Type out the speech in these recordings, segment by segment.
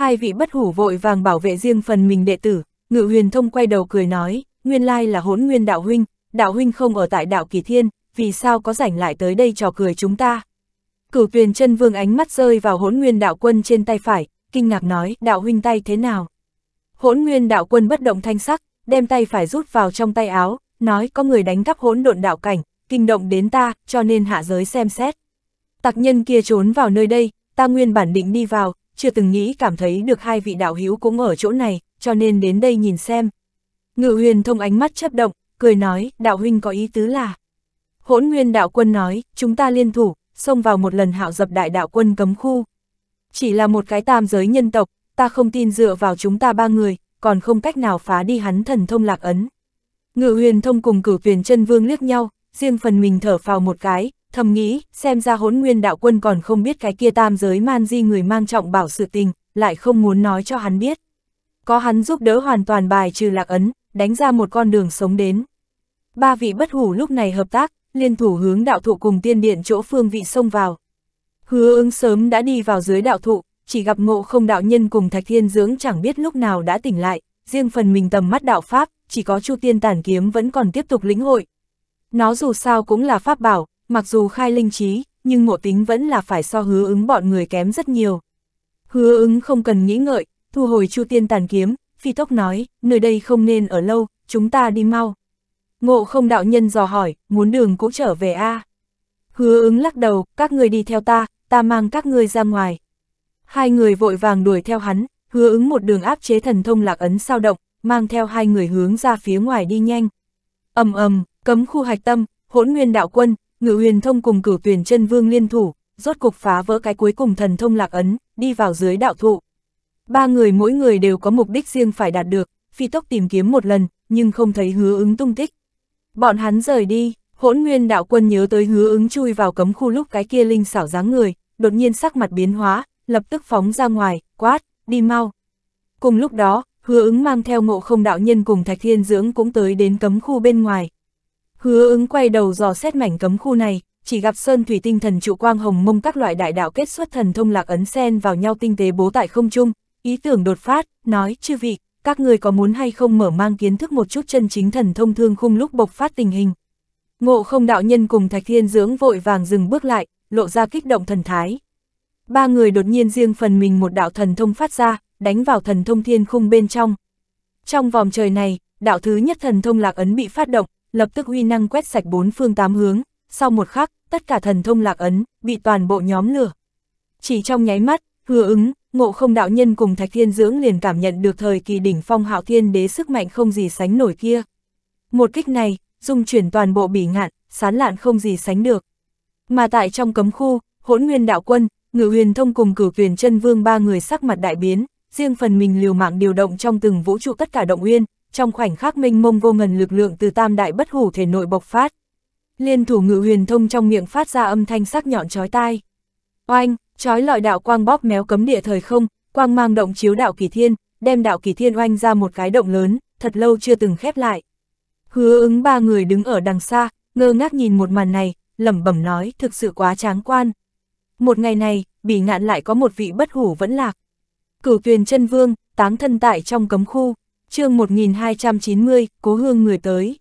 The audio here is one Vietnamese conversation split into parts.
hai vị bất hủ vội vàng bảo vệ riêng phần mình đệ tử, ngự huyền thông quay đầu cười nói, nguyên lai là hỗn nguyên đạo huynh, đạo huynh không ở tại đạo kỳ thiên, vì sao có rảnh lại tới đây trò cười chúng ta. Cửu tuyền chân vương ánh mắt rơi vào hỗn nguyên đạo quân trên tay phải, kinh ngạc nói, đạo huynh tay thế nào. hỗn nguyên đạo quân bất động thanh sắc, đem tay phải rút vào trong tay áo, nói có người đánh cắp hỗn độn đạo cảnh, kinh động đến ta, cho nên hạ giới xem xét. Tặc nhân kia trốn vào nơi đây, ta nguyên bản định đi vào, chưa từng nghĩ cảm thấy được hai vị đạo hữu cũng ở chỗ này, cho nên đến đây nhìn xem. Ngự huyền thông ánh mắt chấp động, cười nói, đạo huynh có ý tứ là. Hỗn nguyên đạo quân nói, chúng ta liên thủ, xông vào một lần hạo dập đại đạo quân cấm khu. Chỉ là một cái tam giới nhân tộc, ta không tin dựa vào chúng ta ba người, còn không cách nào phá đi hắn thần thông lạc ấn. Ngự huyền thông cùng cử viền chân vương liếc nhau, riêng phần mình thở phào một cái, thầm nghĩ, xem ra hốn nguyên đạo quân còn không biết cái kia tam giới man di người mang trọng bảo sự tình, lại không muốn nói cho hắn biết. Có hắn giúp đỡ hoàn toàn bài trừ lạc ấn, đánh ra một con đường sống đến. Ba vị bất hủ lúc này hợp tác, liên thủ hướng đạo thụ cùng tiên điện chỗ phương vị xông vào. Hứa ứng sớm đã đi vào dưới đạo thụ, chỉ gặp ngộ không đạo nhân cùng thạch thiên dưỡng chẳng biết lúc nào đã tỉnh lại, riêng phần mình tầm mắt đạo pháp, chỉ có chu tiên tản kiếm vẫn còn tiếp tục lĩnh hội. Nó dù sao cũng là pháp bảo, Mặc dù khai linh trí, nhưng ngộ tính vẫn là phải so hứa ứng bọn người kém rất nhiều. Hứa ứng không cần nghĩ ngợi, thu hồi chu tiên tàn kiếm, phi tốc nói, nơi đây không nên ở lâu, chúng ta đi mau. Ngộ không đạo nhân dò hỏi, muốn đường cũ trở về a à? Hứa ứng lắc đầu, các người đi theo ta, ta mang các ngươi ra ngoài. Hai người vội vàng đuổi theo hắn, hứa ứng một đường áp chế thần thông lạc ấn sao động, mang theo hai người hướng ra phía ngoài đi nhanh. ầm ầm, cấm khu hạch tâm, hỗn nguyên đạo quân, Ngự huyền thông cùng cửu tuyển chân vương liên thủ, rốt cục phá vỡ cái cuối cùng thần thông lạc ấn, đi vào dưới đạo thụ. Ba người mỗi người đều có mục đích riêng phải đạt được, phi tốc tìm kiếm một lần, nhưng không thấy hứa ứng tung tích. Bọn hắn rời đi, hỗn nguyên đạo quân nhớ tới hứa ứng chui vào cấm khu lúc cái kia linh xảo dáng người, đột nhiên sắc mặt biến hóa, lập tức phóng ra ngoài, quát, đi mau. Cùng lúc đó, hứa ứng mang theo ngộ không đạo nhân cùng thạch thiên dưỡng cũng tới đến cấm khu bên ngoài, Hứa ứng quay đầu dò xét mảnh cấm khu này, chỉ gặp sơn thủy tinh thần trụ quang hồng mông các loại đại đạo kết xuất thần thông lạc ấn sen vào nhau tinh tế bố tại không trung, ý tưởng đột phát, nói, chư vị, các người có muốn hay không mở mang kiến thức một chút chân chính thần thông thương khung lúc bộc phát tình hình. Ngộ không đạo nhân cùng Thạch Thiên Dưỡng vội vàng dừng bước lại, lộ ra kích động thần thái. Ba người đột nhiên riêng phần mình một đạo thần thông phát ra, đánh vào thần thông thiên khung bên trong. Trong vòng trời này, đạo thứ nhất thần thông lạc ấn bị phát động, lập tức uy năng quét sạch bốn phương tám hướng, sau một khắc, tất cả thần thông lạc ấn, bị toàn bộ nhóm lửa. Chỉ trong nháy mắt, hứa ứng, ngộ không đạo nhân cùng Thạch Thiên Dưỡng liền cảm nhận được thời kỳ đỉnh phong hạo thiên đế sức mạnh không gì sánh nổi kia. Một kích này, dung chuyển toàn bộ bỉ ngạn, sán lạn không gì sánh được. Mà tại trong cấm khu, hỗn nguyên đạo quân, ngự huyền thông cùng cử quyền chân vương ba người sắc mặt đại biến, riêng phần mình liều mạng điều động trong từng vũ trụ tất cả động uyên, trong khoảnh khắc minh mông vô ngần lực lượng từ tam đại bất hủ thể nội bộc phát. Liên thủ ngự huyền thông trong miệng phát ra âm thanh sắc nhọn chói tai. Oanh, chói lọi đạo quang bóp méo cấm địa thời không, quang mang động chiếu đạo kỳ thiên, đem đạo kỳ thiên oanh ra một cái động lớn, thật lâu chưa từng khép lại. Hứa ứng ba người đứng ở đằng xa, ngơ ngác nhìn một màn này, lẩm bẩm nói thực sự quá tráng quan. Một ngày này, bị ngạn lại có một vị bất hủ vẫn lạc. Cửu tuyền chân vương, táng thân tại trong cấm khu chương 1290, cố hương người tới.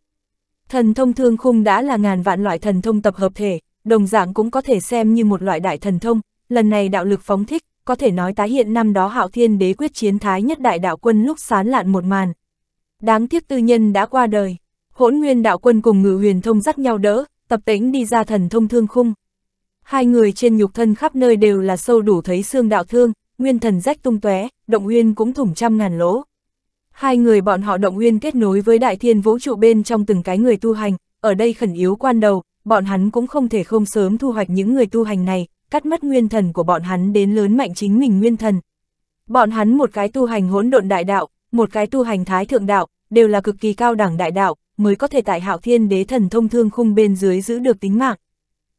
Thần thông thương khung đã là ngàn vạn loại thần thông tập hợp thể, đồng dạng cũng có thể xem như một loại đại thần thông, lần này đạo lực phóng thích, có thể nói tái hiện năm đó hạo thiên đế quyết chiến thái nhất đại đạo quân lúc sán lạn một màn. Đáng tiếc tư nhân đã qua đời, hỗn nguyên đạo quân cùng ngự huyền thông dắt nhau đỡ, tập tĩnh đi ra thần thông thương khung. Hai người trên nhục thân khắp nơi đều là sâu đủ thấy xương đạo thương, nguyên thần rách tung tóe, động nguyên cũng thủng trăm ngàn lỗ. Hai người bọn họ động nguyên kết nối với đại thiên vũ trụ bên trong từng cái người tu hành, ở đây khẩn yếu quan đầu, bọn hắn cũng không thể không sớm thu hoạch những người tu hành này, cắt mất nguyên thần của bọn hắn đến lớn mạnh chính mình nguyên thần. Bọn hắn một cái tu hành hỗn độn đại đạo, một cái tu hành thái thượng đạo, đều là cực kỳ cao đẳng đại đạo, mới có thể tại hạo thiên đế thần thông thương khung bên dưới giữ được tính mạng.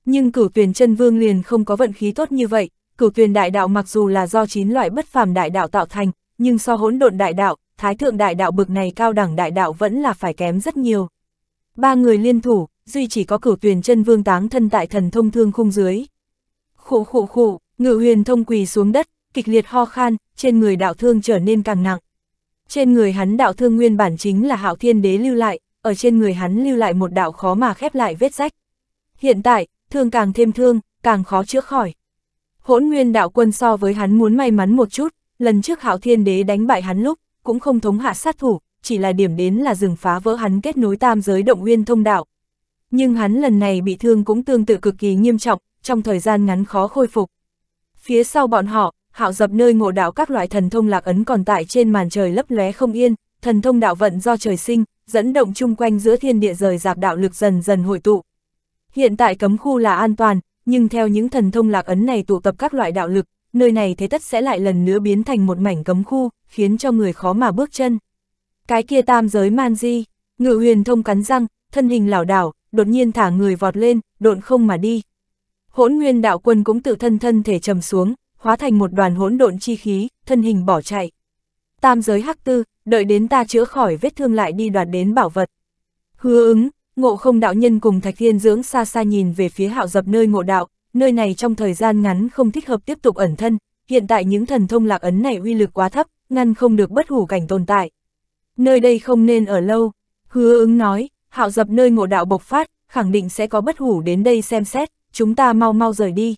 Nhưng cửu tuyển chân vương liền không có vận khí tốt như vậy, cửu tuyển đại đạo mặc dù là do chín loại bất phàm đại đạo tạo thành, nhưng so hỗn độn đại đạo, thái thượng đại đạo bực này cao đẳng đại đạo vẫn là phải kém rất nhiều. Ba người liên thủ, duy chỉ có cửu tuyền chân vương táng thân tại thần thông thương khung dưới. Khụ khụ khụ, ngự huyền thông quỳ xuống đất, kịch liệt ho khan, trên người đạo thương trở nên càng nặng. Trên người hắn đạo thương nguyên bản chính là hạo thiên đế lưu lại, ở trên người hắn lưu lại một đạo khó mà khép lại vết rách. Hiện tại, thương càng thêm thương, càng khó chữa khỏi. Hỗn nguyên đạo quân so với hắn muốn may mắn một chút, lần trước hạo thiên đế đánh bại hắn lúc, cũng không thống hạ sát thủ, chỉ là điểm đến là dừng phá vỡ hắn kết nối tam giới động nguyên thông đạo. Nhưng hắn lần này bị thương cũng tương tự cực kỳ nghiêm trọng, trong thời gian ngắn khó khôi phục. Phía sau bọn họ, hạo dập nơi ngộ đạo các loại thần thông lạc ấn còn tại trên màn trời lấp lóe không yên, thần thông đạo vận do trời sinh, dẫn động chung quanh giữa thiên địa rời rạc đạo lực dần dần hội tụ. Hiện tại cấm khu là an toàn, nhưng theo những thần thông lạc ấn này tụ tập các loại đạo lực, nơi này thế tất sẽ lại lần nữa biến thành một mảnh cấm khu, khiến cho người khó mà bước chân. Cái kia tam giới man di, ngự huyền thông cắn răng, thân hình lảo đảo, đột nhiên thả người vọt lên, độn không mà đi. Hỗn nguyên đạo quân cũng tự thân thân thể trầm xuống, hóa thành một đoàn hỗn độn chi khí, thân hình bỏ chạy. Tam giới hắc tư, đợi đến ta chữa khỏi vết thương lại đi đoạt đến bảo vật. Hứa ứng, ngộ không đạo nhân cùng thạch thiên dưỡng xa xa nhìn về phía hạo dập nơi ngộ đạo, nơi này trong thời gian ngắn không thích hợp tiếp tục ẩn thân, hiện tại những thần thông lạc ấn này uy lực quá thấp, ngăn không được bất hủ cảnh tồn tại. Nơi đây không nên ở lâu, hứa ứng nói, hạo dập nơi ngộ đạo bộc phát, khẳng định sẽ có bất hủ đến đây xem xét, chúng ta mau mau rời đi.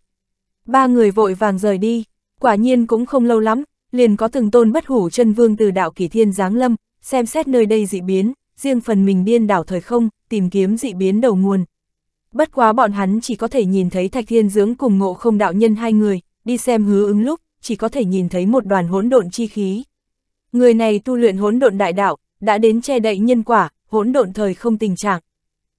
Ba người vội vàng rời đi, quả nhiên cũng không lâu lắm, liền có từng tôn bất hủ chân vương từ đạo kỷ thiên giáng lâm, xem xét nơi đây dị biến, riêng phần mình điên đảo thời không, tìm kiếm dị biến đầu nguồn. Bất quá bọn hắn chỉ có thể nhìn thấy Thạch Thiên Dưỡng cùng ngộ không đạo nhân hai người, đi xem hứa ứng lúc, chỉ có thể nhìn thấy một đoàn hỗn độn chi khí. Người này tu luyện hỗn độn đại đạo, đã đến che đậy nhân quả, hỗn độn thời không tình trạng.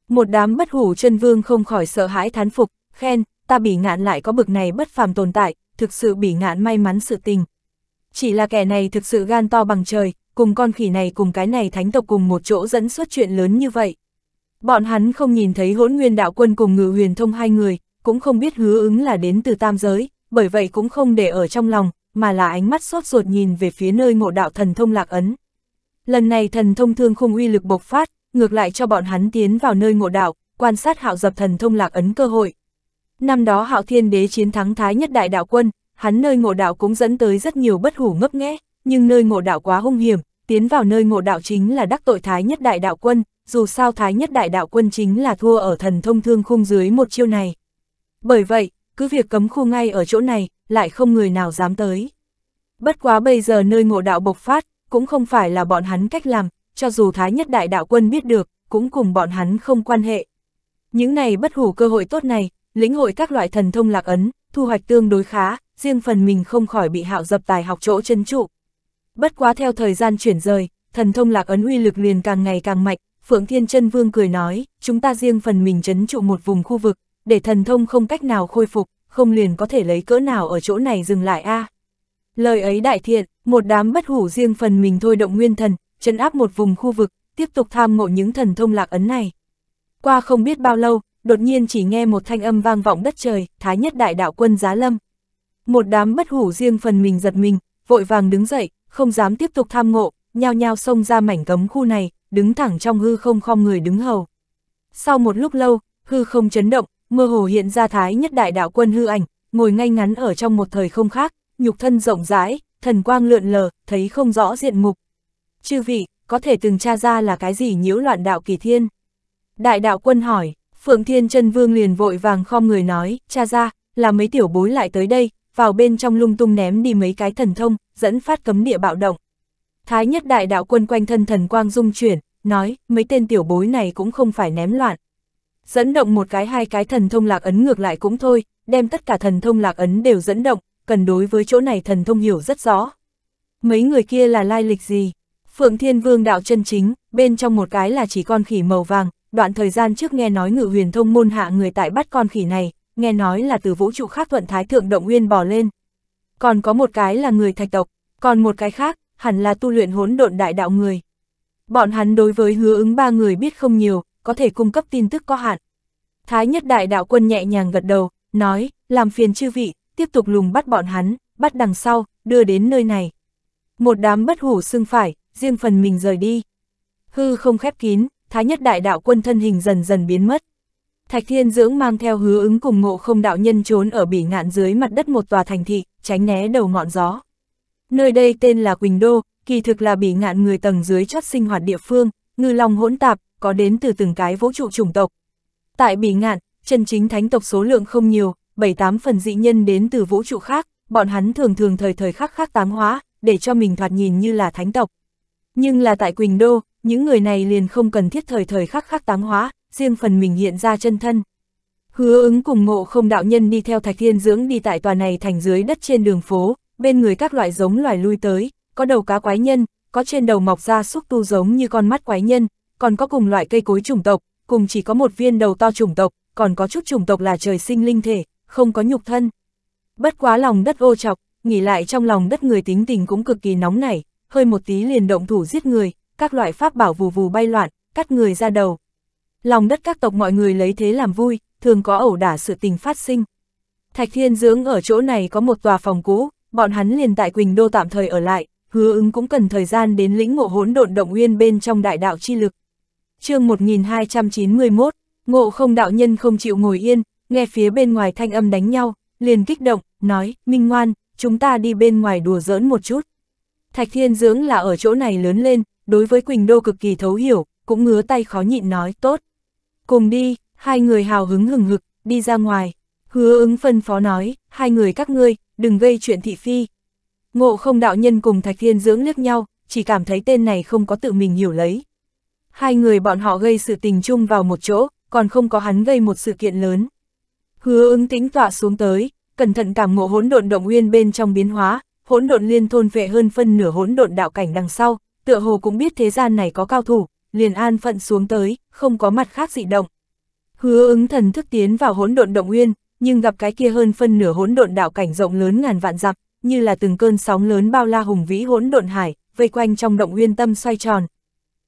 Một đám bất hủ chân vương không khỏi sợ hãi thán phục, khen, ta bỉ ngạn lại có bực này bất phàm tồn tại, thực sự bỉ ngạn may mắn sự tình. Chỉ là kẻ này thực sự gan to bằng trời, cùng con khỉ này cùng cái này thánh tộc cùng một chỗ dẫn xuất chuyện lớn như vậy, Bọn hắn không nhìn thấy hỗn nguyên đạo quân cùng ngự huyền thông hai người, cũng không biết hứa ứng là đến từ tam giới, bởi vậy cũng không để ở trong lòng, mà là ánh mắt sốt ruột nhìn về phía nơi ngộ đạo thần thông lạc ấn. Lần này thần thông thương không uy lực bộc phát, ngược lại cho bọn hắn tiến vào nơi ngộ đạo, quan sát hạo dập thần thông lạc ấn cơ hội. Năm đó hạo thiên đế chiến thắng thái nhất đại đạo quân, hắn nơi ngộ đạo cũng dẫn tới rất nhiều bất hủ ngấp nghẽ, nhưng nơi ngộ đạo quá hung hiểm, tiến vào nơi ngộ đạo chính là đắc tội thái nhất đại đạo quân, dù sao Thái Nhất Đại Đạo Quân chính là thua ở thần thông thương khung dưới một chiêu này. Bởi vậy, cứ việc cấm khu ngay ở chỗ này, lại không người nào dám tới. Bất quá bây giờ nơi ngộ đạo bộc phát, cũng không phải là bọn hắn cách làm, cho dù Thái Nhất Đại Đạo Quân biết được, cũng cùng bọn hắn không quan hệ. Những này bất hủ cơ hội tốt này, lĩnh hội các loại thần thông lạc ấn, thu hoạch tương đối khá, riêng phần mình không khỏi bị hạo dập tài học chỗ chân trụ. Bất quá theo thời gian chuyển rời, thần thông lạc ấn uy lực liền càng ngày càng mạnh, Phượng Thiên Chân Vương cười nói, chúng ta riêng phần mình chấn trụ một vùng khu vực, để thần thông không cách nào khôi phục, không liền có thể lấy cỡ nào ở chỗ này dừng lại a. À. Lời ấy đại thiện, một đám bất hủ riêng phần mình thôi động nguyên thần, chấn áp một vùng khu vực, tiếp tục tham ngộ những thần thông lạc ấn này. Qua không biết bao lâu, đột nhiên chỉ nghe một thanh âm vang vọng đất trời, thái nhất đại đạo quân giá lâm. Một đám bất hủ riêng phần mình giật mình, vội vàng đứng dậy, không dám tiếp tục tham ngộ, nhao nhao xông ra mảnh cấm khu này, đứng thẳng trong hư không khom người đứng hầu. Sau một lúc lâu, hư không chấn động, mơ hồ hiện ra thái nhất đại đạo quân hư ảnh, ngồi ngay ngắn ở trong một thời không khác, nhục thân rộng rãi, thần quang lượn lờ, thấy không rõ diện mục. Chư vị, có thể từng tra ra là cái gì nhiễu loạn đạo kỳ thiên? Đại đạo quân hỏi, Phượng Thiên chân Vương liền vội vàng khom người nói, cha ra, là mấy tiểu bối lại tới đây, vào bên trong lung tung ném đi mấy cái thần thông, dẫn phát cấm địa bạo động. Thái nhất đại đạo quân quanh thân thần quang dung chuyển, nói, mấy tên tiểu bối này cũng không phải ném loạn. Dẫn động một cái hai cái thần thông lạc ấn ngược lại cũng thôi, đem tất cả thần thông lạc ấn đều dẫn động, cần đối với chỗ này thần thông hiểu rất rõ. Mấy người kia là lai lịch gì? Phượng Thiên Vương đạo chân chính, bên trong một cái là chỉ con khỉ màu vàng, đoạn thời gian trước nghe nói ngự huyền thông môn hạ người tại bắt con khỉ này, nghe nói là từ vũ trụ khác thuận thái thượng động nguyên bỏ lên. Còn có một cái là người thạch tộc, còn một cái khác, hẳn là tu luyện hỗn độn đại đạo người. Bọn hắn đối với hứa ứng ba người biết không nhiều, có thể cung cấp tin tức có hạn. Thái nhất đại đạo quân nhẹ nhàng gật đầu, nói, làm phiền chư vị, tiếp tục lùng bắt bọn hắn, bắt đằng sau, đưa đến nơi này. Một đám bất hủ xương phải, riêng phần mình rời đi. Hư không khép kín, thái nhất đại đạo quân thân hình dần dần biến mất. Thạch Thiên Dưỡng mang theo hứa ứng cùng ngộ không đạo nhân trốn ở bỉ ngạn dưới mặt đất một tòa thành thị, tránh né đầu ngọn gió. Nơi đây tên là Quỳnh Đô, kỳ thực là bị ngạn người tầng dưới chót sinh hoạt địa phương, ngư long hỗn tạp, có đến từ từng cái vũ trụ chủng tộc. Tại bị ngạn, chân chính thánh tộc số lượng không nhiều, 7-8 phần dị nhân đến từ vũ trụ khác, bọn hắn thường thường thời thời khắc khắc tám hóa, để cho mình thoạt nhìn như là thánh tộc. Nhưng là tại Quỳnh Đô, những người này liền không cần thiết thời thời khắc khắc tám hóa, riêng phần mình hiện ra chân thân. Hứa ứng cùng ngộ không đạo nhân đi theo Thạch Thiên Dưỡng đi tại tòa này thành dưới đất trên đường phố, bên người các loại giống loài lui tới, có đầu cá quái nhân, có trên đầu mọc ra xúc tu giống như con mắt quái nhân, còn có cùng loại cây cối chủng tộc, cùng chỉ có một viên đầu to chủng tộc, còn có chút chủng tộc là trời sinh linh thể, không có nhục thân. Bất quá lòng đất ô chọc, nghỉ lại trong lòng đất người tính tình cũng cực kỳ nóng nảy, hơi một tí liền động thủ giết người, các loại pháp bảo vù vù bay loạn, cắt người ra đầu. Lòng đất các tộc mọi người lấy thế làm vui, thường có ẩu đả sự tình phát sinh. Thạch Thiên Dưỡng ở chỗ này có một tòa phòng cũ, bọn hắn liền tại Quỳnh Đô tạm thời ở lại, hứa ứng cũng cần thời gian đến lĩnh ngộ hỗn độn động nguyên bên trong đại đạo chi lực. chương 1291, ngộ không đạo nhân không chịu ngồi yên, nghe phía bên ngoài thanh âm đánh nhau, liền kích động, nói, minh ngoan, chúng ta đi bên ngoài đùa giỡn một chút. Thạch Thiên Dưỡng là ở chỗ này lớn lên, đối với Quỳnh Đô cực kỳ thấu hiểu, cũng ngứa tay khó nhịn nói, tốt. Cùng đi, hai người hào hứng hừng hực, đi ra ngoài. Hứa ứng phân phó nói, hai người các ngươi, đừng gây chuyện thị phi. Ngộ không đạo nhân cùng Thạch Thiên Dưỡng liếc nhau, chỉ cảm thấy tên này không có tự mình hiểu lấy. Hai người bọn họ gây sự tình chung vào một chỗ, còn không có hắn gây một sự kiện lớn. Hứa ứng tĩnh tọa xuống tới, cẩn thận cảm ngộ hỗn độn động nguyên bên trong biến hóa, hỗn độn liên thôn vệ hơn phân nửa hỗn độn đạo cảnh đằng sau, tựa hồ cũng biết thế gian này có cao thủ, liền an phận xuống tới, không có mặt khác dị động. Hứa ứng thần thức tiến vào hỗn độn động nguyên, nhưng gặp cái kia hơn phân nửa hỗn độn đạo cảnh rộng lớn ngàn vạn dặm, như là từng cơn sóng lớn bao la hùng vĩ hỗn độn hải, vây quanh trong động nguyên tâm xoay tròn.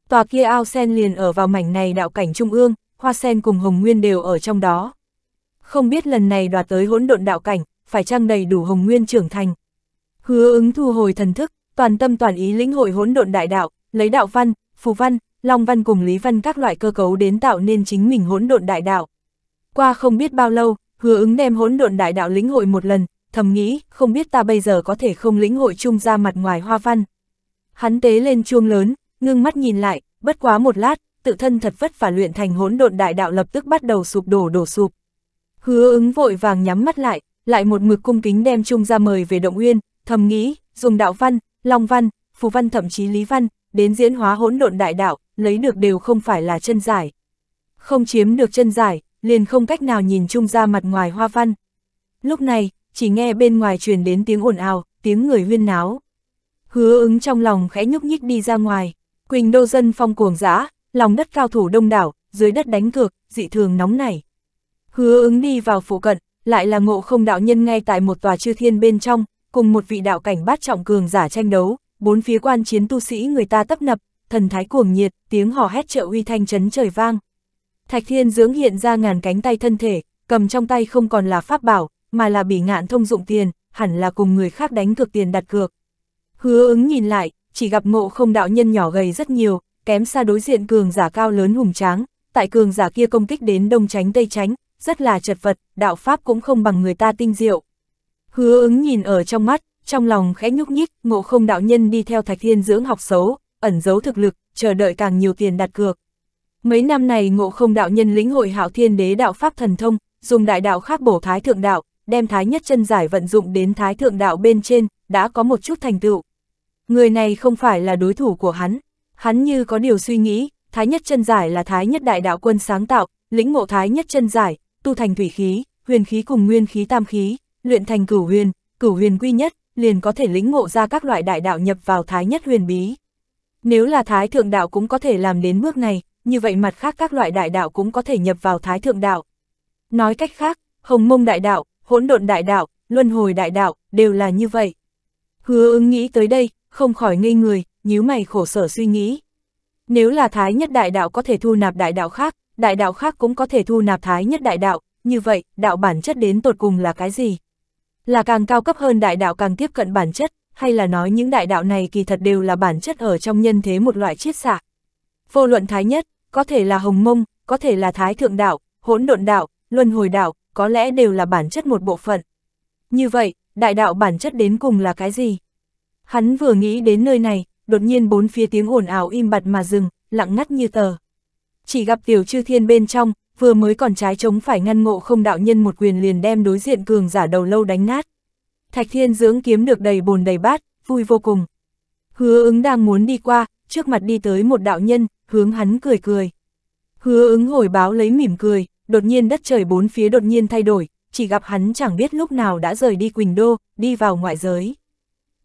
Tòa kia ao sen liền ở vào mảnh này đạo cảnh trung ương, hoa sen cùng hồng nguyên đều ở trong đó. Không biết lần này đoạt tới hỗn độn đạo cảnh, phải trang đầy đủ hồng nguyên trưởng thành. Hứa ứng thu hồi thần thức, toàn tâm toàn ý lĩnh hội hỗn độn đại đạo, lấy đạo văn, phù văn, long văn cùng lý văn các loại cơ cấu đến tạo nên chính mình hỗn độn đại đạo. Qua không biết bao lâu, hứa ứng đem hỗn độn đại đạo lĩnh hội một lần, thầm nghĩ, không biết ta bây giờ có thể không lĩnh hội chung ra mặt ngoài hoa văn. Hắn tế lên chuông lớn, ngưng mắt nhìn lại, bất quá một lát, tự thân thật vất vả luyện thành hỗn độn đại đạo lập tức bắt đầu sụp đổ đổ sụp. Hứa ứng vội vàng nhắm mắt lại, lại một mực cung kính đem chung ra mời về động uyên, thầm nghĩ, dùng đạo văn, long văn, phù văn thậm chí lý văn, đến diễn hóa hỗn độn đại đạo, lấy được đều không phải là chân giải. Không chiếm được chân giải, liền không cách nào nhìn chung ra mặt ngoài hoa văn. Lúc này, chỉ nghe bên ngoài truyền đến tiếng ồn ào, tiếng người huyên náo. Hứa ứng trong lòng khẽ nhúc nhích đi ra ngoài, Quỳnh đô dân phong cuồng dã, lòng đất cao thủ đông đảo, dưới đất đánh cược, dị thường nóng nảy. Hứa ứng đi vào phụ cận, lại là ngộ không đạo nhân ngay tại một tòa chư thiên bên trong, cùng một vị đạo cảnh bát trọng cường giả tranh đấu, bốn phía quan chiến tu sĩ người ta tấp nập, thần thái cuồng nhiệt, tiếng hò hét trợ uy thanh chấn trời vang. Thạch Thiên Dưỡng hiện ra ngàn cánh tay thân thể, cầm trong tay không còn là pháp bảo, mà là bỉ ngạn thông dụng tiền, hẳn là cùng người khác đánh cược tiền đặt cược. Hứa ứng nhìn lại, chỉ gặp ngộ không đạo nhân nhỏ gầy rất nhiều, kém xa đối diện cường giả cao lớn hùng tráng, tại cường giả kia công kích đến đông tránh tây tránh, rất là chật vật, đạo pháp cũng không bằng người ta tinh diệu. Hứa ứng nhìn ở trong mắt, trong lòng khẽ nhúc nhích, ngộ không đạo nhân đi theo thạch thiên dưỡng học xấu, ẩn giấu thực lực, chờ đợi càng nhiều tiền đặt cược. Mấy năm này ngộ không đạo nhân lĩnh hội hạo thiên đế đạo pháp thần thông, dùng đại đạo khác bổ thái thượng đạo, đem thái nhất chân giải vận dụng đến thái thượng đạo bên trên, đã có một chút thành tựu. Người này không phải là đối thủ của hắn, hắn như có điều suy nghĩ, thái nhất chân giải là thái nhất đại đạo quân sáng tạo, lĩnh ngộ thái nhất chân giải, tu thành thủy khí, huyền khí cùng nguyên khí tam khí, luyện thành cửu huyền, cửu huyền quy nhất, liền có thể lĩnh ngộ ra các loại đại đạo nhập vào thái nhất huyền bí. Nếu là thái thượng đạo cũng có thể làm đến bước này, như vậy mặt khác các loại đại đạo cũng có thể nhập vào thái thượng đạo. Nói cách khác, hồng mông đại đạo, hỗn độn đại đạo, luân hồi đại đạo, đều là như vậy. Hứa ứng nghĩ tới đây, không khỏi ngây người, nhíu mày khổ sở suy nghĩ. Nếu là thái nhất đại đạo có thể thu nạp đại đạo khác, đại đạo khác cũng có thể thu nạp thái nhất đại đạo, như vậy, đạo bản chất đến tột cùng là cái gì? Là càng cao cấp hơn đại đạo càng tiếp cận bản chất, hay là nói những đại đạo này kỳ thật đều là bản chất ở trong nhân thế một loại chiết xạ? Vô luận thái nhất, có thể là hồng mông, có thể là thái thượng đạo, hỗn độn đạo, luân hồi đạo, có lẽ đều là bản chất một bộ phận. Như vậy, đại đạo bản chất đến cùng là cái gì? Hắn vừa nghĩ đến nơi này, đột nhiên bốn phía tiếng ồn ào im bặt mà dừng, lặng ngắt như tờ. Chỉ gặp tiểu chư thiên bên trong, vừa mới còn trái chống phải ngăn ngộ không đạo nhân một quyền liền đem đối diện cường giả đầu lâu đánh nát. Thạch thiên dưỡng kiếm được đầy bồn đầy bát, vui vô cùng. Hứa ứng đang muốn đi qua, trước mặt đi tới một đạo nhân, hướng hắn cười cười. Hứa ứng hồi báo lấy mỉm cười, đột nhiên đất trời bốn phía đột nhiên thay đổi, chỉ gặp hắn chẳng biết lúc nào đã rời đi Quỳnh Đô, đi vào ngoại giới.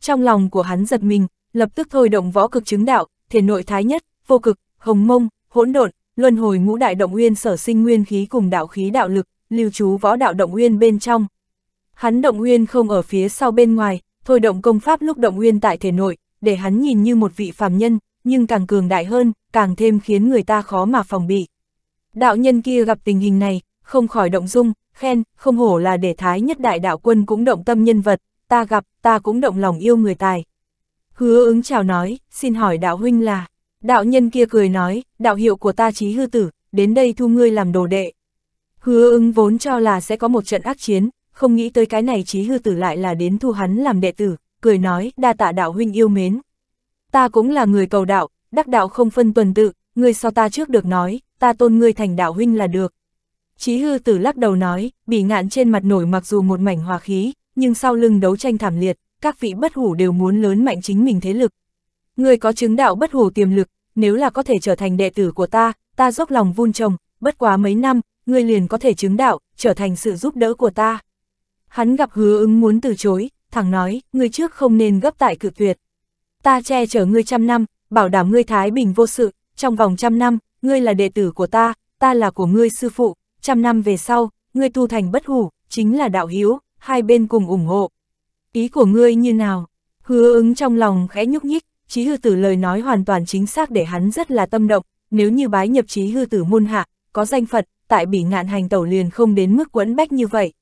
Trong lòng của hắn giật mình, lập tức thôi động võ cực chứng đạo, thể nội thái nhất, vô cực, hồng mông, hỗn độn, luân hồi ngũ đại động nguyên sở sinh nguyên khí cùng đạo khí đạo lực, lưu trú võ đạo động nguyên bên trong. Hắn động nguyên không ở phía sau bên ngoài, thôi động công pháp lúc động nguyên tại thể nội, để hắn nhìn như một vị phàm nhân, nhưng càng cường đại hơn, càng thêm khiến người ta khó mà phòng bị. Đạo nhân kia gặp tình hình này, không khỏi động dung, khen, không hổ là để thái nhất đại đạo quân cũng động tâm nhân vật, ta gặp, ta cũng động lòng yêu người tài. Hứa ứng chào nói, xin hỏi đạo huynh là, đạo nhân kia cười nói, đạo hiệu của ta trí hư tử, đến đây thu ngươi làm đồ đệ. Hứa ứng vốn cho là sẽ có một trận ác chiến, không nghĩ tới cái này trí hư tử lại là đến thu hắn làm đệ tử, cười nói, đa tạ đạo huynh yêu mến ta cũng là người cầu đạo, đắc đạo không phân tuần tự, ngươi so ta trước được nói, ta tôn ngươi thành đạo huynh là được. Chí hư tử lắc đầu nói, bị ngạn trên mặt nổi mặc dù một mảnh hòa khí, nhưng sau lưng đấu tranh thảm liệt, các vị bất hủ đều muốn lớn mạnh chính mình thế lực. Ngươi có chứng đạo bất hủ tiềm lực, nếu là có thể trở thành đệ tử của ta, ta dốc lòng vun trồng, bất quá mấy năm, ngươi liền có thể chứng đạo, trở thành sự giúp đỡ của ta. Hắn gặp hứa ứng muốn từ chối, thẳng nói, ngươi trước không nên gấp tại cự tuyệt ta che chở ngươi trăm năm, bảo đảm ngươi thái bình vô sự, trong vòng trăm năm, ngươi là đệ tử của ta, ta là của ngươi sư phụ, trăm năm về sau, ngươi tu thành bất hủ, chính là đạo hiếu, hai bên cùng ủng hộ. Ý của ngươi như nào? Hứa ứng trong lòng khẽ nhúc nhích, Chí hư tử lời nói hoàn toàn chính xác để hắn rất là tâm động, nếu như bái nhập chí hư tử môn hạ, có danh Phật, tại bị ngạn hành tẩu liền không đến mức quẫn bách như vậy.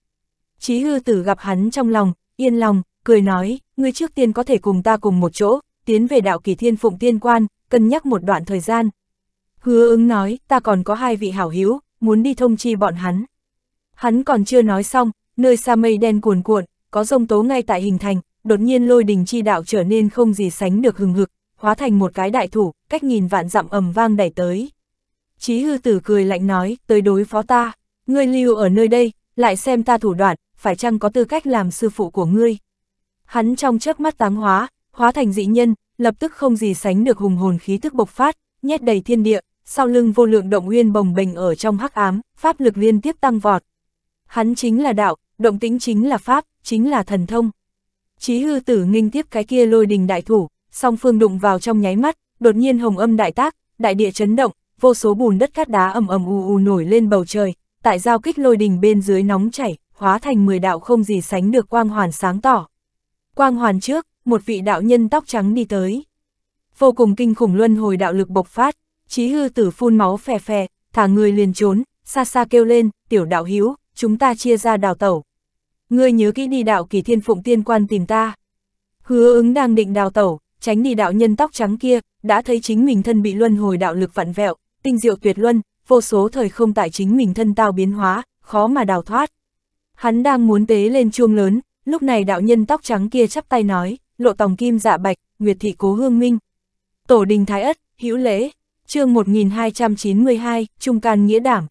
Chí hư tử gặp hắn trong lòng, yên lòng, cười nói, ngươi trước tiên có thể cùng ta cùng một chỗ, tiến về đạo kỳ thiên phụng tiên quan, cân nhắc một đoạn thời gian. Hứa ứng nói, ta còn có hai vị hảo hữu muốn đi thông chi bọn hắn. Hắn còn chưa nói xong, nơi xa mây đen cuồn cuộn, có rông tố ngay tại hình thành, đột nhiên lôi đình chi đạo trở nên không gì sánh được hừng hực, hóa thành một cái đại thủ, cách nghìn vạn dặm ầm vang đẩy tới. Chí hư tử cười lạnh nói, tới đối phó ta, ngươi lưu ở nơi đây, lại xem ta thủ đoạn, phải chăng có tư cách làm sư phụ của ngươi. Hắn trong chớp mắt táng hóa, hóa thành dị nhân, lập tức không gì sánh được hùng hồn khí thức bộc phát, nhét đầy thiên địa, sau lưng vô lượng động nguyên bồng bềnh ở trong hắc ám, pháp lực liên tiếp tăng vọt. Hắn chính là đạo, động tĩnh chính là pháp, chính là thần thông. Chí hư tử nghinh tiếp cái kia lôi đình đại thủ, song phương đụng vào trong nháy mắt, đột nhiên hồng âm đại tác, đại địa chấn động, vô số bùn đất cát đá ầm ầm u u nổi lên bầu trời, tại giao kích lôi đình bên dưới nóng chảy, hóa thành 10 đạo không gì sánh được quang hoàn sáng tỏ. Quang hoàn trước, một vị đạo nhân tóc trắng đi tới. Vô cùng kinh khủng luân hồi đạo lực bộc phát, chí hư tử phun máu phè phè, thả người liền trốn, xa xa kêu lên, tiểu đạo hiếu, chúng ta chia ra đào tẩu. Ngươi nhớ kỹ đi đạo kỳ thiên phụng tiên quan tìm ta. Hứa ứng đang định đào tẩu, tránh đi đạo nhân tóc trắng kia, đã thấy chính mình thân bị luân hồi đạo lực vặn vẹo, tinh diệu tuyệt luân, vô số thời không tại chính mình thân tao biến hóa, khó mà đào thoát. Hắn đang muốn tế lên chuông lớn, lúc này đạo nhân tóc trắng kia chắp tay nói, lộ tòng kim dạ bạch, nguyệt thị cố hương minh. Tổ đình thái ất, hữu lễ, chương 1292, trung can nghĩa đảm.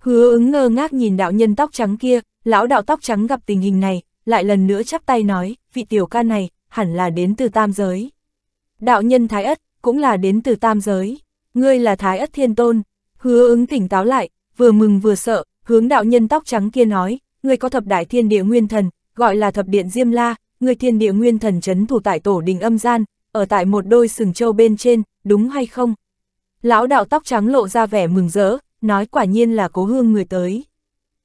Hứa ứng ngơ ngác nhìn đạo nhân tóc trắng kia, lão đạo tóc trắng gặp tình hình này, lại lần nữa chắp tay nói, vị tiểu ca này, hẳn là đến từ tam giới. Đạo nhân thái ất, cũng là đến từ tam giới. Ngươi là thái ất thiên tôn. Hứa ứng tỉnh táo lại, vừa mừng vừa sợ, hướng đạo nhân tóc trắng kia nói, ngươi có thập đại thiên địa nguyên thần, gọi là thập điện Diêm La, người thiên địa nguyên thần chấn thủ tại tổ đình âm gian, ở tại một đôi sừng trâu bên trên, đúng hay không? Lão đạo tóc trắng lộ ra vẻ mừng rỡ, nói quả nhiên là cố hương người tới.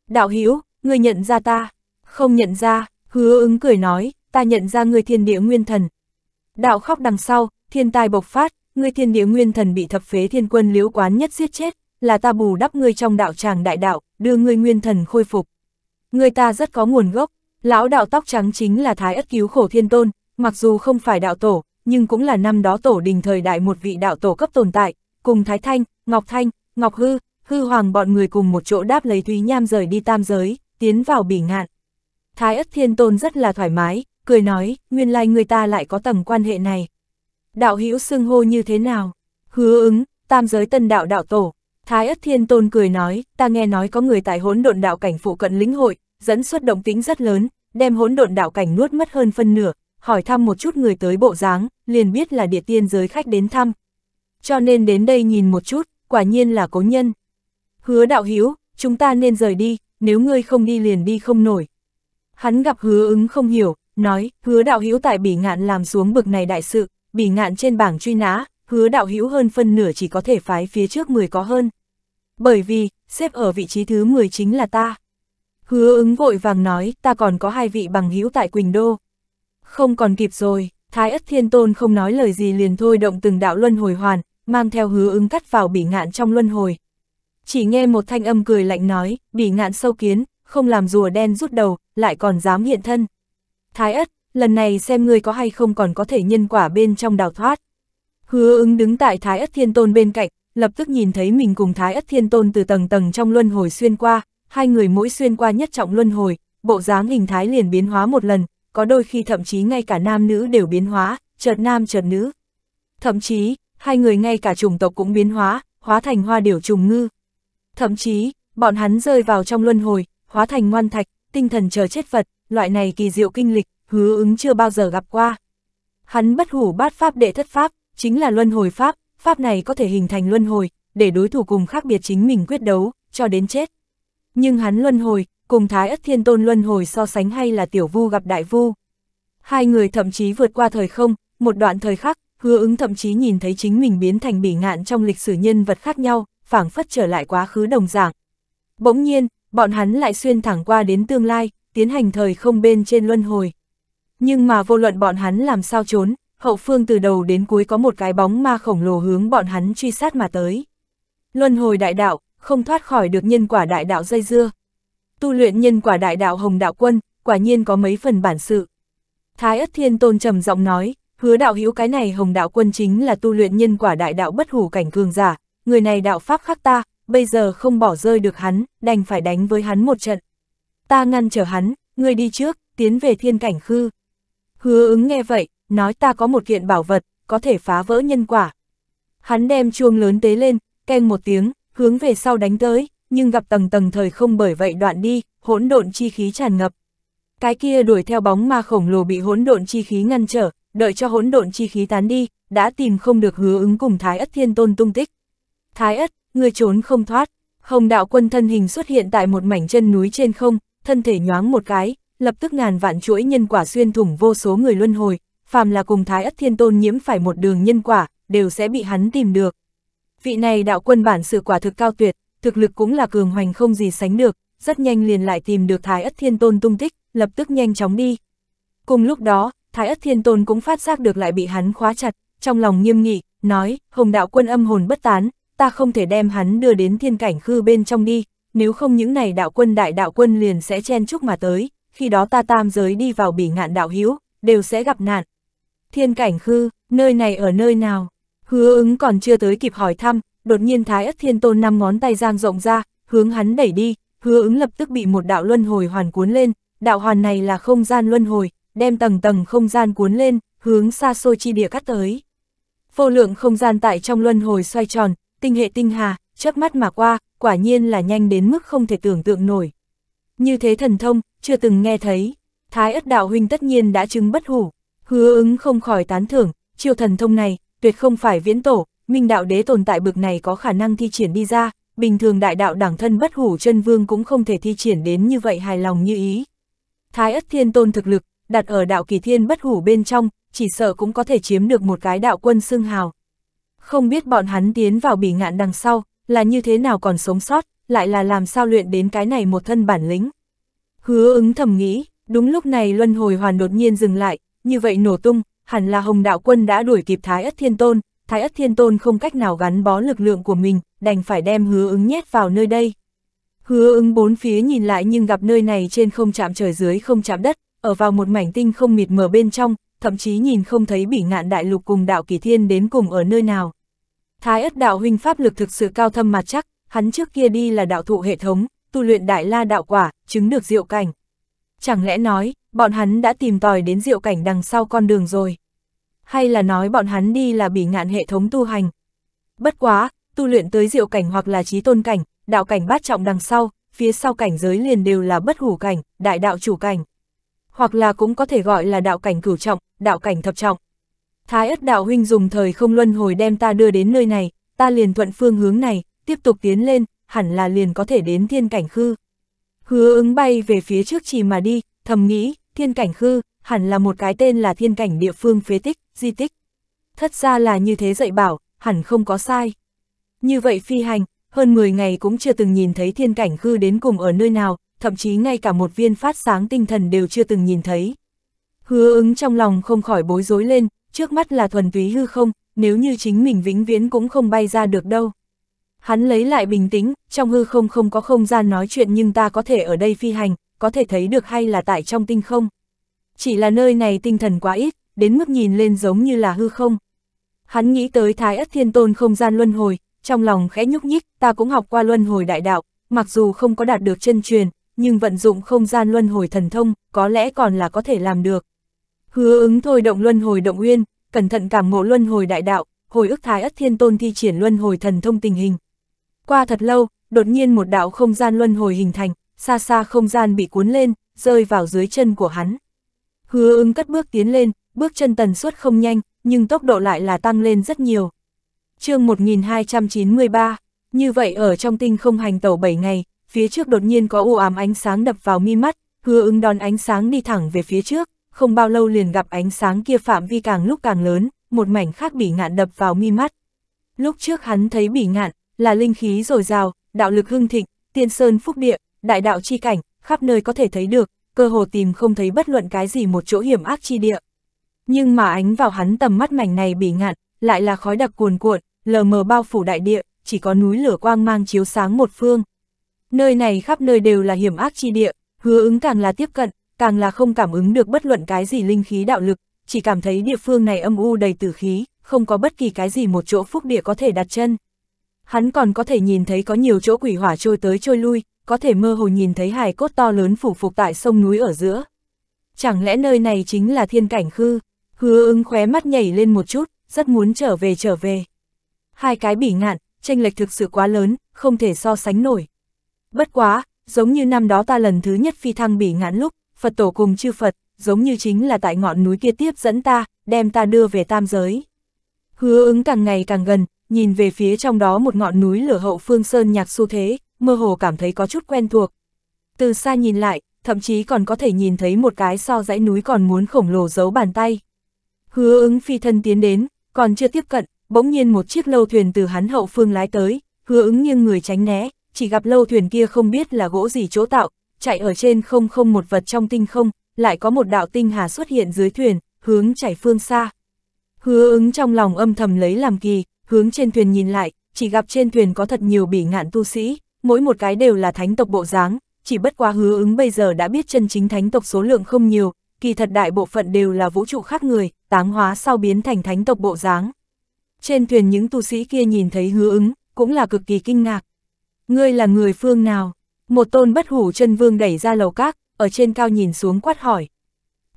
Đạo Hữu người nhận ra ta, không nhận ra, hứa ứng cười nói, ta nhận ra người thiên địa nguyên thần. Đạo khóc đằng sau, thiên tai bộc phát, người thiên địa nguyên thần bị thập phế thiên quân liễu quán nhất giết chết, là ta bù đắp ngươi trong đạo tràng đại đạo, đưa ngươi nguyên thần khôi phục. Người ta rất có nguồn gốc, Lão đạo tóc trắng chính là Thái Ất Cứu Khổ Thiên Tôn, mặc dù không phải đạo tổ, nhưng cũng là năm đó tổ đình thời đại một vị đạo tổ cấp tồn tại, cùng Thái Thanh, Ngọc Thanh, Ngọc Hư, Hư Hoàng bọn người cùng một chỗ đáp lấy Thúy Nham rời đi tam giới, tiến vào bỉ ngạn. Thái Ất Thiên Tôn rất là thoải mái, cười nói, nguyên lai người ta lại có tầng quan hệ này. Đạo hữu xưng hô như thế nào? Hứa ứng, tam giới tân đạo đạo tổ. Thái Ất Thiên Tôn cười nói, ta nghe nói có người tại hỗn độn đạo cảnh phụ cận lĩnh hội, dẫn xuất động tính rất lớn, đem hỗn độn đạo cảnh nuốt mất hơn phân nửa, hỏi thăm một chút người tới bộ dáng, liền biết là địa tiên giới khách đến thăm. Cho nên đến đây nhìn một chút, quả nhiên là cố nhân. Hứa đạo hiếu, chúng ta nên rời đi, nếu ngươi không đi liền đi không nổi. Hắn gặp hứa ứng không hiểu, nói, hứa đạo hiếu tại bỉ ngạn làm xuống bực này đại sự, bỉ ngạn trên bảng truy nã, hứa đạo hữu hơn phân nửa chỉ có thể phái phía trước 10 có hơn. Bởi vì, xếp ở vị trí thứ 10 chính là ta. Hứa ứng vội vàng nói, ta còn có hai vị bằng hữu tại Quỳnh Đô. Không còn kịp rồi, Thái Ất Thiên Tôn không nói lời gì liền thôi động từng đạo luân hồi hoàn, mang theo hứa ứng cắt vào bỉ ngạn trong luân hồi. Chỉ nghe một thanh âm cười lạnh nói, bỉ ngạn sâu kiến, không làm rùa đen rút đầu, lại còn dám hiện thân. Thái Ất, lần này xem ngươi có hay không còn có thể nhân quả bên trong đào thoát. Hứa ứng đứng tại Thái Ất Thiên Tôn bên cạnh, lập tức nhìn thấy mình cùng Thái Ất Thiên Tôn từ tầng tầng trong luân hồi xuyên qua, hai người mỗi xuyên qua nhất trọng luân hồi, bộ dáng hình thái liền biến hóa một lần, có đôi khi thậm chí ngay cả nam nữ đều biến hóa, chợt nam chợt nữ. Thậm chí, hai người ngay cả chủng tộc cũng biến hóa, hóa thành hoa điểu trùng ngư. Thậm chí, bọn hắn rơi vào trong luân hồi, hóa thành ngoan thạch, tinh thần chờ chết Phật, loại này kỳ diệu kinh lịch, hứa ứng chưa bao giờ gặp qua. Hắn bất hủ bát pháp đệ thất pháp, chính là luân hồi pháp, pháp này có thể hình thành luân hồi, để đối thủ cùng khác biệt chính mình quyết đấu, cho đến chết. Nhưng hắn luân hồi, cùng Thái Ất Thiên Tôn luân hồi so sánh hay là tiểu vu gặp đại vu. Hai người thậm chí vượt qua thời không, một đoạn thời khắc, hứa ứng thậm chí nhìn thấy chính mình biến thành bỉ ngạn trong lịch sử nhân vật khác nhau, phảng phất trở lại quá khứ đồng dạng. Bỗng nhiên, bọn hắn lại xuyên thẳng qua đến tương lai, tiến hành thời không bên trên luân hồi. Nhưng mà vô luận bọn hắn làm sao trốn, hậu phương từ đầu đến cuối có một cái bóng ma khổng lồ hướng bọn hắn truy sát mà tới. Luân hồi đại đạo, không thoát khỏi được nhân quả đại đạo dây dưa. Tu luyện nhân quả đại đạo hồng đạo quân, quả nhiên có mấy phần bản sự. Thái Ất Thiên Tôn trầm giọng nói, hứa đạo hữu cái này hồng đạo quân chính là tu luyện nhân quả đại đạo bất hủ cảnh cường giả, người này đạo pháp khắc ta, bây giờ không bỏ rơi được hắn, đành phải đánh với hắn một trận. Ta ngăn trở hắn, ngươi đi trước, tiến về thiên cảnh khư. Hứa ứng nghe vậy, nói ta có một kiện bảo vật, có thể phá vỡ nhân quả. Hắn đem chuông lớn tế lên, keng một tiếng, hướng về sau đánh tới, nhưng gặp tầng tầng thời không bởi vậy đoạn đi, hỗn độn chi khí tràn ngập. Cái kia đuổi theo bóng ma khổng lồ bị hỗn độn chi khí ngăn trở, đợi cho hỗn độn chi khí tán đi, đã tìm không được hứa ứng cùng Thái Ất Thiên Tôn tung tích. Thái Ất, người trốn không thoát, Hồng đạo quân thân hình xuất hiện tại một mảnh chân núi trên không, thân thể nhoáng một cái, lập tức ngàn vạn chuỗi nhân quả xuyên thủng vô số người luân hồi, phàm là cùng Thái Ất Thiên Tôn nhiễm phải một đường nhân quả, đều sẽ bị hắn tìm được vị này đạo quân bản sự quả thực cao tuyệt, thực lực cũng là cường hoành không gì sánh được, rất nhanh liền lại tìm được Thái Ất Thiên Tôn tung tích, lập tức nhanh chóng đi. Cùng lúc đó, Thái Ất Thiên Tôn cũng phát giác được lại bị hắn khóa chặt, trong lòng nghiêm nghị, nói, Hồng đạo quân âm hồn bất tán, ta không thể đem hắn đưa đến thiên cảnh khư bên trong đi, nếu không những này đạo quân đại đạo quân liền sẽ chen chúc mà tới, khi đó ta tam giới đi vào bỉ ngạn đạo hữu đều sẽ gặp nạn. Thiên cảnh khư, nơi này ở nơi nào? Hứa ứng còn chưa tới kịp hỏi thăm, đột nhiên Thái Ất Thiên Tôn năm ngón tay giang rộng ra, hướng hắn đẩy đi, hứa ứng lập tức bị một đạo luân hồi hoàn cuốn lên, đạo hoàn này là không gian luân hồi, đem tầng tầng không gian cuốn lên, hướng xa xôi chi địa cắt tới. Vô lượng không gian tại trong luân hồi xoay tròn, tinh hệ tinh hà, chớp mắt mà qua, quả nhiên là nhanh đến mức không thể tưởng tượng nổi. Như thế thần thông, chưa từng nghe thấy, Thái Ất Đạo Huynh tất nhiên đã chứng bất hủ, hứa ứng không khỏi tán thưởng, chiêu thần thông này, tuyệt không phải viễn tổ, minh đạo đế tồn tại bực này có khả năng thi triển đi ra, bình thường đại đạo đẳng thân bất hủ chân vương cũng không thể thi triển đến như vậy hài lòng như ý. Thái ất thiên tôn thực lực, đặt ở đạo kỳ thiên bất hủ bên trong, chỉ sợ cũng có thể chiếm được một cái đạo quân xưng hào. Không biết bọn hắn tiến vào bỉ ngạn đằng sau, là như thế nào còn sống sót, lại là làm sao luyện đến cái này một thân bản lĩnh. Hứa ứng thầm nghĩ, đúng lúc này luân hồi hoàn đột nhiên dừng lại, như vậy nổ tung, hẳn là Hồng Đạo Quân đã đuổi kịp Thái Ất Thiên Tôn, Thái Ất Thiên Tôn không cách nào gắn bó lực lượng của mình, đành phải đem hứa ứng nhét vào nơi đây. Hứa ứng bốn phía nhìn lại nhưng gặp nơi này trên không chạm trời dưới không chạm đất, ở vào một mảnh tinh không mịt mờ bên trong, thậm chí nhìn không thấy bỉ ngạn đại lục cùng đạo kỳ thiên đến cùng ở nơi nào. Thái Ất đạo huynh pháp lực thực sự cao thâm mà chắc, hắn trước kia đi là đạo thụ hệ thống, tu luyện đại la đạo quả, chứng được diệu cảnh. Chẳng lẽ nói, bọn hắn đã tìm tòi đến diệu cảnh đằng sau con đường rồi. Hay là nói bọn hắn đi là bị ngạn hệ thống tu hành. Bất quá, tu luyện tới diệu cảnh hoặc là trí tôn cảnh, đạo cảnh bát trọng đằng sau, phía sau cảnh giới liền đều là bất hủ cảnh, đại đạo chủ cảnh. Hoặc là cũng có thể gọi là đạo cảnh cửu trọng, đạo cảnh thập trọng. Thái ất đạo huynh dùng thời không luân hồi đem ta đưa đến nơi này, ta liền thuận phương hướng này, tiếp tục tiến lên, hẳn là liền có thể đến thiên cảnh khư. Hứa ứng bay về phía trước chỉ mà đi, thầm nghĩ, thiên cảnh khư, hẳn là một cái tên là thiên cảnh địa phương phế tích, di tích. Thật ra là như thế dạy bảo, hẳn không có sai. Như vậy phi hành, hơn 10 ngày cũng chưa từng nhìn thấy thiên cảnh khư đến cùng ở nơi nào, thậm chí ngay cả một viên phát sáng tinh thần đều chưa từng nhìn thấy. Hứa ứng trong lòng không khỏi bối rối lên, trước mắt là thuần túy hư không, nếu như chính mình vĩnh viễn cũng không bay ra được đâu. Hắn lấy lại bình tĩnh, trong hư không không có không gian nói chuyện nhưng ta có thể ở đây phi hành, có thể thấy được hay là tại trong tinh không. Chỉ là nơi này tinh thần quá ít, đến mức nhìn lên giống như là hư không. Hắn nghĩ tới Thái Ất Thiên Tôn không gian luân hồi, trong lòng khẽ nhúc nhích, ta cũng học qua luân hồi đại đạo, mặc dù không có đạt được chân truyền, nhưng vận dụng không gian luân hồi thần thông, có lẽ còn là có thể làm được. Hứa ứng thôi động luân hồi động nguyên cẩn thận cảm ngộ luân hồi đại đạo, hồi ức Thái Ất Thiên Tôn thi triển luân hồi thần thông tình hình. Qua thật lâu, đột nhiên một đạo không gian luân hồi hình thành, xa xa không gian bị cuốn lên, rơi vào dưới chân của hắn. Hứa ứng cất bước tiến lên, bước chân tần suất không nhanh, nhưng tốc độ lại là tăng lên rất nhiều. chương 1293, như vậy ở trong tinh không hành tàu 7 ngày, phía trước đột nhiên có u ám ánh sáng đập vào mi mắt, hứa ứng đón ánh sáng đi thẳng về phía trước, không bao lâu liền gặp ánh sáng kia phạm vi càng lúc càng lớn, một mảnh khác bị ngạn đập vào mi mắt. Lúc trước hắn thấy bị ngạn, là linh khí dồi dào, đạo lực hưng thịnh, tiên sơn phúc địa, đại đạo chi cảnh, khắp nơi có thể thấy được, cơ hồ tìm không thấy bất luận cái gì một chỗ hiểm ác chi địa. Nhưng mà ánh vào hắn tầm mắt mảnh này bị ngạn, lại là khói đặc cuồn cuộn, lờ mờ bao phủ đại địa, chỉ có núi lửa quang mang chiếu sáng một phương. Nơi này khắp nơi đều là hiểm ác chi địa, hứa ứng càng là tiếp cận, càng là không cảm ứng được bất luận cái gì linh khí đạo lực, chỉ cảm thấy địa phương này âm u đầy tử khí, không có bất kỳ cái gì một chỗ phúc địa có thể đặt chân. Hắn còn có thể nhìn thấy có nhiều chỗ quỷ hỏa trôi tới trôi lui, có thể mơ hồ nhìn thấy hài cốt to lớn phủ phục tại sông núi ở giữa. Chẳng lẽ nơi này chính là thiên cảnh khư? Hứa ưng khóe mắt nhảy lên một chút, rất muốn trở về trở về. Hai cái bỉ ngạn, tranh lệch thực sự quá lớn, không thể so sánh nổi. Bất quá, giống như năm đó ta lần thứ nhất phi thăng bỉ ngạn lúc, Phật tổ cùng chư Phật, giống như chính là tại ngọn núi kia tiếp dẫn ta, đem ta đưa về tam giới. Hứa ứng càng ngày càng gần, nhìn về phía trong đó một ngọn núi lửa hậu phương sơn nhạc xu thế, mơ hồ cảm thấy có chút quen thuộc. Từ xa nhìn lại, thậm chí còn có thể nhìn thấy một cái so dãy núi còn muốn khổng lồ giấu bàn tay. Hứa ứng phi thân tiến đến, còn chưa tiếp cận, bỗng nhiên một chiếc lâu thuyền từ hắn hậu phương lái tới, hứa ứng nghiêng người tránh né, chỉ gặp lâu thuyền kia không biết là gỗ gì chỗ tạo, chạy ở trên không không một vật trong tinh không, lại có một đạo tinh hà xuất hiện dưới thuyền, hướng chảy phương xa. Hứa ứng trong lòng âm thầm lấy làm kỳ, hướng trên thuyền nhìn lại, chỉ gặp trên thuyền có thật nhiều bỉ ngạn tu sĩ mỗi một cái đều là thánh tộc bộ dáng, chỉ bất quá hứa ứng bây giờ đã biết chân chính thánh tộc số lượng không nhiều, kỳ thật đại bộ phận đều là vũ trụ khác người, táng hóa sau biến thành thánh tộc bộ dáng. Trên thuyền những tu sĩ kia nhìn thấy hứa ứng, cũng là cực kỳ kinh ngạc. Ngươi là người phương nào? Một tôn bất hủ chân vương đẩy ra lầu các, ở trên cao nhìn xuống quát hỏi.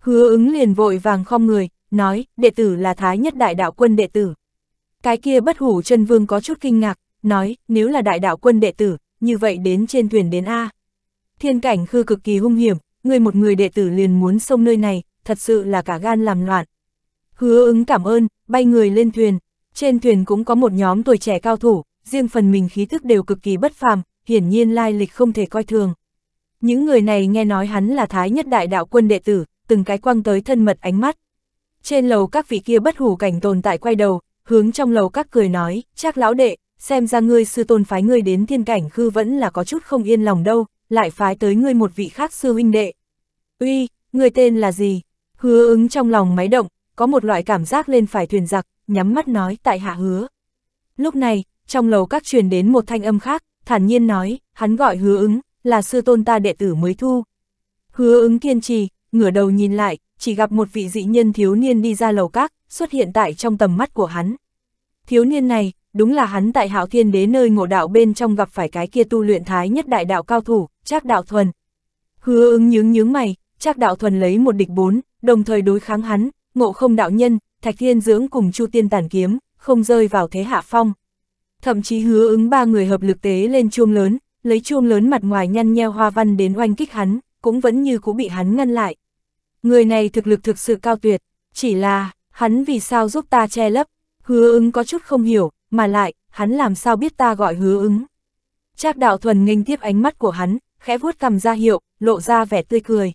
Hứa ứng liền vội vàng không người, nói, đệ tử là Thái nhất đại đạo quân đệ tử. Cái kia bất hủ chân vương có chút kinh ngạc, nói, nếu là đại đạo quân đệ tử, như vậy đến trên thuyền đến A. Thiên cảnh khư cực kỳ hung hiểm, người một người đệ tử liền muốn xông nơi này, thật sự là cả gan làm loạn. Hứa ứng cảm ơn, bay người lên thuyền. Trên thuyền cũng có một nhóm tuổi trẻ cao thủ, riêng phần mình khí thức đều cực kỳ bất phàm, hiển nhiên lai lịch không thể coi thường. Những người này nghe nói hắn là thái nhất đại đạo quân đệ tử, từng cái quăng tới thân mật ánh mắt. Trên lầu các vị kia bất hủ cảnh tồn tại quay đầu, hướng trong lầu các cười nói, chắc lão đệ, xem ra ngươi sư tôn phái ngươi đến thiên cảnh khư vẫn là có chút không yên lòng đâu, lại phái tới ngươi một vị khác sư huynh đệ. Uy, ngươi tên là gì? Hứa ứng trong lòng máy động, có một loại cảm giác lên phải thuyền giặc, nhắm mắt nói tại hạ hứa. Lúc này, trong lầu các truyền đến một thanh âm khác, thản nhiên nói, hắn gọi hứa ứng, là sư tôn ta đệ tử mới thu. Hứa ứng kiên trì, ngửa đầu nhìn lại, chỉ gặp một vị dị nhân thiếu niên đi ra lầu các, xuất hiện tại trong tầm mắt của hắn. Thiếu niên này, đúng là hắn tại hạo thiên đế nơi ngộ đạo bên trong gặp phải cái kia tu luyện thái nhất đại đạo cao thủ, Trác Đạo Thuần. Hứa ứng nhướng nhướng mày, Trác Đạo Thuần lấy một địch bốn, đồng thời đối kháng hắn, ngộ không đạo nhân, Thạch Thiên Dưỡng cùng Chu Tiên tàn Kiếm, không rơi vào thế hạ phong. Thậm chí hứa ứng ba người hợp lực tế lên chuông lớn, lấy chuông lớn mặt ngoài nhăn nheo hoa văn đến oanh kích hắn, cũng vẫn như cũ bị hắn ngăn lại. Người này thực lực thực sự cao tuyệt, chỉ là, hắn vì sao giúp ta che lấp, hứa ứng có chút không hiểu, mà lại, hắn làm sao biết ta gọi hứa ứng. Trác đạo thuần nghênh tiếp ánh mắt của hắn, khẽ vuốt cầm ra hiệu, lộ ra vẻ tươi cười.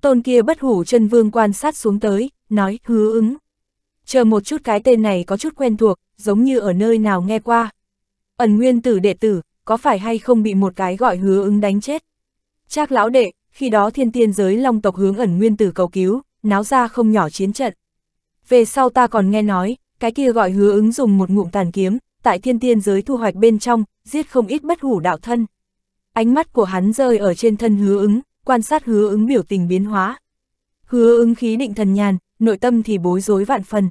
Tôn kia bất hủ chân vương quan sát xuống tới, nói hứa ứng. Chờ một chút cái tên này có chút quen thuộc, giống như ở nơi nào nghe qua. Ẩn nguyên tử đệ tử, có phải hay không bị một cái gọi hứa ứng đánh chết? Trác lão đệ, khi đó thiên tiên giới long tộc hướng ẩn nguyên tử cầu cứu, náo ra không nhỏ chiến trận. Về sau ta còn nghe nói, cái kia gọi hứa ứng dùng một ngụm tàn kiếm, tại thiên tiên giới thu hoạch bên trong, giết không ít bất hủ đạo thân. Ánh mắt của hắn rơi ở trên thân hứa ứng, quan sát hứa ứng biểu tình biến hóa. Hứa ứng khí định thần nhàn, nội tâm thì bối rối vạn phần.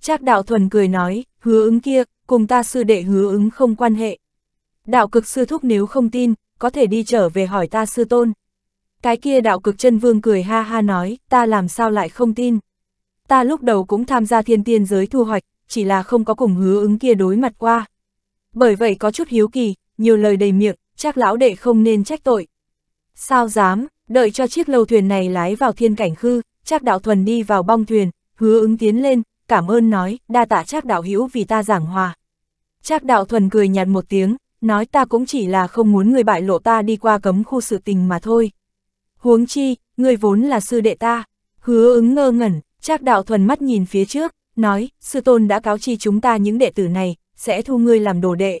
Trác đạo thuần cười nói, hứa ứng kia, cùng ta sư đệ hứa ứng không quan hệ. Đạo cực sư thúc nếu không tin, có thể đi trở về hỏi ta sư tôn. Cái kia đạo cực chân vương cười ha ha nói, ta làm sao lại không tin ta lúc đầu cũng tham gia thiên tiên giới thu hoạch, chỉ là không có cùng hứa ứng kia đối mặt qua. Bởi vậy có chút hiếu kỳ, nhiều lời đầy miệng, chắc lão đệ không nên trách tội. Sao dám, đợi cho chiếc lâu thuyền này lái vào thiên cảnh khư, chắc đạo thuần đi vào bong thuyền, hứa ứng tiến lên, cảm ơn nói, đa tạ chắc đạo hữu vì ta giảng hòa. Chắc đạo thuần cười nhạt một tiếng, nói ta cũng chỉ là không muốn người bại lộ ta đi qua cấm khu sự tình mà thôi. Huống chi, người vốn là sư đệ ta, hứa ứng ngơ ngẩn, Trác đạo thuần mắt nhìn phía trước, nói, sư tôn đã cáo chi chúng ta những đệ tử này, sẽ thu ngươi làm đồ đệ.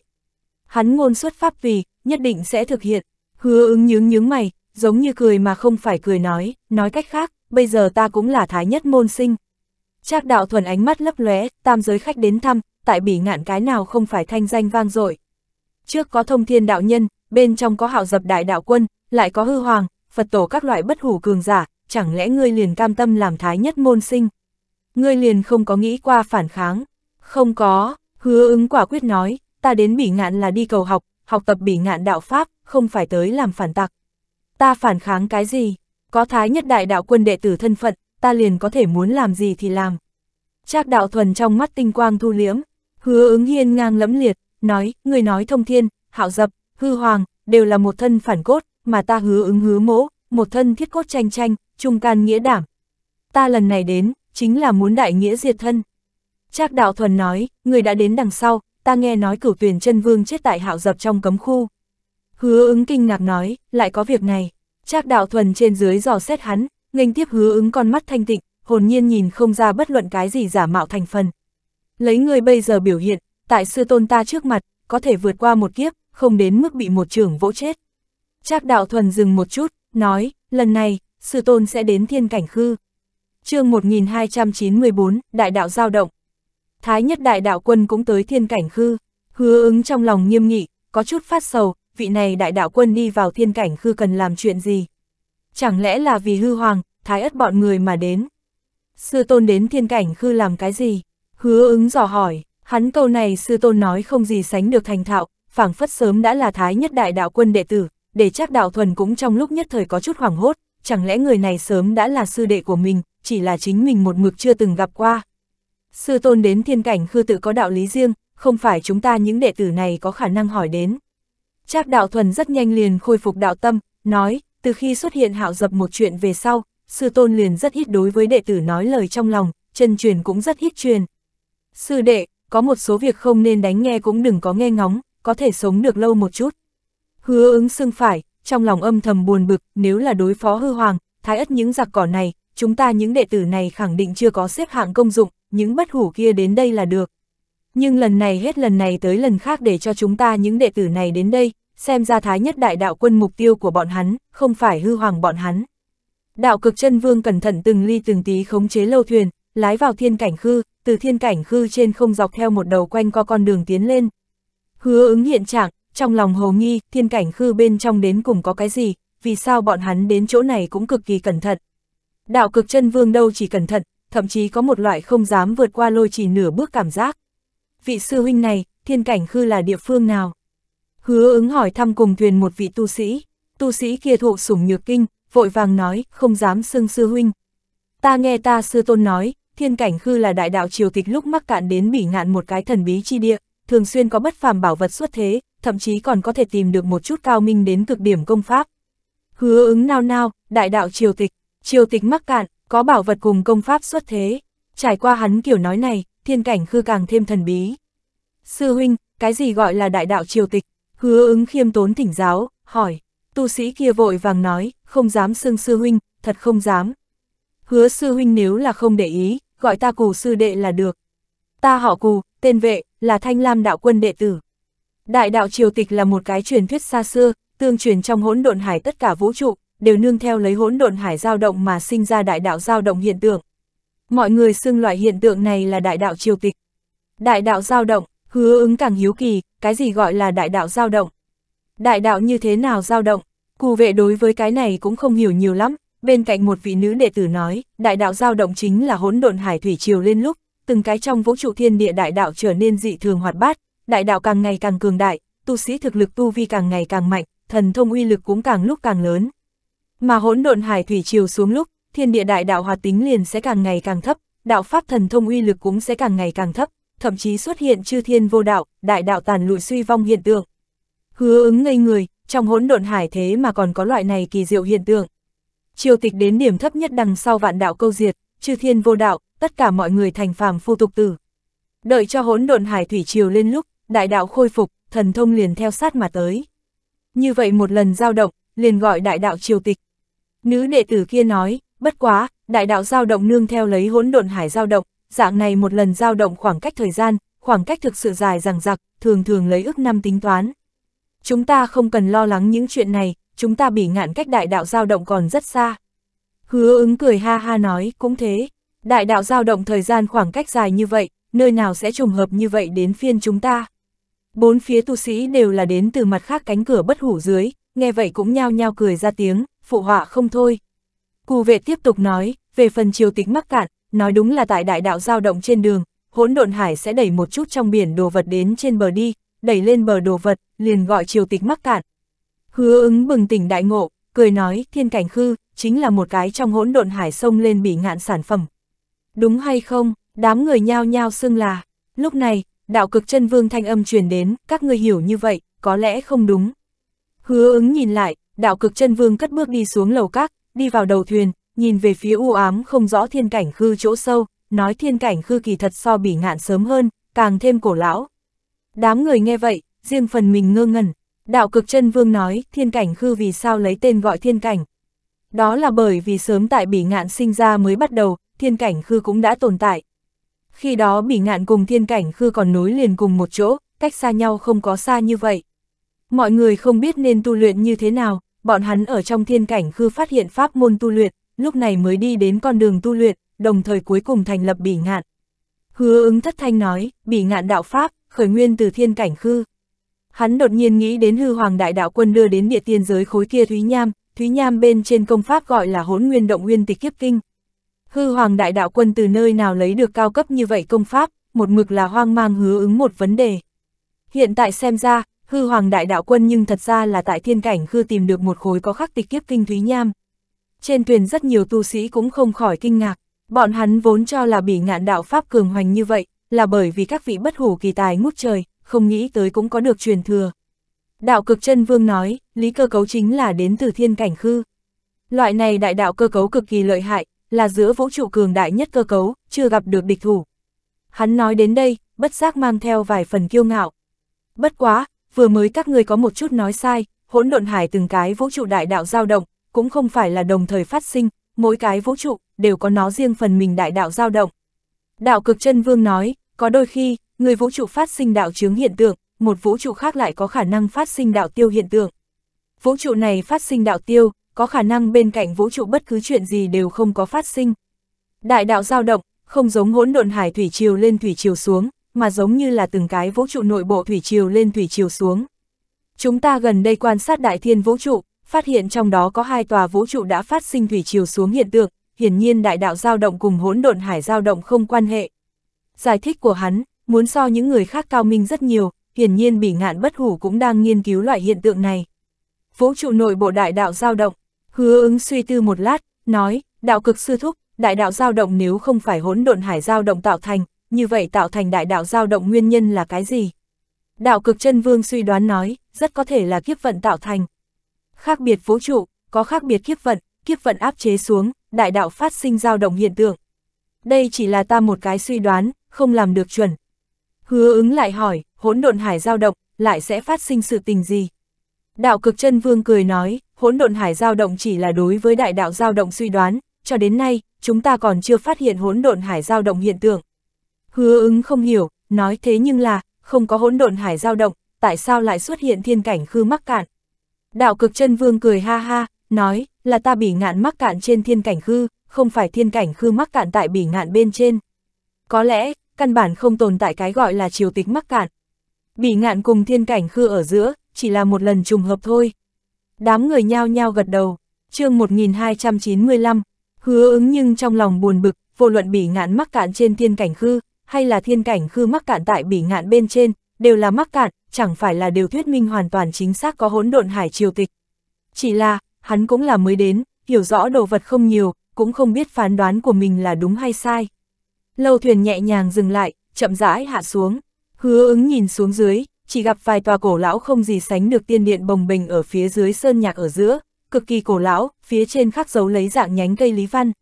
Hắn ngôn xuất pháp vì, nhất định sẽ thực hiện, hứa ứng nhướng nhướng mày, giống như cười mà không phải cười nói, nói cách khác, bây giờ ta cũng là thái nhất môn sinh. Trác đạo thuần ánh mắt lấp lóe, tam giới khách đến thăm, tại bỉ ngạn cái nào không phải thanh danh vang dội. Trước có thông thiên đạo nhân, bên trong có hạo dập đại đạo quân, lại có hư hoàng, Phật tổ các loại bất hủ cường giả, chẳng lẽ ngươi liền cam tâm làm thái nhất môn sinh? Ngươi liền không có nghĩ qua phản kháng? Không có, hứa ứng quả quyết nói, ta đến bỉ ngạn là đi cầu học, học tập bỉ ngạn đạo Pháp, không phải tới làm phản tặc. Ta phản kháng cái gì? Có thái nhất đại đạo quân đệ tử thân phận, ta liền có thể muốn làm gì thì làm. Trác đạo thuần trong mắt tinh quang thu liễm, hứa ứng hiên ngang lẫm liệt, nói, người nói thông thiên, hạo dập, hư hoàng, đều là một thân phản cốt, mà ta hứa ứng hứa mỗ, một thân thiết cốt tranh tranh, trung can nghĩa đảm. Ta lần này đến, chính là muốn đại nghĩa diệt thân. Trác đạo thuần nói, người đã đến đằng sau, ta nghe nói cửu tuyển chân vương chết tại hạo dập trong cấm khu. Hứa ứng kinh ngạc nói, lại có việc này. Trác đạo thuần trên dưới dò xét hắn, nghênh tiếp hứa ứng con mắt thanh tịnh, hồn nhiên nhìn không ra bất luận cái gì giả mạo thành phần. Lấy người bây giờ biểu hiện, tại sư tôn ta trước mặt, có thể vượt qua một kiếp, không đến mức bị một trưởng vỗ chết. Trác đạo thuần dừng một chút, nói, lần này, sư tôn sẽ đến thiên cảnh khư. chương 1294, đại đạo giao động. Thái nhất đại đạo quân cũng tới thiên cảnh khư, hứa ứng trong lòng nghiêm nghị, có chút phát sầu, vị này đại đạo quân đi vào thiên cảnh khư cần làm chuyện gì. Chẳng lẽ là vì hư hoàng, thái ất bọn người mà đến. Sư tôn đến thiên cảnh khư làm cái gì? Hứa ứng dò hỏi, hắn câu này sư tôn nói không gì sánh được thành thạo, phảng phất sớm đã là thái nhất đại đạo quân đệ tử, để chắc đạo thuần cũng trong lúc nhất thời có chút hoảng hốt, chẳng lẽ người này sớm đã là sư đệ của mình, chỉ là chính mình một mực chưa từng gặp qua. Sư tôn đến thiên cảnh khư tự có đạo lý riêng, không phải chúng ta những đệ tử này có khả năng hỏi đến. Trác đạo thuần rất nhanh liền khôi phục đạo tâm, nói, từ khi xuất hiện hạo dập một chuyện về sau, sư tôn liền rất ít đối với đệ tử nói lời trong lòng, chân truyền cũng rất ít truyền. Sư đệ, có một số việc không nên đánh nghe cũng đừng có nghe ngóng, có thể sống được lâu một chút. Hứa ứng xưng phải, trong lòng âm thầm buồn bực, nếu là đối phó hư hoàng, thái ất những giặc cỏ này, chúng ta những đệ tử này khẳng định chưa có xếp hạng công dụng, những bất hủ kia đến đây là được. Nhưng lần này hết lần này tới lần khác để cho chúng ta những đệ tử này đến đây, xem ra thái nhất đại đạo quân mục tiêu của bọn hắn, không phải hư hoàng bọn hắn. Đạo cực chân vương cẩn thận từng ly từng tí khống chế lâu thuyền, lái vào thiên cảnh khư, từ thiên cảnh khư trên không dọc theo một đầu quanh co con đường tiến lên. Hứa ứng hiện trạng, trong lòng hồ nghi, thiên cảnh khư bên trong đến cùng có cái gì, vì sao bọn hắn đến chỗ này cũng cực kỳ cẩn thận. Đạo cực chân vương đâu chỉ cẩn thận, thậm chí có một loại không dám vượt qua lôi chỉ nửa bước cảm giác. Vị sư huynh này, thiên cảnh khư là địa phương nào? Hứa ứng hỏi thăm cùng thuyền một vị tu sĩ, tu sĩ kia thụ sủng nhược kinh, vội vàng nói, không dám xưng sư huynh. Ta nghe ta sư tôn nói, thiên cảnh khư là đại đạo triều tịch lúc mắc cạn đến bỉ ngạn một cái thần bí chi địa, thường xuyên có bất phàm bảo vật xuất thế, thậm chí còn có thể tìm được một chút cao minh đến cực điểm công pháp. Hứa ứng nao nao, đại đạo triều tịch, triều tịch mắc cạn, có bảo vật cùng công pháp xuất thế. Trải qua hắn kiểu nói này, thiên cảnh khư càng thêm thần bí. Sư huynh, cái gì gọi là đại đạo triều tịch? Hứa ứng khiêm tốn thỉnh giáo, hỏi. Tu sĩ kia vội vàng nói, không dám xưng sư huynh, thật không dám. Hứa sư huynh nếu là không để ý, gọi ta cù sư đệ là được. Ta họ cù, tên vệ, là thanh lam đạo quân đệ tử. Đại đạo triều tịch là một cái truyền thuyết xa xưa, tương truyền trong hỗn độn hải tất cả vũ trụ, đều nương theo lấy hỗn độn hải dao động mà sinh ra đại đạo dao động hiện tượng. Mọi người xưng loại hiện tượng này là đại đạo triều tịch. Đại đạo dao động, hứa ứng càng hiếu kỳ, cái gì gọi là đại đạo dao động? Đại đạo như thế nào dao động? Cù vệ đối với cái này cũng không hiểu nhiều lắm, bên cạnh một vị nữ đệ tử nói, đại đạo dao động chính là hỗn độn hải thủy triều lên lúc, từng cái trong vũ trụ thiên địa đại đạo trở nên dị thường hoạt bát, đại đạo càng ngày càng cường đại, tu sĩ thực lực tu vi càng ngày càng mạnh, thần thông uy lực cũng càng lúc càng lớn. Mà hỗn độn hải thủy chiều xuống lúc, thiên địa đại đạo hòa tính liền sẽ càng ngày càng thấp, đạo pháp thần thông uy lực cũng sẽ càng ngày càng thấp, thậm chí xuất hiện chư thiên vô đạo, đại đạo tàn lụi suy vong hiện tượng. Hứa ứng ngây người, trong hỗn độn hải thế mà còn có loại này kỳ diệu hiện tượng. Triều tịch đến điểm thấp nhất đằng sau vạn đạo câu diệt, chư thiên vô đạo, tất cả mọi người thành phàm phu tục tử. Đợi cho hỗn độn hải thủy triều lên lúc, đại đạo khôi phục, thần thông liền theo sát mà tới. Như vậy một lần giao động, liền gọi đại đạo triều tịch. Nữ đệ tử kia nói, bất quá, đại đạo giao động nương theo lấy hỗn độn hải giao động, dạng này một lần giao động khoảng cách thời gian, khoảng cách thực sự dài rằng giặc, thường thường lấy ước năm tính toán. Chúng ta không cần lo lắng những chuyện này, chúng ta bị ngạn cách đại đạo giao động còn rất xa. Hứa ứng cười ha ha nói, cũng thế, đại đạo giao động thời gian khoảng cách dài như vậy, nơi nào sẽ trùng hợp như vậy đến phiên chúng ta. Bốn phía tu sĩ đều là đến từ mặt khác cánh cửa bất hủ dưới, nghe vậy cũng nhao nhao cười ra tiếng, phụ họa không thôi. Cù vệ tiếp tục nói, về phần triều tịch mắc cạn, nói đúng là tại đại đạo giao động trên đường, hỗn độn hải sẽ đẩy một chút trong biển đồ vật đến trên bờ đi, đẩy lên bờ đồ vật, liền gọi triều tịch mắc cạn. Hứa ứng bừng tỉnh đại ngộ, cười nói, thiên cảnh khư, chính là một cái trong hỗn độn hải sông lên bị ngạn sản phẩm. Đúng hay không, đám người nhao nhao xưng là, lúc này, đạo cực chân vương thanh âm truyền đến, các ngươi hiểu như vậy, có lẽ không đúng. Hứa ứng nhìn lại, đạo cực chân vương cất bước đi xuống lầu các, đi vào đầu thuyền, nhìn về phía u ám không rõ thiên cảnh khư chỗ sâu, nói thiên cảnh khư kỳ thật so bỉ ngạn sớm hơn, càng thêm cổ lão. Đám người nghe vậy, riêng phần mình ngơ ngẩn, đạo cực chân vương nói thiên cảnh khư vì sao lấy tên gọi thiên cảnh. Đó là bởi vì sớm tại bỉ ngạn sinh ra mới bắt đầu, thiên cảnh khư cũng đã tồn tại, khi đó bỉ ngạn cùng thiên cảnh khư còn nối liền cùng một chỗ, cách xa nhau không có xa như vậy. Mọi người không biết nên tu luyện như thế nào, bọn hắn ở trong thiên cảnh khư phát hiện pháp môn tu luyện, lúc này mới đi đến con đường tu luyện, đồng thời cuối cùng thành lập bỉ ngạn. Hứa ứng thất thanh nói, bỉ ngạn đạo pháp, khởi nguyên từ thiên cảnh khư. Hắn đột nhiên nghĩ đến hư hoàng đại đạo quân đưa đến địa tiên giới khối kia Thúy Nham, Thúy Nham bên trên công pháp gọi là hỗn nguyên động nguyên tịch kiếp kinh, Hư hoàng đại đạo quân từ nơi nào lấy được cao cấp như vậy công pháp, một mực là hoang mang hứa ứng một vấn đề. Hiện tại xem ra, hư hoàng đại đạo quân nhưng thật ra là tại thiên cảnh khư tìm được một khối có khắc tịch kiếp kinh thúy nham. Trên thuyền rất nhiều tu sĩ cũng không khỏi kinh ngạc, bọn hắn vốn cho là bị ngạn đạo pháp cường hoành như vậy, là bởi vì các vị bất hủ kỳ tài ngút trời, không nghĩ tới cũng có được truyền thừa. Đạo cực chân vương nói, lý cơ cấu chính là đến từ thiên cảnh khư. Loại này đại đạo cơ cấu cực kỳ lợi hại, là giữa vũ trụ cường đại nhất cơ cấu, chưa gặp được địch thủ. Hắn nói đến đây, bất giác mang theo vài phần kiêu ngạo. Bất quá, vừa mới các người có một chút nói sai, hỗn độn hải từng cái vũ trụ đại đạo dao động, cũng không phải là đồng thời phát sinh, mỗi cái vũ trụ đều có nó riêng phần mình đại đạo dao động. Đạo cực chân vương nói, có đôi khi, người vũ trụ phát sinh đạo chướng hiện tượng, một vũ trụ khác lại có khả năng phát sinh đạo tiêu hiện tượng. Vũ trụ này phát sinh đạo tiêu, có khả năng bên cạnh vũ trụ bất cứ chuyện gì đều không có phát sinh. Đại đạo dao động, không giống hỗn độn hải thủy triều lên thủy triều xuống, mà giống như là từng cái vũ trụ nội bộ thủy triều lên thủy triều xuống. Chúng ta gần đây quan sát đại thiên vũ trụ, phát hiện trong đó có hai tòa vũ trụ đã phát sinh thủy triều xuống hiện tượng, hiển nhiên đại đạo dao động cùng hỗn độn hải dao động không quan hệ. Giải thích của hắn, muốn so những người khác cao minh rất nhiều, hiển nhiên bỉ ngạn bất hủ cũng đang nghiên cứu loại hiện tượng này. Vũ trụ nội bộ đại đạo dao động, Hứa ứng suy tư một lát, nói, đạo cực sư thúc, đại đạo dao động nếu không phải hỗn độn hải dao động tạo thành, như vậy tạo thành đại đạo dao động nguyên nhân là cái gì? Đạo cực chân vương suy đoán nói, rất có thể là kiếp vận tạo thành. Khác biệt vũ trụ, có khác biệt kiếp vận, kiếp vận áp chế xuống, đại đạo phát sinh dao động hiện tượng. Đây chỉ là ta một cái suy đoán, không làm được chuẩn. Hứa ứng lại hỏi, hỗn độn hải dao động, lại sẽ phát sinh sự tình gì? Đạo cực chân vương cười nói, hỗn độn hải dao động chỉ là đối với đại đạo dao động suy đoán, cho đến nay, chúng ta còn chưa phát hiện hỗn độn hải dao động hiện tượng. Hứa ứng không hiểu, nói thế nhưng là, không có hỗn độn hải dao động, tại sao lại xuất hiện thiên cảnh khư mắc cạn. Đạo cực chân vương cười ha ha, nói, là ta bị ngạn mắc cạn trên thiên cảnh khư, không phải thiên cảnh khư mắc cạn tại bỉ ngạn bên trên. Có lẽ, căn bản không tồn tại cái gọi là triều tịch mắc cạn. Bỉ ngạn cùng thiên cảnh khư ở giữa, chỉ là một lần trùng hợp thôi, Đám người nhao nhao gật đầu, chương 1295, hứa ứng nhưng trong lòng buồn bực, vô luận bỉ ngạn mắc cạn trên thiên cảnh khư, hay là thiên cảnh khư mắc cạn tại bỉ ngạn bên trên, đều là mắc cạn, chẳng phải là điều thuyết minh hoàn toàn chính xác có hỗn độn hải triều tịch. Chỉ là, hắn cũng là mới đến, hiểu rõ đồ vật không nhiều, cũng không biết phán đoán của mình là đúng hay sai. Lâu thuyền nhẹ nhàng dừng lại, chậm rãi hạ xuống, hứa ứng nhìn xuống dưới, chỉ gặp vài tòa cổ lão không gì sánh được tiên điện bồng bình ở phía dưới sơn nhạc ở giữa, cực kỳ cổ lão, phía trên khắc dấu lấy dạng nhánh cây lý văn.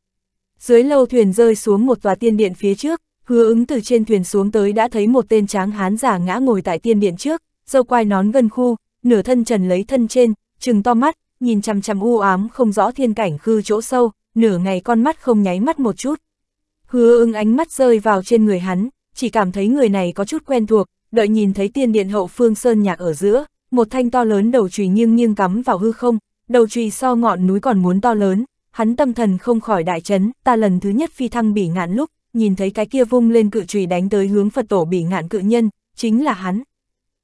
Dưới lâu thuyền rơi xuống một tòa tiên điện phía trước, hứa ứng từ trên thuyền xuống tới đã thấy một tên tráng hán giả ngã ngồi tại tiên điện trước, dâu quai nón gân khu, nửa thân trần lấy thân trên, trừng to mắt, nhìn chằm chằm u ám không rõ thiên cảnh khư chỗ sâu, nửa ngày con mắt không nháy mắt một chút. Hứa ứng ánh mắt rơi vào trên người hắn, chỉ cảm thấy người này có chút quen thuộc, đợi nhìn thấy tiền điện hậu phương sơn nhạc ở giữa, một thanh to lớn đầu chùy nghiêng nghiêng cắm vào hư không, đầu chùy so ngọn núi còn muốn to lớn, hắn tâm thần không khỏi đại chấn, ta lần thứ nhất phi thăng bỉ ngạn lúc, nhìn thấy cái kia vung lên cự chùy đánh tới hướng Phật tổ bỉ ngạn cự nhân, chính là hắn.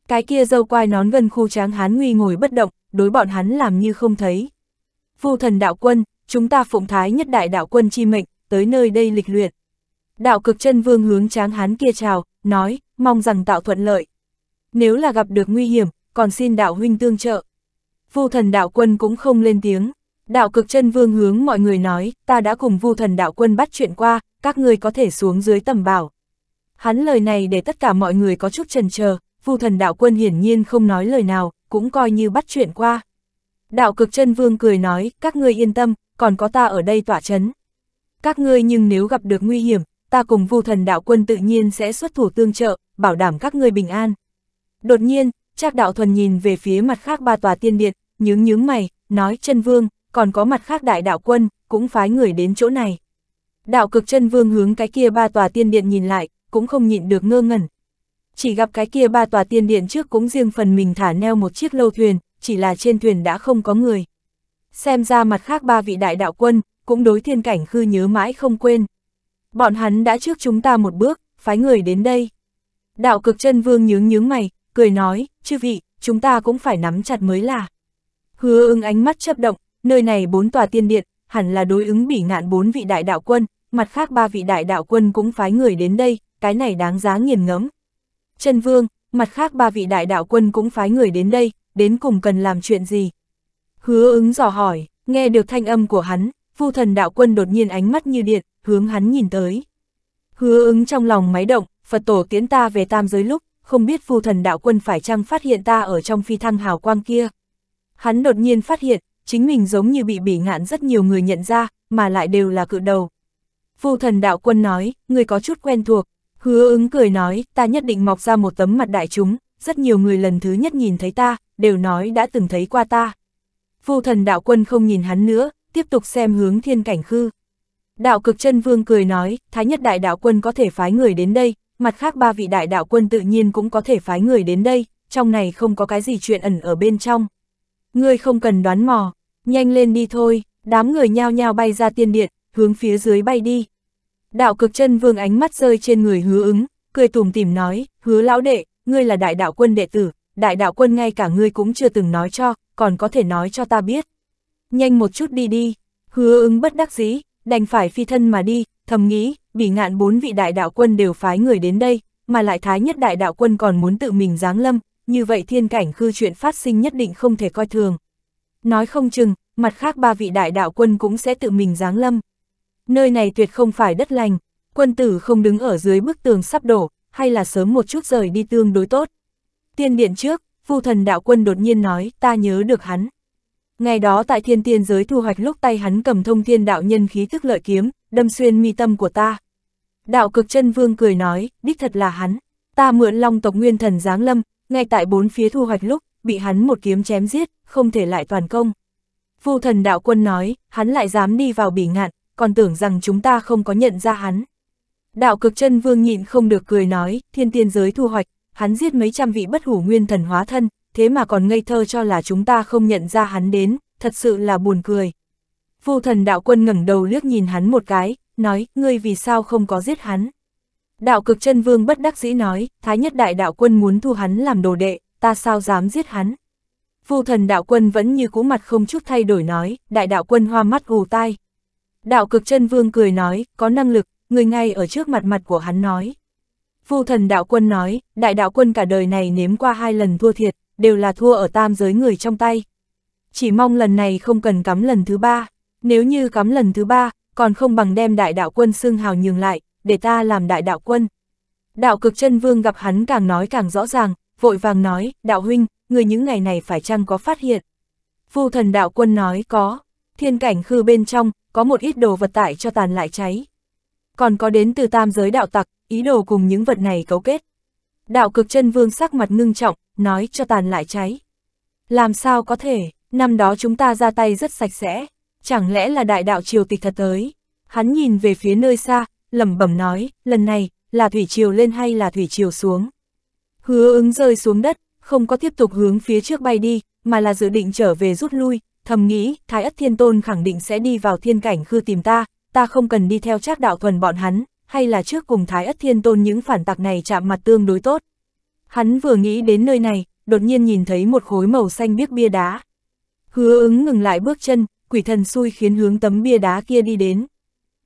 Cái kia dâu quai nón gần khu tráng hán nguy ngồi bất động, đối bọn hắn làm như không thấy. Vu thần đạo quân, chúng ta phụng thái nhất đại đạo quân chi mệnh, tới nơi đây lịch luyện. Đạo cực chân vương hướng tráng hán kia chào, nói, mong rằng tạo thuận lợi. Nếu là gặp được nguy hiểm, còn xin đạo huynh tương trợ. Vu thần đạo quân cũng không lên tiếng. Đạo cực chân vương hướng mọi người nói, ta đã cùng vu thần đạo quân bắt chuyện qua, các ngươi có thể xuống dưới tầm bảo. Hắn lời này để tất cả mọi người có chút trần chờ vu thần đạo quân hiển nhiên không nói lời nào, cũng coi như bắt chuyện qua. Đạo cực chân vương cười nói, các ngươi yên tâm, còn có ta ở đây tỏa chấn. Các ngươi nhưng nếu gặp được nguy hiểm, ta cùng vu thần đạo quân tự nhiên sẽ xuất thủ tương trợ, bảo đảm các ngươi bình an. Đột nhiên, Trác đạo thuần nhìn về phía mặt khác ba tòa tiên điện, nhướng nhướng mày, nói chân vương, còn có mặt khác đại đạo quân, cũng phái người đến chỗ này. Đạo cực chân vương hướng cái kia ba tòa tiên điện nhìn lại, cũng không nhịn được ngơ ngẩn. Chỉ gặp cái kia ba tòa tiên điện trước cũng riêng phần mình thả neo một chiếc lâu thuyền, chỉ là trên thuyền đã không có người. Xem ra mặt khác ba vị đại đạo quân, cũng đối thiên cảnh khư nhớ mãi không quên. Bọn hắn đã trước chúng ta một bước, phái người đến đây. Đạo cực chân vương nhướng nhướng mày, cười nói, chư vị, chúng ta cũng phải nắm chặt mới là. Hứa ưng ánh mắt chấp động, nơi này bốn tòa tiên điện, hẳn là đối ứng bỉ ngạn bốn vị đại đạo quân, mặt khác ba vị đại đạo quân cũng phái người đến đây, cái này đáng giá nghiền ngẫm. Chân vương, mặt khác ba vị đại đạo quân cũng phái người đến đây, đến cùng cần làm chuyện gì? Hứa ứng dò hỏi, nghe được thanh âm của hắn, vu thần đạo quân đột nhiên ánh mắt như điện, hướng hắn nhìn tới. Hứa ứng trong lòng máy động, Phật tổ tiến ta về tam giới lúc, không biết phu thần đạo quân phải chăng phát hiện ta ở trong phi thăng hào quang kia. Hắn đột nhiên phát hiện, chính mình giống như bị bỉ ngạn rất nhiều người nhận ra, mà lại đều là cự đầu. Phu thần đạo quân nói, người có chút quen thuộc, hứa ứng cười nói, ta nhất định mọc ra một tấm mặt đại chúng, rất nhiều người lần thứ nhất nhìn thấy ta, đều nói đã từng thấy qua ta. Phu thần đạo quân không nhìn hắn nữa, tiếp tục xem hướng thiên cảnh khư. Đạo cực chân vương cười nói, Thái nhất đại đạo quân có thể phái người đến đây, mặt khác ba vị đại đạo quân tự nhiên cũng có thể phái người đến đây, trong này không có cái gì chuyện ẩn ở bên trong. Ngươi không cần đoán mò, nhanh lên đi thôi, đám người nhao nhao bay ra tiên điện, hướng phía dưới bay đi. Đạo cực chân vương ánh mắt rơi trên người hứa ứng, cười tùm tìm nói, hứa lão đệ, ngươi là đại đạo quân đệ tử, đại đạo quân ngay cả ngươi cũng chưa từng nói cho, còn có thể nói cho ta biết. Nhanh một chút đi đi, hứa ứng bất đắc dĩ, đành phải phi thân mà đi, thầm nghĩ, bị ngạn bốn vị đại đạo quân đều phái người đến đây, mà lại thái nhất đại đạo quân còn muốn tự mình giáng lâm, như vậy thiên cảnh khư chuyện phát sinh nhất định không thể coi thường. Nói không chừng, mặt khác ba vị đại đạo quân cũng sẽ tự mình giáng lâm. Nơi này tuyệt không phải đất lành, quân tử không đứng ở dưới bức tường sắp đổ, hay là sớm một chút rời đi tương đối tốt. Tiên điện trước, phu thần đạo quân đột nhiên nói, ta nhớ được hắn. Ngày đó tại thiên tiên giới thu hoạch lúc tay hắn cầm thông thiên đạo nhân khí thức lợi kiếm, đâm xuyên mi tâm của ta. Đạo cực chân vương cười nói, đích thật là hắn. Ta mượn long tộc nguyên thần giáng lâm, ngay tại bốn phía thu hoạch lúc, bị hắn một kiếm chém giết, không thể lại toàn công. Vu thần đạo quân nói, hắn lại dám đi vào bỉ ngạn, còn tưởng rằng chúng ta không có nhận ra hắn. Đạo cực chân vương nhịn không được cười nói, thiên tiên giới thu hoạch, hắn giết mấy trăm vị bất hủ nguyên thần hóa thân, thế mà còn ngây thơ cho là chúng ta không nhận ra hắn đến, thật sự là buồn cười. Vu thần đạo quân ngẩng đầu liếc nhìn hắn một cái, nói, ngươi vì sao không có giết hắn? Đạo cực chân vương bất đắc dĩ nói, thái nhất đại đạo quân muốn thu hắn làm đồ đệ, ta sao dám giết hắn? Vu thần đạo quân vẫn như cũ mặt không chút thay đổi nói, đại đạo quân hoa mắt hù tai. Đạo cực chân vương cười nói, có năng lực, người ngay ở trước mặt mặt của hắn nói. Vu thần đạo quân nói, đại đạo quân cả đời này nếm qua hai lần thua thiệt, đều là thua ở tam giới người trong tay. Chỉ mong lần này không cần cắm lần thứ ba, nếu như cắm lần thứ ba, còn không bằng đem đại đạo quân xương hào nhường lại, để ta làm đại đạo quân. Đạo cực chân vương gặp hắn càng nói càng rõ ràng, vội vàng nói, đạo huynh, người những ngày này phải chăng có phát hiện. Phu thần đạo quân nói có, thiên cảnh khư bên trong, có một ít đồ vật tải cho tàn lại cháy. Còn có đến từ tam giới đạo tặc, ý đồ cùng những vật này cấu kết. Đạo cực chân vương sắc mặt ngưng trọng, nói cho tàn lại cháy. Làm sao có thể, năm đó chúng ta ra tay rất sạch sẽ, chẳng lẽ là đại đạo triều tịch thật tới. Hắn nhìn về phía nơi xa, lẩm bẩm nói, lần này, là thủy triều lên hay là thủy triều xuống. Hứa ứng rơi xuống đất, không có tiếp tục hướng phía trước bay đi, mà là dự định trở về rút lui, thầm nghĩ, Thái Ất Thiên Tôn khẳng định sẽ đi vào thiên cảnh khư tìm ta, ta không cần đi theo trác đạo thuần bọn hắn, hay là trước cùng Thái Ất Thiên Tôn những phản tặc này chạm mặt tương đối tốt. Hắn vừa nghĩ đến nơi này, đột nhiên nhìn thấy một khối màu xanh biếc bia đá. Hứa ứng ngừng lại bước chân, quỷ thần xui khiến hướng tấm bia đá kia đi đến.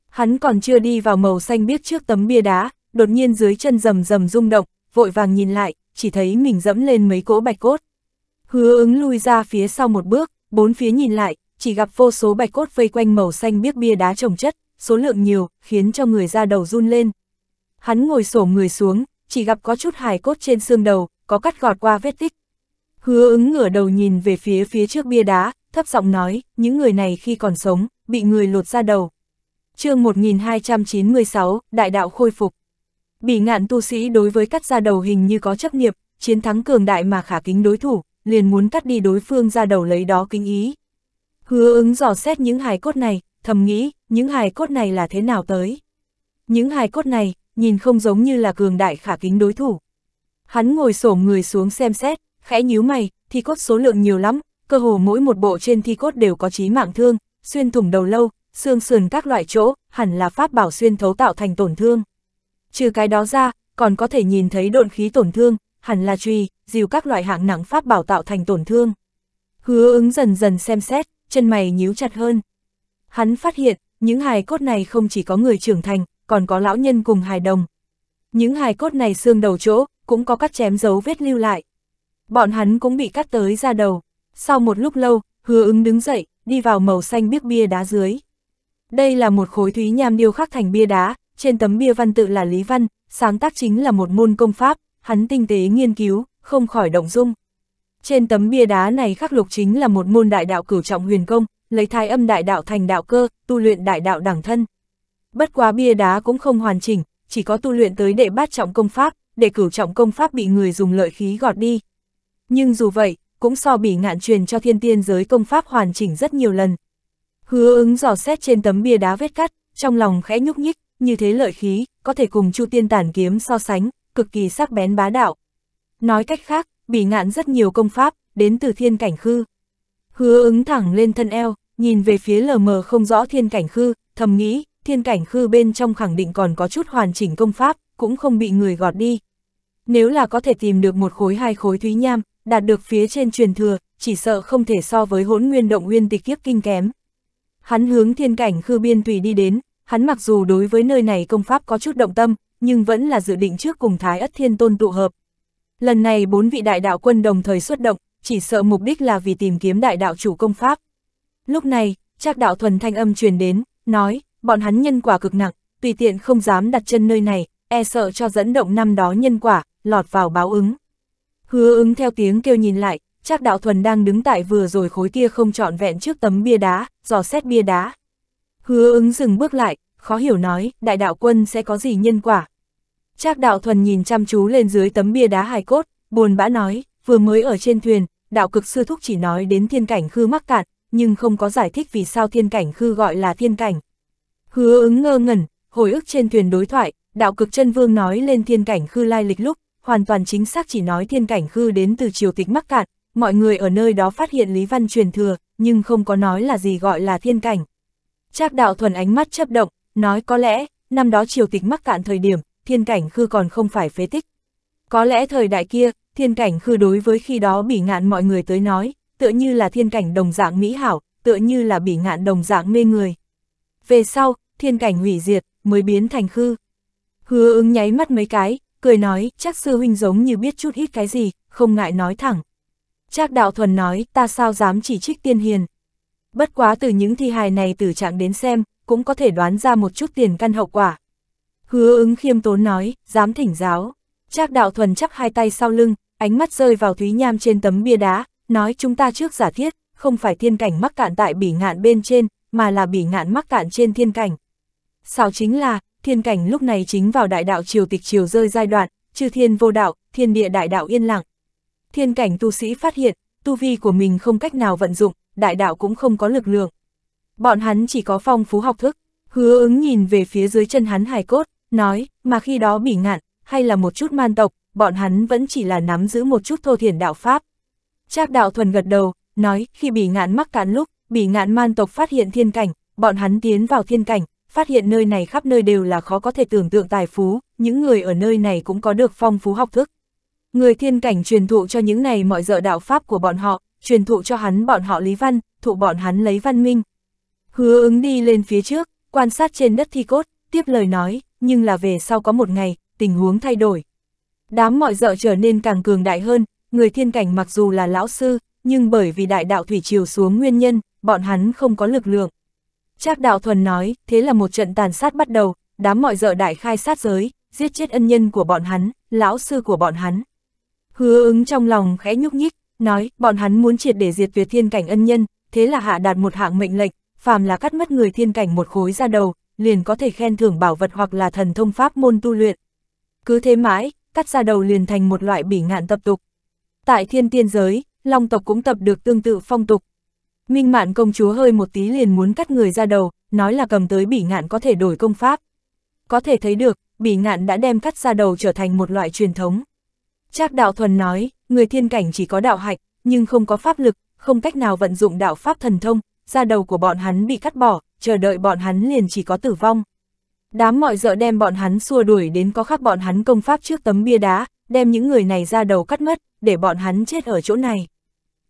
Hắn còn chưa đi vào màu xanh biếc trước tấm bia đá, đột nhiên dưới chân rầm rầm rung động, vội vàng nhìn lại, chỉ thấy mình dẫm lên mấy cỗ bạch cốt. Hứa ứng lui ra phía sau một bước, bốn phía nhìn lại, chỉ gặp vô số bạch cốt vây quanh màu xanh biếc bia đá trồng chất số lượng nhiều, khiến cho người ra đầu run lên. Hắn ngồi sổ người xuống, chỉ gặp có chút hài cốt trên xương đầu, có cắt gọt qua vết tích. Hứa ứng ngửa đầu nhìn về phía phía trước bia đá, thấp giọng nói, những người này khi còn sống, bị người lột ra đầu. chương 1296, Đại đạo khôi phục. bị ngạn tu sĩ đối với cắt ra đầu hình như có chấp nghiệp, chiến thắng cường đại mà khả kính đối thủ, liền muốn cắt đi đối phương ra đầu lấy đó kính ý. Hứa ứng dò xét những hài cốt này, thầm nghĩ, những hài cốt này là thế nào tới? Những hài cốt này, nhìn không giống như là cường đại khả kính đối thủ. Hắn ngồi xổm người xuống xem xét, khẽ nhíu mày, thi cốt số lượng nhiều lắm, cơ hồ mỗi một bộ trên thi cốt đều có chí mạng thương, xuyên thủng đầu lâu, xương sườn các loại chỗ, hẳn là pháp bảo xuyên thấu tạo thành tổn thương. Trừ cái đó ra, còn có thể nhìn thấy độn khí tổn thương, hẳn là truy, dìu các loại hạng nặng pháp bảo tạo thành tổn thương. Hứa ứng dần dần xem xét, chân mày nhíu chặt hơn. Hắn phát hiện, những hài cốt này không chỉ có người trưởng thành, còn có lão nhân cùng hài đồng. Những hài cốt này xương đầu chỗ, cũng có cắt chém dấu vết lưu lại. Bọn hắn cũng bị cắt tới ra đầu. Sau một lúc lâu, hứa ứng đứng dậy, đi vào màu xanh biếc bia đá dưới. Đây là một khối thúy nham điêu khắc thành bia đá, trên tấm bia văn tự là Lý Văn, sáng tác chính là một môn công pháp, hắn tinh tế nghiên cứu, không khỏi động dung. Trên tấm bia đá này khắc lục chính là một môn đại đạo cửu trọng huyền công, lấy thai âm đại đạo thành đạo cơ, tu luyện đại đạo đẳng thân. Bất quá bia đá cũng không hoàn chỉnh, chỉ có tu luyện tới đệ bát trọng công pháp, để cửu trọng công pháp bị người dùng lợi khí gọt đi. Nhưng dù vậy, cũng so bỉ ngạn truyền cho thiên tiên giới công pháp hoàn chỉnh rất nhiều lần. Hứa ứng dò xét trên tấm bia đá vết cắt, trong lòng khẽ nhúc nhích, như thế lợi khí, có thể cùng chu tiên tản kiếm so sánh, cực kỳ sắc bén bá đạo. Nói cách khác, bỉ ngạn rất nhiều công pháp, đến từ thiên cảnh khư. Hứa ứng thẳng lên thân eo, nhìn về phía lờ mờ không rõ thiên cảnh khư, thầm nghĩ, thiên cảnh khư bên trong khẳng định còn có chút hoàn chỉnh công pháp, cũng không bị người gọt đi. Nếu là có thể tìm được một khối hai khối thúy nham, đạt được phía trên truyền thừa, chỉ sợ không thể so với hỗn nguyên động nguyên tịch kiếp kinh kém. Hắn hướng thiên cảnh khư biên tùy đi đến, hắn mặc dù đối với nơi này công pháp có chút động tâm, nhưng vẫn là dự định trước cùng Thái Ất Thiên Tôn tụ hợp. Lần này bốn vị đại đạo quân đồng thời xuất động, chỉ sợ mục đích là vì tìm kiếm đại đạo chủ công pháp. Lúc này, Trác đạo thuần thanh âm truyền đến, nói, bọn hắn nhân quả cực nặng, tùy tiện không dám đặt chân nơi này, e sợ cho dẫn động năm đó nhân quả, lọt vào báo ứng. Hứa ứng theo tiếng kêu nhìn lại, Trác đạo thuần đang đứng tại vừa rồi khối kia không trọn vẹn trước tấm bia đá, dò xét bia đá. Hứa ứng dừng bước lại, khó hiểu nói, đại đạo quân sẽ có gì nhân quả. Trác đạo thuần nhìn chăm chú lên dưới tấm bia đá hài cốt, buồn bã nói, vừa mới ở trên thuyền, đạo cực sư thúc chỉ nói đến thiên cảnh khư mắc cạn, nhưng không có giải thích vì sao thiên cảnh khư gọi là thiên cảnh. Hứa ứng ngơ ngẩn, hồi ức trên thuyền đối thoại, đạo cực chân vương nói lên thiên cảnh khư lai lịch lúc, hoàn toàn chính xác chỉ nói thiên cảnh khư đến từ triều tịch mắc cạn, mọi người ở nơi đó phát hiện Lý Văn truyền thừa, nhưng không có nói là gì gọi là thiên cảnh. Trác đạo thuần ánh mắt chấp động, nói có lẽ, năm đó triều tịch mắc cạn thời điểm, thiên cảnh khư còn không phải phế tích. Có lẽ thời đại kia, Thiên cảnh khư đối với khi đó bỉ ngạn mọi người tới nói, tựa như là thiên cảnh đồng dạng mỹ hảo, tựa như là bỉ ngạn đồng dạng mê người. Về sau, thiên cảnh hủy diệt, mới biến thành khư. Hứa ứng nháy mắt mấy cái, cười nói, chắc sư huynh giống như biết chút ít cái gì, không ngại nói thẳng. Chắc đạo thuần nói, ta sao dám chỉ trích tiên hiền. Bất quá từ những thi hài này từ trạng đến xem, cũng có thể đoán ra một chút tiền căn hậu quả. Hứa ứng khiêm tốn nói, dám thỉnh giáo. Trác đạo thuần chắp hai tay sau lưng, ánh mắt rơi vào Thúy Nham trên tấm bia đá, nói chúng ta trước giả thiết, không phải thiên cảnh mắc cạn tại bỉ ngạn bên trên, mà là bỉ ngạn mắc cạn trên thiên cảnh. Sao chính là, thiên cảnh lúc này chính vào đại đạo triều tịch triều rơi giai đoạn, chư thiên vô đạo, thiên địa đại đạo yên lặng. Thiên cảnh tu sĩ phát hiện, tu vi của mình không cách nào vận dụng, đại đạo cũng không có lực lượng. Bọn hắn chỉ có phong phú học thức, hứa ứng nhìn về phía dưới chân hắn hài cốt, nói, mà khi đó bỉ ngạn, hay là một chút man tộc, bọn hắn vẫn chỉ là nắm giữ một chút thô thiển đạo pháp. Trác đạo thuần gật đầu, nói, khi bị ngạn mắc cạn lúc, bị ngạn man tộc phát hiện thiên cảnh, bọn hắn tiến vào thiên cảnh, phát hiện nơi này khắp nơi đều là khó có thể tưởng tượng tài phú, những người ở nơi này cũng có được phong phú học thức. Người thiên cảnh truyền thụ cho những này mọi dợ đạo pháp của bọn họ, truyền thụ cho hắn bọn họ lý văn, thụ bọn hắn lấy văn minh. Hứa ứng đi lên phía trước, quan sát trên đất thi cốt, tiếp lời nói, nhưng là về sau có một ngày, tình huống thay đổi, Đám mọi dợ trở nên càng cường đại hơn, người thiên cảnh mặc dù là lão sư, nhưng bởi vì đại đạo thủy chiều xuống nguyên nhân, bọn hắn không có lực lượng. Trác đạo thuần nói, thế là một trận tàn sát bắt đầu, đám mọi dợ đại khai sát giới, giết chết ân nhân của bọn hắn, lão sư của bọn hắn. Hứa ứng trong lòng khẽ nhúc nhích, nói, bọn hắn muốn triệt để diệt tuyệt thiên cảnh ân nhân, thế là hạ đạt một hạng mệnh lệnh, phàm là cắt mất người thiên cảnh một khối ra đầu, liền có thể khen thưởng bảo vật hoặc là thần thông pháp môn tu luyện. Cứ thế mãi, cắt ra đầu liền thành một loại bỉ ngạn tập tục. Tại thiên tiên giới, long tộc cũng tập được tương tự phong tục. Minh mạn công chúa hơi một tí liền muốn cắt người ra đầu, nói là cầm tới bỉ ngạn có thể đổi công pháp. Có thể thấy được, bỉ ngạn đã đem cắt ra đầu trở thành một loại truyền thống. Trác đạo thuần nói, người thiên cảnh chỉ có đạo hạch, nhưng không có pháp lực, không cách nào vận dụng đạo pháp thần thông, ra đầu của bọn hắn bị cắt bỏ, chờ đợi bọn hắn liền chỉ có tử vong. Đám mọi dợ đem bọn hắn xua đuổi đến có khắc bọn hắn công pháp trước tấm bia đá, đem những người này ra đầu cắt mất, để bọn hắn chết ở chỗ này.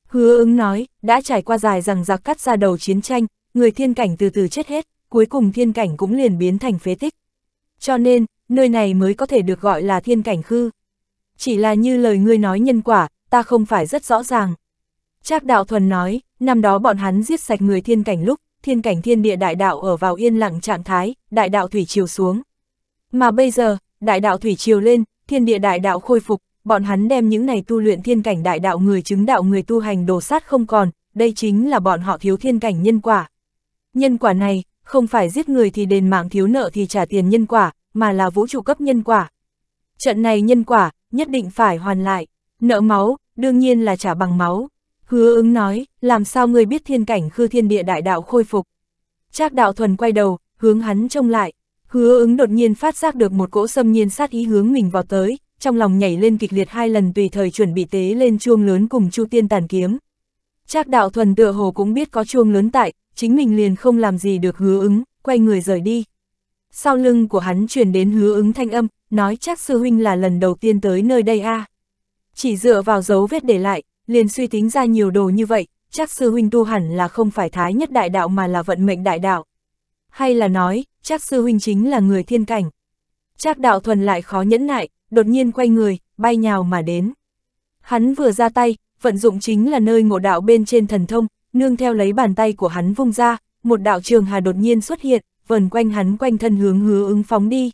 Hứa ứng nói, đã trải qua dài rằng giặc cắt ra đầu chiến tranh, người thiên cảnh từ từ chết hết, cuối cùng thiên cảnh cũng liền biến thành phế tích. Cho nên, nơi này mới có thể được gọi là thiên cảnh khư. Chỉ là như lời ngươi nói nhân quả, ta không phải rất rõ ràng. Trác Đạo Thuần nói, năm đó bọn hắn giết sạch người thiên cảnh lúc, thiên cảnh thiên địa đại đạo ở vào yên lặng trạng thái, đại đạo thủy chiều xuống. Mà bây giờ, đại đạo thủy chiều lên, thiên địa đại đạo khôi phục, bọn hắn đem những này tu luyện thiên cảnh đại đạo người chứng đạo người tu hành đồ sát không còn, đây chính là bọn họ thiếu thiên cảnh nhân quả. Nhân quả này, không phải giết người thì đền mạng thiếu nợ thì trả tiền nhân quả, mà là vũ trụ cấp nhân quả. Trận này nhân quả, nhất định phải hoàn lại, nợ máu, đương nhiên là trả bằng máu, Hứa ứng nói, làm sao ngươi biết thiên cảnh khư thiên địa đại đạo khôi phục. Trác đạo thuần quay đầu, hướng hắn trông lại, hứa ứng đột nhiên phát giác được một cỗ xâm nhiên sát ý hướng mình vào tới, trong lòng nhảy lên kịch liệt hai lần tùy thời chuẩn bị tế lên chuông lớn cùng chu tiên tàn kiếm. Trác đạo thuần tựa hồ cũng biết có chuông lớn tại, chính mình liền không làm gì được hứa ứng, quay người rời đi. Sau lưng của hắn truyền đến hứa ứng thanh âm, nói chắc sư huynh là lần đầu tiên tới nơi đây a Chỉ dựa vào dấu vết để lại, liền suy tính ra nhiều đồ như vậy, chắc sư huynh tu hẳn là không phải thái nhất đại đạo mà là vận mệnh đại đạo. Hay là nói, chắc sư huynh chính là người thiên cảnh. Chắc đạo thuần lại khó nhẫn nại, đột nhiên quay người, bay nhào mà đến. Hắn vừa ra tay, vận dụng chính là nơi ngộ đạo bên trên thần thông, nương theo lấy bàn tay của hắn vung ra, một đạo trường hà đột nhiên xuất hiện, vần quanh hắn quanh thân hướng hứa ứng phóng đi.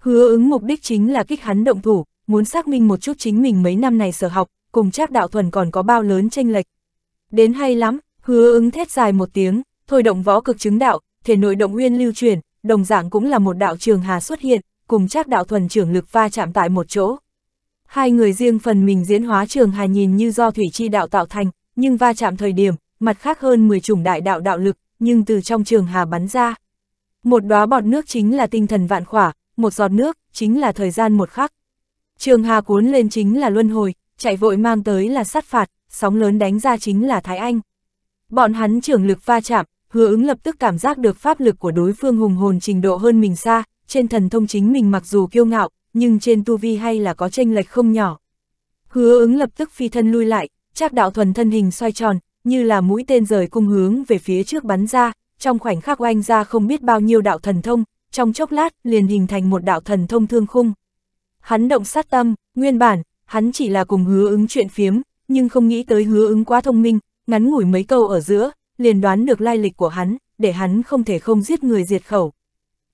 Hứa ứng mục đích chính là kích hắn động thủ, muốn xác minh một chút chính mình mấy năm này sở học, cùng Trác Đạo Thuần còn có bao lớn tranh lệch. Đến hay lắm, hứa ứng thét dài một tiếng, thôi động võ cực chứng đạo, thể nội động nguyên lưu truyền, đồng dạng cũng là một đạo trường hà xuất hiện, cùng Trác Đạo Thuần trưởng lực va chạm tại một chỗ. Hai người riêng phần mình diễn hóa trường hà nhìn như do thủy chi đạo tạo thành, nhưng va chạm thời điểm, mặt khác hơn 10 chủng đại đạo đạo lực, nhưng từ trong trường hà bắn ra. Một đóa bọt nước chính là tinh thần vạn khỏa, một giọt nước chính là thời gian một khắc. Trường hà cuốn lên chính là luân hồi, chạy vội mang tới là sát phạt, sóng lớn đánh ra chính là Thái Anh. Bọn hắn trưởng lực va chạm, hứa ứng lập tức cảm giác được pháp lực của đối phương hùng hồn trình độ hơn mình xa, trên thần thông chính mình mặc dù kiêu ngạo, nhưng trên tu vi hay là có tranh lệch không nhỏ. Hứa ứng lập tức phi thân lui lại, chắc đạo thuần thân hình xoay tròn, như là mũi tên rời cung hướng về phía trước bắn ra, trong khoảnh khắc oanh ra không biết bao nhiêu đạo thần thông, trong chốc lát liền hình thành một đạo thần thông thương khung. Hắn động sát tâm, nguyên bản, hắn chỉ là cùng hứa ứng chuyện phiếm, nhưng không nghĩ tới hứa ứng quá thông minh, ngắn ngủi mấy câu ở giữa, liền đoán được lai lịch của hắn, để hắn không thể không giết người diệt khẩu.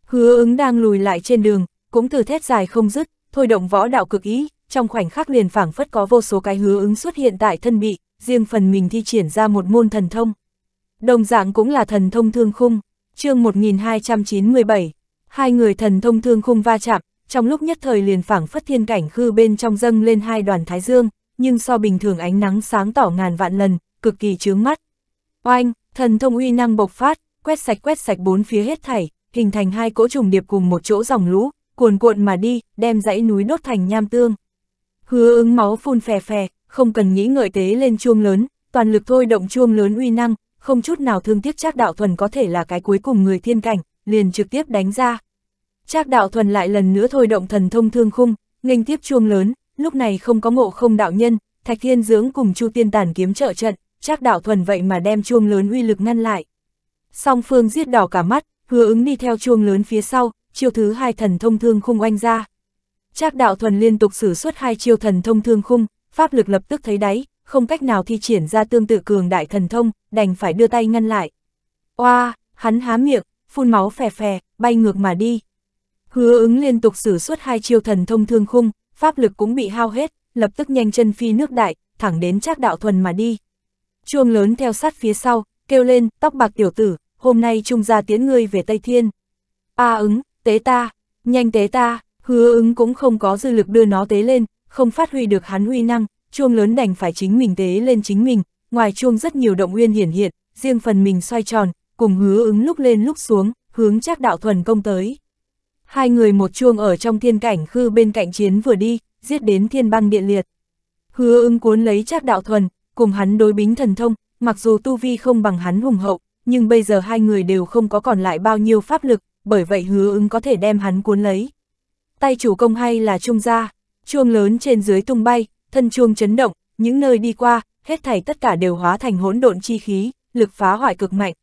Hứa ứng đang lùi lại trên đường, cũng từ thét dài không dứt, thôi động võ đạo cực ý, trong khoảnh khắc liền phảng phất có vô số cái hứa ứng xuất hiện tại thân bị, riêng phần mình thi triển ra một môn thần thông. Đồng dạng cũng là thần thông thương khung, chương 1297, hai người thần thông thương khung va chạm, trong lúc nhất thời liền phảng phất thiên cảnh khư bên trong dâng lên hai đoàn thái dương, nhưng so bình thường ánh nắng sáng tỏ ngàn vạn lần, cực kỳ chướng mắt. Oanh, thần thông uy năng bộc phát, quét sạch quét sạch bốn phía hết thảy, hình thành hai cỗ trùng điệp cùng một chỗ dòng lũ, cuồn cuộn mà đi, đem dãy núi đốt thành nham tương. Hứa ứng máu phun phè phè, không cần nghĩ ngợi tế lên chuông lớn, toàn lực thôi động chuông lớn uy năng, không chút nào thương tiếc chắc đạo thuần có thể là cái cuối cùng người thiên cảnh, liền trực tiếp đánh ra. Trác đạo thuần lại lần nữa thôi động thần thông thương khung, nghênh tiếp chuông lớn, lúc này không có ngộ không đạo nhân, Thạch Thiên Dưỡng cùng Chu Tiên Tàn kiếm trợ trận, Trác đạo thuần vậy mà đem chuông lớn uy lực ngăn lại. Song phương giết đỏ cả mắt, hứa ứng đi theo chuông lớn phía sau, chiêu thứ hai thần thông thương khung oanh ra. Trác đạo thuần liên tục sử xuất hai chiêu thần thông thương khung, pháp lực lập tức thấy đáy, không cách nào thi triển ra tương tự cường đại thần thông, đành phải đưa tay ngăn lại. Oa, hắn há miệng, phun máu phè phè, bay ngược mà đi. Hứa ứng liên tục sử xuất hai chiêu thần thông thương khung, pháp lực cũng bị hao hết, lập tức nhanh chân phi nước đại, thẳng đến trác đạo thuần mà đi. Chuông lớn theo sát phía sau, kêu lên, tóc bạc tiểu tử, hôm nay trung gia tiến ngươi về Tây Thiên. A ứng, tế ta, nhanh tế ta, hứa ứng cũng không có dư lực đưa nó tế lên, không phát huy được hắn huy năng, chuông lớn đành phải chính mình tế lên chính mình, ngoài chuông rất nhiều động nguyên hiển hiện, riêng phần mình xoay tròn, cùng hứa ứng lúc lên lúc xuống, hướng trác đạo thuần công tới. Hai người một chuông ở trong thiên cảnh khư bên cạnh chiến vừa đi, giết đến thiên băng điện liệt. Hứa ưng cuốn lấy trác đạo thuần, cùng hắn đối bính thần thông, mặc dù tu vi không bằng hắn hùng hậu, nhưng bây giờ hai người đều không có còn lại bao nhiêu pháp lực, bởi vậy hứa ưng có thể đem hắn cuốn lấy. Tay chủ công hay là trung gia, chuông lớn trên dưới tung bay, thân chuông chấn động, những nơi đi qua, hết thảy tất cả đều hóa thành hỗn độn chi khí, lực phá hoại cực mạnh.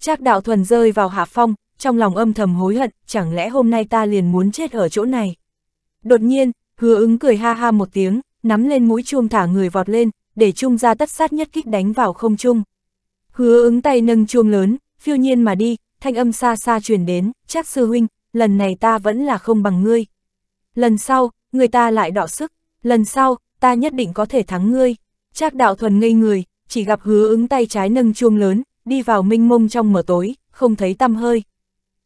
Trác đạo thuần rơi vào hạ phong, trong lòng âm thầm hối hận, chẳng lẽ hôm nay ta liền muốn chết ở chỗ này. Đột nhiên, hứa ứng cười ha ha một tiếng, nắm lên mũi chuông thả người vọt lên, để chung ra tất sát nhất kích đánh vào không trung. Hứa ứng tay nâng chuông lớn, phiêu nhiên mà đi, thanh âm xa xa truyền đến, chắc sư huynh, lần này ta vẫn là không bằng ngươi. Lần sau, người ta lại đọ sức, lần sau, ta nhất định có thể thắng ngươi. Chắc đạo thuần ngây người, chỉ gặp hứa ứng tay trái nâng chuông lớn, đi vào minh mông trong mở tối, không thấy tăm hơi.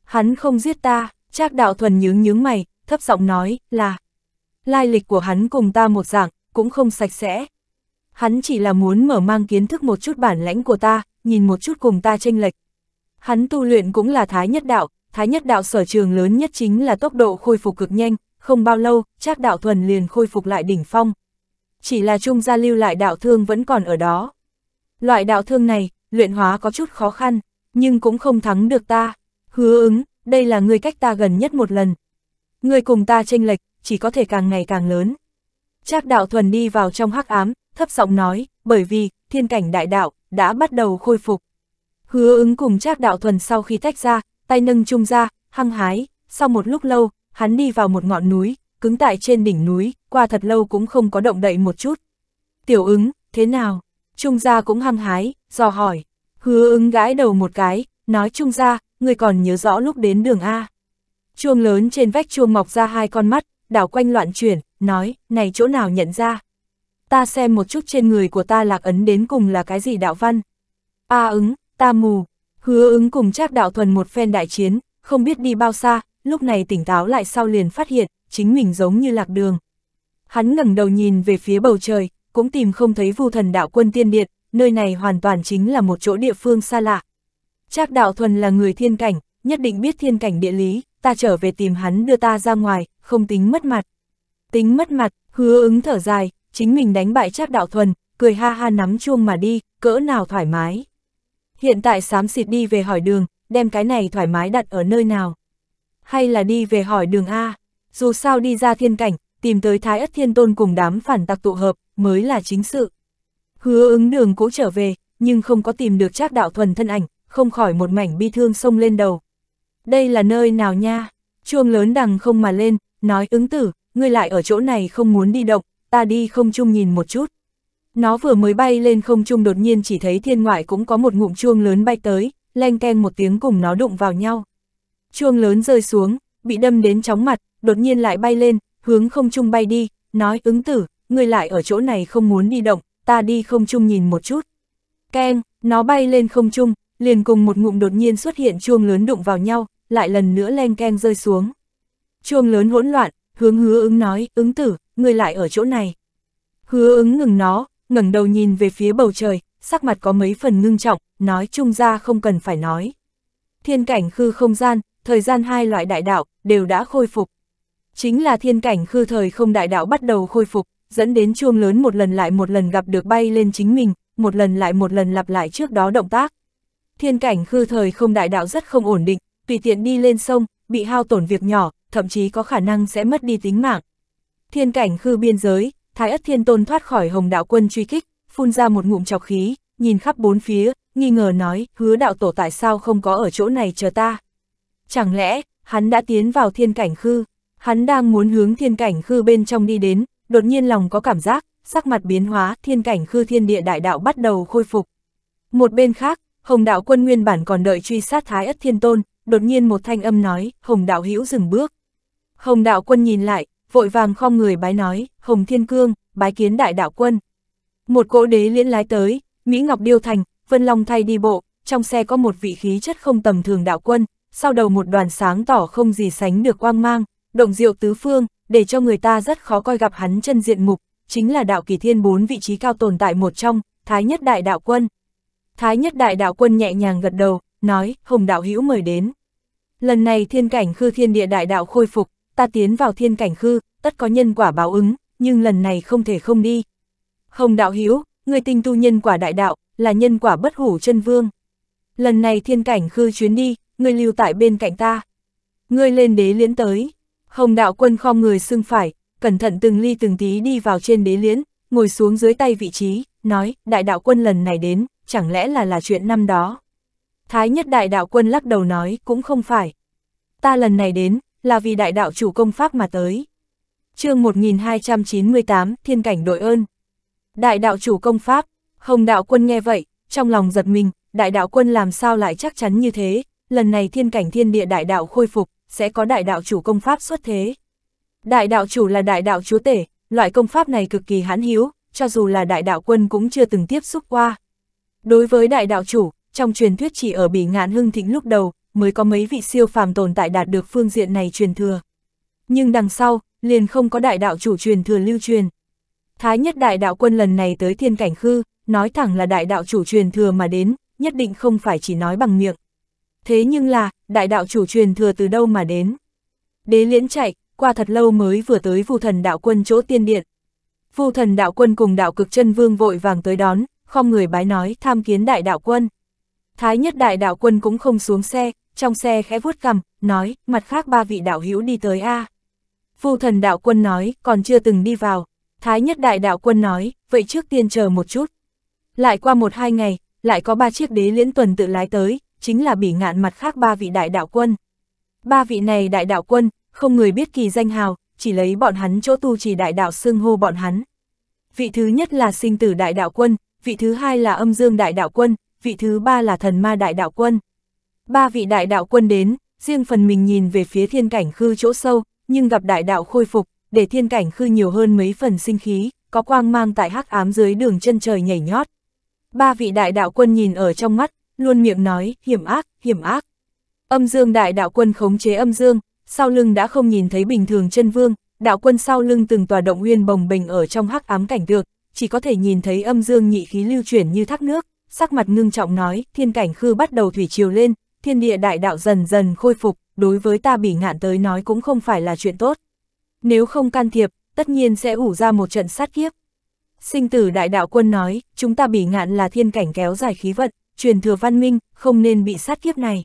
Hắn không giết ta, Trác đạo thuần nhướng nhướng mày, thấp giọng nói, là. Lai lịch của hắn cùng ta một dạng, cũng không sạch sẽ. Hắn chỉ là muốn mở mang kiến thức một chút bản lãnh của ta, nhìn một chút cùng ta tranh lệch. Hắn tu luyện cũng là thái nhất đạo, thái nhất đạo sở trường lớn nhất chính là tốc độ khôi phục cực nhanh, không bao lâu, Trác đạo thuần liền khôi phục lại đỉnh phong. Chỉ là trung gia lưu lại đạo thương vẫn còn ở đó. Loại đạo thương này, luyện hóa có chút khó khăn, nhưng cũng không thắng được ta. Hứa ứng, đây là ngươi cách ta gần nhất một lần. Ngươi cùng ta tranh lệch, chỉ có thể càng ngày càng lớn. Trác đạo thuần đi vào trong hắc ám, thấp giọng nói, bởi vì, thiên cảnh đại đạo, đã bắt đầu khôi phục. Hứa ứng cùng Trác đạo thuần sau khi tách ra, tay nâng chung ra, hăng hái, sau một lúc lâu, hắn đi vào một ngọn núi, cứng tại trên đỉnh núi, qua thật lâu cũng không có động đậy một chút. Tiểu ứng, thế nào? Trung gia cũng hăng hái, dò hỏi. Hứa ứng gãi đầu một cái, nói Trung gia, người còn nhớ rõ lúc đến đường A. Chuông lớn trên vách chuông mọc ra hai con mắt, đảo quanh loạn chuyển, nói, này chỗ nào nhận ra. Ta xem một chút trên người của ta lạc ấn đến cùng là cái gì đạo văn. A ứng, ta mù, hứa ứng cùng chắc đạo thuần một phen đại chiến, không biết đi bao xa, lúc này tỉnh táo lại sau liền phát hiện, chính mình giống như lạc đường. Hắn ngẩng đầu nhìn về phía bầu trời, cũng tìm không thấy vu thần đạo quân tiên điện, nơi này hoàn toàn chính là một chỗ địa phương xa lạ, Trác Đạo Thuần là người thiên cảnh, nhất định biết thiên cảnh địa lý, ta trở về tìm hắn đưa ta ra ngoài, không tính mất mặt. Tính mất mặt, hứa ứng thở dài, chính mình đánh bại Trác Đạo Thuần, cười ha ha nắm chuông mà đi, cỡ nào thoải mái. Hiện tại xám xịt đi về hỏi đường, đem cái này thoải mái đặt ở nơi nào. Hay là đi về hỏi đường A, dù sao đi ra thiên cảnh, tìm tới Thái Ất Thiên Tôn cùng đám phản tặc tụ hợp, mới là chính sự. Hứa ứng đường cũ trở về, nhưng không có tìm được Trác Đạo Thuần thân ảnh, không khỏi một mảnh bi thương sông lên đầu. Đây là nơi nào nha? Chuông lớn đằng không mà lên, nói ứng tử, ngươi lại ở chỗ này không muốn đi động, ta đi không chung nhìn một chút. Nó vừa mới bay lên không trung đột nhiên chỉ thấy thiên ngoại cũng có một ngụm chuông lớn bay tới, len keng một tiếng cùng nó đụng vào nhau. Chuông lớn rơi xuống, bị đâm đến chóng mặt, đột nhiên lại bay lên, hướng không trung bay đi, nói ứng tử, ngươi lại ở chỗ này không muốn đi động, ta đi không trung nhìn một chút. Keng, nó bay lên không trung, liền cùng một ngụm đột nhiên xuất hiện chuông lớn đụng vào nhau, lại lần nữa len keng rơi xuống. Chuông lớn hỗn loạn, hướng hứa ứng nói, ứng tử, ngươi lại ở chỗ này. Hứa ứng ngừng nó, ngẩng đầu nhìn về phía bầu trời, sắc mặt có mấy phần ngưng trọng, nói chung ra không cần phải nói. Thiên cảnh khư không gian, thời gian hai loại đại đạo, đều đã khôi phục. Chính là thiên cảnh khư thời không đại đạo bắt đầu khôi phục, dẫn đến chuông lớn một lần lại một lần gặp được bay lên chính mình, một lần lại một lần lặp lại trước đó động tác thiên cảnh khư thời không đại đạo rất không ổn định, tùy tiện đi lên sông, bị hao tổn việc nhỏ, thậm chí có khả năng sẽ mất đi tính mạng. Thiên cảnh khư biên giới, Thái Ất Thiên Tôn thoát khỏi Hồng Đạo Quân truy kích, phun ra một ngụm chọc khí, nhìn khắp bốn phía, nghi ngờ nói, hứa đạo tổ tại sao không có ở chỗ này chờ ta. Chẳng lẽ, hắn đã tiến vào thiên cảnh khư, hắn đang muốn hướng thiên cảnh khư bên trong đi đến, đột nhiên lòng có cảm giác, sắc mặt biến hóa, thiên cảnh khư thiên địa đại đạo bắt đầu khôi phục. Một bên khác, Hồng đạo quân nguyên bản còn đợi truy sát Thái Ất Thiên Tôn, đột nhiên một thanh âm nói, Hồng đạo hữu dừng bước. Hồng đạo quân nhìn lại, vội vàng khom người bái nói, Hồng Thiên Cương, bái kiến đại đạo quân. Một cỗ đế liễn lái tới, Mỹ Ngọc Điêu Thành, Vân Long thay đi bộ, trong xe có một vị khí chất không tầm thường đạo quân, sau đầu một đoàn sáng tỏ không gì sánh được quang mang, động diệu tứ phương, để cho người ta rất khó coi gặp hắn chân diện mục, chính là đạo kỳ thiên bốn vị trí cao tồn tại một trong, Thái nhất đại đạo quân. Thái nhất đại đạo quân nhẹ nhàng gật đầu, nói, Hồng đạo hữu mời đến. Lần này thiên cảnh khư thiên địa đại đạo khôi phục, ta tiến vào thiên cảnh khư, tất có nhân quả báo ứng, nhưng lần này không thể không đi. Hồng đạo hữu người tinh tu nhân quả đại đạo, là nhân quả bất hủ chân vương. Lần này thiên cảnh khư chuyến đi, người lưu tại bên cạnh ta. Người lên đế liễn tới, hồng đạo quân khom người xưng phải, cẩn thận từng ly từng tí đi vào trên đế liễn, ngồi xuống dưới tay vị trí, nói, đại đạo quân lần này đến, chẳng lẽ là là chuyện năm đó? Thái nhất đại đạo quân lắc đầu nói, cũng không phải. Ta lần này đến, là vì đại đạo chủ công pháp mà tới. chương 1298, thiên cảnh đội ơn. Đại đạo chủ công pháp, hồng đạo quân nghe vậy, trong lòng giật mình, đại đạo quân làm sao lại chắc chắn như thế, lần này thiên cảnh thiên địa đại đạo khôi phục, sẽ có đại đạo chủ công pháp xuất thế. Đại đạo chủ là đại đạo chúa tể, loại công pháp này cực kỳ hãn hiếu, cho dù là đại đạo quân cũng chưa từng tiếp xúc qua. Đối với đại đạo chủ, trong truyền thuyết chỉ ở Bỉ Ngạn Hưng Thịnh lúc đầu, mới có mấy vị siêu phàm tồn tại đạt được phương diện này truyền thừa. Nhưng đằng sau, liền không có đại đạo chủ truyền thừa lưu truyền. Thái nhất đại đạo quân lần này tới thiên cảnh khư, nói thẳng là đại đạo chủ truyền thừa mà đến, nhất định không phải chỉ nói bằng miệng. Thế nhưng là, đại đạo chủ truyền thừa từ đâu mà đến? Đế liễn chạy, qua thật lâu mới vừa tới vu thần đạo quân chỗ tiên điện. Vu thần đạo quân cùng đạo cực chân vương vội vàng tới đón, không người bái nói tham kiến đại đạo quân. Thái nhất đại đạo quân cũng không xuống xe, trong xe khẽ vuốt cằm, nói, mặt khác ba vị đạo hữu đi tới A. Vu thần đạo quân nói, còn chưa từng đi vào. Thái nhất đại đạo quân nói, vậy trước tiên chờ một chút. Lại qua một hai ngày, lại có ba chiếc đế liễn tuần tự lái tới, chính là bỉ ngạn mặt khác ba vị đại đạo quân. Ba vị này đại đạo quân, không người biết kỳ danh hào, chỉ lấy bọn hắn chỗ tu chỉ đại đạo xưng hô bọn hắn. Vị thứ nhất là sinh tử đại đạo quân, vị thứ hai là âm dương đại đạo quân, vị thứ ba là thần ma đại đạo quân. Ba vị đại đạo quân đến, riêng phần mình nhìn về phía thiên cảnh khư chỗ sâu, nhưng gặp đại đạo khôi phục, để thiên cảnh khư nhiều hơn mấy phần sinh khí, có quang mang tại hắc ám dưới đường chân trời nhảy nhót. Ba vị đại đạo quân nhìn ở trong mắt, luôn miệng nói, hiểm ác, hiểm ác. Âm dương đại đạo quân khống chế âm dương, sau lưng đã không nhìn thấy bình thường chân vương, đạo quân sau lưng từng tòa động nguyên bồng bềnh ở trong hắc ám cảnh được chỉ có thể nhìn thấy âm dương nhị khí lưu chuyển như thác nước, sắc mặt ngưng trọng nói, thiên cảnh khư bắt đầu thủy chiều lên, thiên địa đại đạo dần dần khôi phục, đối với ta bỉ ngạn tới nói cũng không phải là chuyện tốt. Nếu không can thiệp, tất nhiên sẽ ủ ra một trận sát kiếp. Sinh tử đại đạo quân nói, chúng ta bỉ ngạn là thiên cảnh kéo dài khí vận, truyền thừa văn minh, không nên bị sát kiếp này.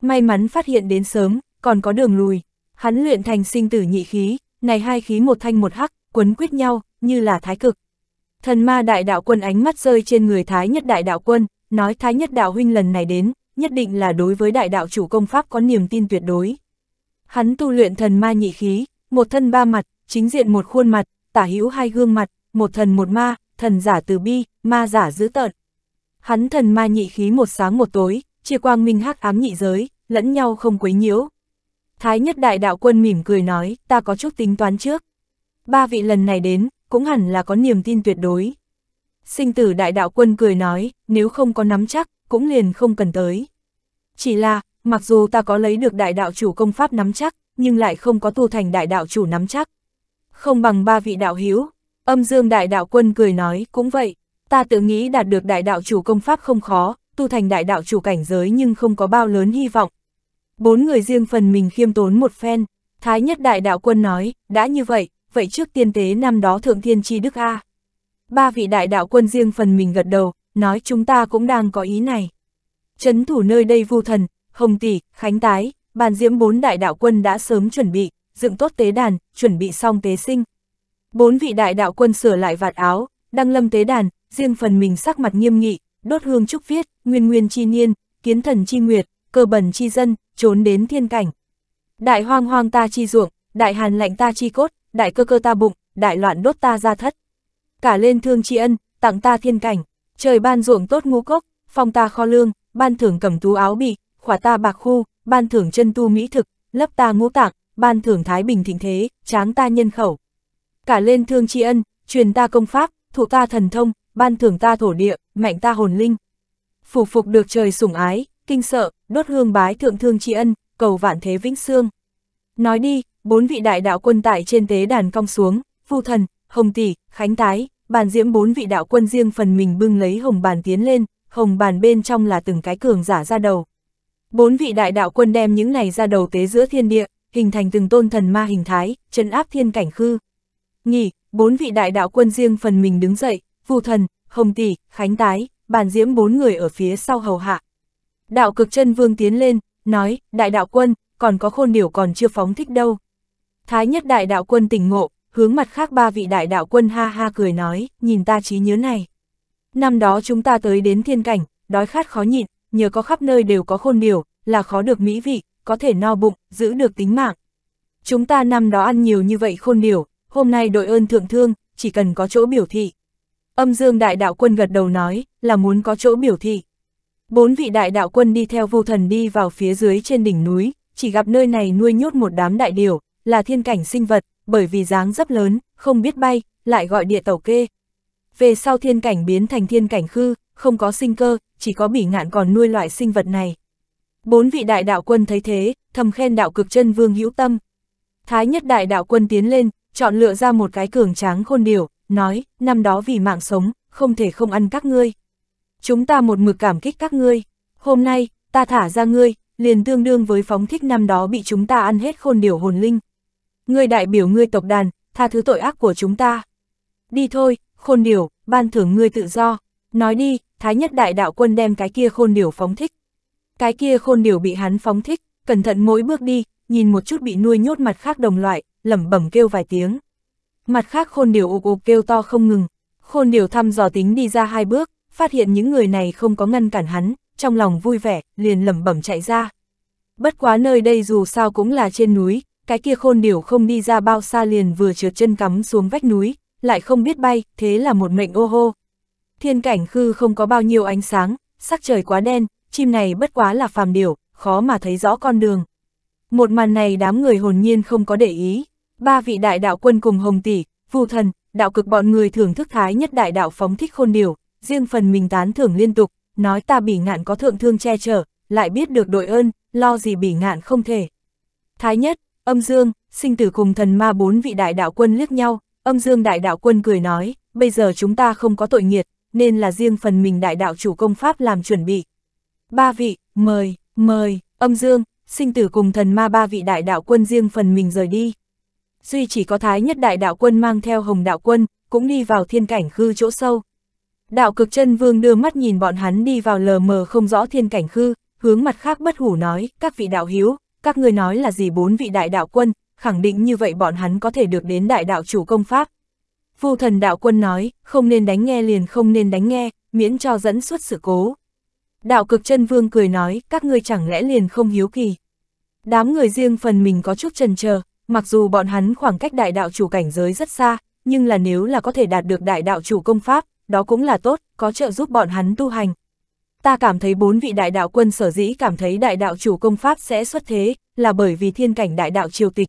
May mắn phát hiện đến sớm, còn có đường lùi. Hắn luyện thành sinh tử nhị khí, này hai khí một thanh một hắc, quấn quyết nhau, như là thái cực, Thần ma đại đạo quân ánh mắt rơi trên người Thái nhất đại đạo quân, nói Thái nhất đạo huynh lần này đến, nhất định là đối với đại đạo chủ công pháp có niềm tin tuyệt đối. Hắn tu luyện thần ma nhị khí, một thân ba mặt, chính diện một khuôn mặt, tả hữu hai gương mặt, một thần một ma, thần giả từ bi, ma giả dữ tợn. Hắn thần ma nhị khí một sáng một tối, chia quang minh hắc ám nhị giới, lẫn nhau không quấy nhiễu. Thái nhất đại đạo quân mỉm cười nói, ta có chút tính toán trước. Ba vị lần này đến, cũng hẳn là có niềm tin tuyệt đối. Sinh tử đại đạo quân cười nói, nếu không có nắm chắc, cũng liền không cần tới. Chỉ là, mặc dù ta có lấy được đại đạo chủ công pháp nắm chắc, nhưng lại không có tu thành đại đạo chủ nắm chắc. Không bằng ba vị đạo hiếu, âm dương đại đạo quân cười nói, cũng vậy, ta tự nghĩ đạt được đại đạo chủ công pháp không khó, tu thành đại đạo chủ cảnh giới nhưng không có bao lớn hy vọng. Bốn người riêng phần mình khiêm tốn một phen, Thái nhất đại đạo quân nói, đã như vậy, vậy trước tiên tế năm đó thượng thiên chi đức A. Ba vị đại đạo quân riêng phần mình gật đầu, nói chúng ta cũng đang có ý này. Chấn thủ nơi đây vu thần, hồng tỷ, khánh tái, bàn diễm bốn đại đạo quân đã sớm chuẩn bị, dựng tốt tế đàn, chuẩn bị xong tế sinh. Bốn vị đại đạo quân sửa lại vạt áo, đăng lâm tế đàn, riêng phần mình sắc mặt nghiêm nghị, đốt hương chúc viết, nguyên nguyên chi niên, kiến thần chi nguyệt, cơ bẩn chi dân, trốn đến thiên cảnh. Đại hoang hoang ta chi ruộng, đại hàn lạnh ta chi cốt, đại cơ cơ ta bụng, đại loạn đốt ta ra thất. Cả lên thương tri ân, tặng ta thiên cảnh, trời ban ruộng tốt ngũ cốc, phong ta kho lương, ban thưởng cầm tú áo bị, khỏa ta bạc khu, ban thưởng chân tu mỹ thực, lấp ta ngũ tạng, ban thưởng thái bình thịnh thế, tráng ta nhân khẩu. Cả lên thương tri ân, truyền ta công pháp, thụ ta thần thông, ban thưởng ta thổ địa, mạnh ta hồn linh. Phủ phục được trời sủng ái, kinh sợ, đốt hương bái thượng thương tri ân, cầu vạn thế vĩnh xương. Nói đi, bốn vị đại đạo quân tại trên tế đàn cong xuống, Vu Thần, Hồng Tỷ, Khánh Tái, bàn diễm bốn vị đạo quân riêng phần mình bưng lấy hồng bàn tiến lên, hồng bàn bên trong là từng cái cường giả ra đầu. Bốn vị đại đạo quân đem những này ra đầu tế giữa thiên địa, hình thành từng tôn thần ma hình thái, chân áp thiên cảnh khư. Nghỉ, bốn vị đại đạo quân riêng phần mình đứng dậy, Vu Thần, Hồng Tỷ, Khánh Tái, bàn diễm bốn người ở phía sau hầu hạ. Đạo cực chân vương tiến lên, nói, đại đạo quân, còn có khôn điểu còn chưa phóng thích đâu. Thái nhất đại đạo quân tỉnh ngộ, hướng mặt khác ba vị đại đạo quân ha ha cười nói, nhìn ta trí nhớ này. Năm đó chúng ta tới đến thiên cảnh, đói khát khó nhịn, nhờ có khắp nơi đều có khôn điều, là khó được mỹ vị, có thể no bụng, giữ được tính mạng. Chúng ta năm đó ăn nhiều như vậy khôn điều, hôm nay đội ơn thượng thương, chỉ cần có chỗ biểu thị. Âm dương đại đạo quân gật đầu nói, là muốn có chỗ biểu thị. Bốn vị đại đạo quân đi theo vô thần đi vào phía dưới trên đỉnh núi, chỉ gặp nơi này nuôi nhốt một đám đại điều, là thiên cảnh sinh vật, bởi vì dáng dấp lớn, không biết bay, lại gọi địa tẩu kê. Về sau thiên cảnh biến thành thiên cảnh khư, không có sinh cơ, chỉ có bỉ ngạn còn nuôi loại sinh vật này. Bốn vị đại đạo quân thấy thế, thầm khen đạo cực chân vương hữu tâm. Thái nhất đại đạo quân tiến lên, chọn lựa ra một cái cường tráng khôn điều, nói, năm đó vì mạng sống, không thể không ăn các ngươi. Chúng ta một mực cảm kích các ngươi, hôm nay, ta thả ra ngươi, liền tương đương với phóng thích năm đó bị chúng ta ăn hết khôn điều hồn linh ngươi đại biểu ngươi tộc đàn, tha thứ tội ác của chúng ta. Đi thôi, khôn điểu, ban thưởng ngươi tự do. Nói đi, Thái nhất đại đạo quân đem cái kia khôn điểu phóng thích. Cái kia khôn điểu bị hắn phóng thích, cẩn thận mỗi bước đi, nhìn một chút bị nuôi nhốt mặt khác đồng loại, lẩm bẩm kêu vài tiếng. Mặt khác khôn điểu ục ục kêu to không ngừng. Khôn điểu thăm dò tính đi ra hai bước, phát hiện những người này không có ngăn cản hắn, trong lòng vui vẻ, liền lẩm bẩm chạy ra. Bất quá nơi đây dù sao cũng là trên núi, cái kia khôn điểu không đi ra bao xa liền vừa trượt chân cắm xuống vách núi, lại không biết bay, thế là một mệnh ô hô. Thiên cảnh khư không có bao nhiêu ánh sáng, sắc trời quá đen, chim này bất quá là phàm điểu, khó mà thấy rõ con đường. Một màn này đám người hồn nhiên không có để ý, ba vị đại đạo quân cùng hồng tỷ, phù thần, đạo cực bọn người thưởng thức thái nhất đại đạo phóng thích khôn điểu riêng phần mình tán thưởng liên tục, nói ta bỉ ngạn có thượng thương che chở, lại biết được đội ơn, lo gì bỉ ngạn không thể. Thái nhất, âm dương, sinh tử cùng thần ma bốn vị đại đạo quân liếc nhau, âm dương đại đạo quân cười nói, bây giờ chúng ta không có tội nghiệt, nên là riêng phần mình đại đạo chủ công pháp làm chuẩn bị. Ba vị, mời, mời, âm dương, sinh tử cùng thần ma ba vị đại đạo quân riêng phần mình rời đi. Duy chỉ có thái nhất đại đạo quân mang theo hồng đạo quân, cũng đi vào thiên cảnh khư chỗ sâu. Đạo cực chân vương đưa mắt nhìn bọn hắn đi vào lờ mờ không rõ thiên cảnh khư, hướng mặt khác bất hủ nói, các vị đạo hiếu, các ngươi nói là gì bốn vị đại đạo quân, khẳng định như vậy bọn hắn có thể được đến đại đạo chủ công pháp. Vu thần đạo quân nói, không nên đánh nghe liền không nên đánh nghe, miễn cho dẫn xuất sự cố. Đạo cực chân vương cười nói, các ngươi chẳng lẽ liền không hiếu kỳ. Đám người riêng phần mình có chút trần chờ mặc dù bọn hắn khoảng cách đại đạo chủ cảnh giới rất xa, nhưng là nếu là có thể đạt được đại đạo chủ công pháp, đó cũng là tốt, có trợ giúp bọn hắn tu hành, ta cảm thấy bốn vị đại đạo quân sở dĩ cảm thấy đại đạo chủ công pháp sẽ xuất thế, là bởi vì thiên cảnh đại đạo triều tịch.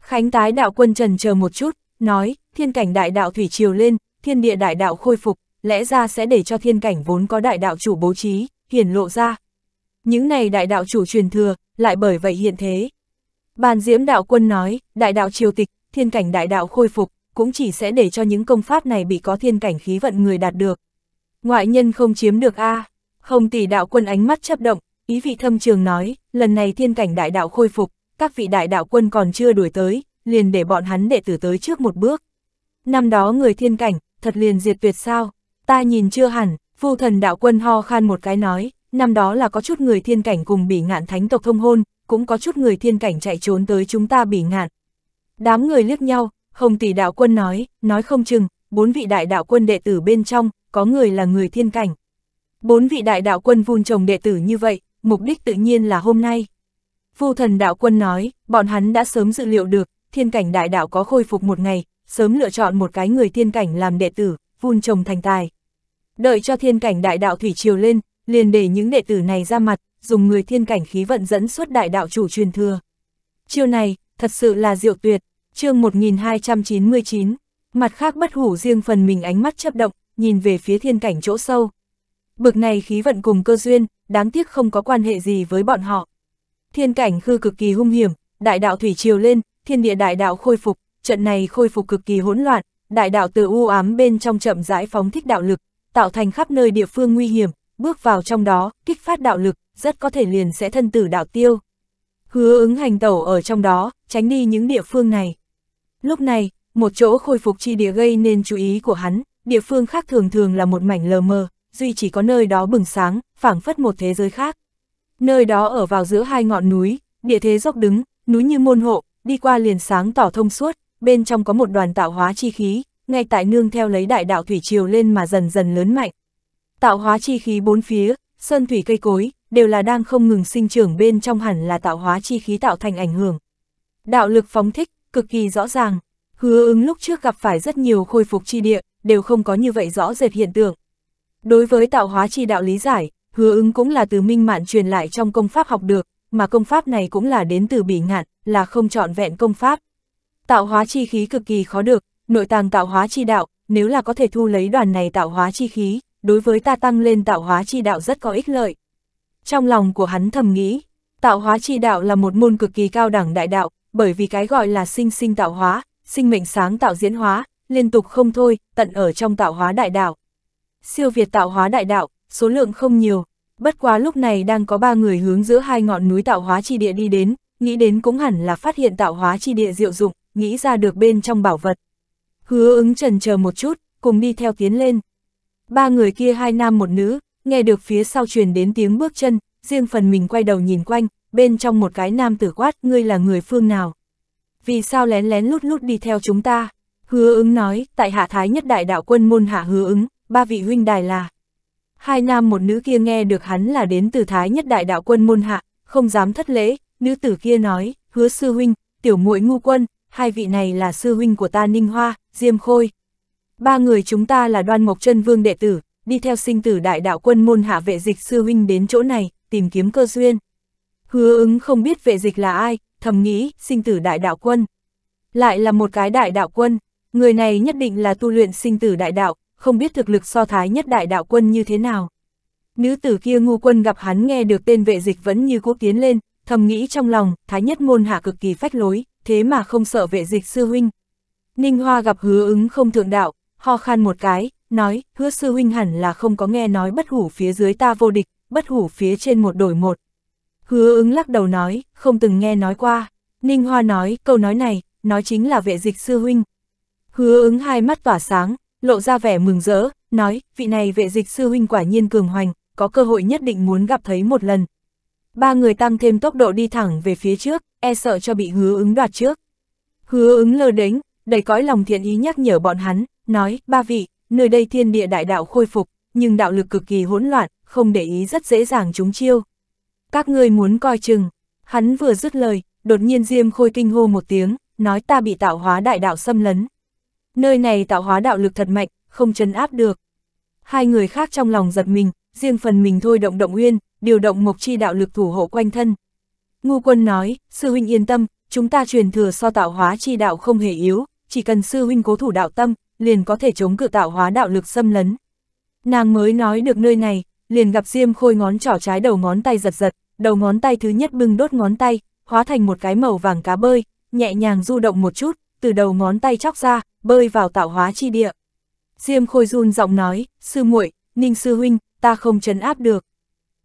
Khánh tái đạo quân trần chờ một chút, nói, thiên cảnh đại đạo thủy triều lên, thiên địa đại đạo khôi phục, lẽ ra sẽ để cho thiên cảnh vốn có đại đạo chủ bố trí, hiển lộ ra. Những này đại đạo chủ truyền thừa, lại bởi vậy hiện thế. Bàn diễm đạo quân nói, đại đạo triều tịch, thiên cảnh đại đạo khôi phục, cũng chỉ sẽ để cho những công pháp này bị có thiên cảnh khí vận người đạt được. Ngoại nhân không chiếm được A. À. Không tỷ đạo quân ánh mắt chấp động, ý vị thâm trường nói, lần này thiên cảnh đại đạo khôi phục, các vị đại đạo quân còn chưa đuổi tới, liền để bọn hắn đệ tử tới trước một bước. Năm đó người thiên cảnh, thật liền diệt tuyệt sao, ta nhìn chưa hẳn, phu thần đạo quân ho khan một cái nói, năm đó là có chút người thiên cảnh cùng bỉ ngạn thánh tộc thông hôn, cũng có chút người thiên cảnh chạy trốn tới chúng ta bỉ ngạn. Đám người liếc nhau, không tỷ đạo quân nói, nói không chừng, bốn vị đại đạo quân đệ tử bên trong, có người là người thiên cảnh. Bốn vị đại đạo quân vun trồng đệ tử như vậy, mục đích tự nhiên là hôm nay. Vu thần đạo quân nói, bọn hắn đã sớm dự liệu được, thiên cảnh đại đạo có khôi phục một ngày, sớm lựa chọn một cái người thiên cảnh làm đệ tử, vun trồng thành tài. Đợi cho thiên cảnh đại đạo thủy triều lên, liền để những đệ tử này ra mặt, dùng người thiên cảnh khí vận dẫn suốt đại đạo chủ truyền thừa. Chiêu này, thật sự là diệu tuyệt, chương 1299, mặt khác bất hủ riêng phần mình ánh mắt chấp động, nhìn về phía thiên cảnh chỗ sâu, Bực này khí vận cùng cơ duyên, đáng tiếc không có quan hệ gì với bọn họ. Thiên cảnh khư cực kỳ hung hiểm, đại đạo thủy triều lên, thiên địa đại đạo khôi phục, trận này khôi phục cực kỳ hỗn loạn, đại đạo từ u ám bên trong chậm rãi phóng thích đạo lực, tạo thành khắp nơi địa phương nguy hiểm, bước vào trong đó, kích phát đạo lực, rất có thể liền sẽ thân tử đạo tiêu. Hứa ứng hành tẩu ở trong đó, tránh đi những địa phương này. Lúc này, một chỗ khôi phục chi địa gây nên chú ý của hắn, địa phương khác thường thường là một mảnh lờ mờ, duy chỉ có nơi đó bừng sáng, phảng phất một thế giới khác. Nơi đó ở vào giữa hai ngọn núi, địa thế dốc đứng, núi như môn hộ, đi qua liền sáng tỏ thông suốt, bên trong có một đoàn tạo hóa chi khí, ngay tại nương theo lấy đại đạo thủy triều lên mà dần dần lớn mạnh. Tạo hóa chi khí bốn phía, sơn thủy cây cối, đều là đang không ngừng sinh trưởng bên trong hẳn là tạo hóa chi khí tạo thành ảnh hưởng. Đạo lực phóng thích, cực kỳ rõ ràng, hứa ứng lúc trước gặp phải rất nhiều khôi phục chi địa, đều không có như vậy rõ rệt hiện tượng. Đối với tạo hóa chi đạo lý giải, hứa ứng cũng là từ minh mạn truyền lại trong công pháp học được, mà công pháp này cũng là đến từ bỉ ngạn, là không chọn vẹn công pháp. Tạo hóa chi khí cực kỳ khó được, nội tàng tạo hóa chi đạo, nếu là có thể thu lấy đoàn này tạo hóa chi khí, đối với ta tăng lên tạo hóa chi đạo rất có ích lợi. Trong lòng của hắn thầm nghĩ, tạo hóa chi đạo là một môn cực kỳ cao đẳng đại đạo, bởi vì cái gọi là sinh sinh tạo hóa, sinh mệnh sáng tạo diễn hóa, liên tục không thôi, tận ở trong tạo hóa đại đạo siêu việt tạo hóa đại đạo, số lượng không nhiều, bất quá lúc này đang có ba người hướng giữa hai ngọn núi tạo hóa chi địa đi đến, nghĩ đến cũng hẳn là phát hiện tạo hóa chi địa diệu dụng, nghĩ ra được bên trong bảo vật. Hứa ứng trần chờ một chút, cùng đi theo tiến lên. Ba người kia hai nam một nữ, nghe được phía sau truyền đến tiếng bước chân, riêng phần mình quay đầu nhìn quanh, bên trong một cái nam tử quát ngươi là người phương nào. Vì sao lén lén lút lút đi theo chúng ta? Hứa ứng nói, tại hạ thái nhất đại đạo quân môn hạ hứa ứng, ba vị huynh đài là. Hai nam một nữ kia nghe được hắn là đến từ Thái nhất đại đạo quân môn hạ, không dám thất lễ, nữ tử kia nói, hứa sư huynh, tiểu muội ngu quân, hai vị này là sư huynh của ta Ninh Hoa, Diêm Khôi. Ba người chúng ta là đoan mộc chân vương đệ tử, đi theo sinh tử đại đạo quân môn hạ vệ dịch sư huynh đến chỗ này, tìm kiếm cơ duyên. Hứa ứng không biết vệ dịch là ai, thầm nghĩ, sinh tử đại đạo quân. Lại là một cái đại đạo quân, người này nhất định là tu luyện sinh tử đại đạo, không biết thực lực so thái nhất đại đạo quân như thế nào. Nữ tử kia ngu quân gặp hắn nghe được tên vệ dịch vẫn như quốc tiến lên, thầm nghĩ trong lòng, thái nhất môn hạ cực kỳ phách lối, thế mà không sợ vệ dịch sư huynh. Ninh Hoa gặp hứa ứng không thượng đạo, ho khan một cái, nói, hứa sư huynh hẳn là không có nghe nói bất hủ phía dưới ta vô địch, bất hủ phía trên một đổi một. Hứa ứng lắc đầu nói, không từng nghe nói qua. Ninh Hoa nói, câu nói này, nói chính là vệ dịch sư huynh. Hứa ứng hai mắt tỏa sáng, lộ ra vẻ mừng rỡ, nói, vị này vệ dịch sư huynh quả nhiên cường hoành, có cơ hội nhất định muốn gặp thấy một lần. Ba người tăng thêm tốc độ đi thẳng về phía trước, e sợ cho bị hứa ứng đoạt trước. Hứa ứng lơ đếnh, đầy cõi lòng thiện ý nhắc nhở bọn hắn, nói, ba vị, nơi đây thiên địa đại đạo khôi phục, nhưng đạo lực cực kỳ hỗn loạn, không để ý rất dễ dàng chúng chiêu. Các ngươi muốn coi chừng, hắn vừa dứt lời, đột nhiên Diêm Khôi kinh hô một tiếng, nói ta bị tạo hóa đại đạo xâm lấn. Nơi này tạo hóa đạo lực thật mạnh, không chấn áp được. Hai người khác trong lòng giật mình, riêng phần mình thôi động động uyên, điều động mộc chi đạo lực thủ hộ quanh thân. Ngu quân nói, sư huynh yên tâm, chúng ta truyền thừa so tạo hóa chi đạo không hề yếu, chỉ cần sư huynh cố thủ đạo tâm, liền có thể chống cự tạo hóa đạo lực xâm lấn. Nàng mới nói được nơi này, liền gặp Diêm Khôi ngón trỏ trái đầu ngón tay giật giật, đầu ngón tay thứ nhất bưng đốt ngón tay, hóa thành một cái màu vàng cá bơi, nhẹ nhàng du động một chút, từ đầu ngón tay chóc ra, bơi vào tạo hóa chi địa. Diêm Khôi run giọng nói, sư muội, Ninh sư huynh, ta không chấn áp được.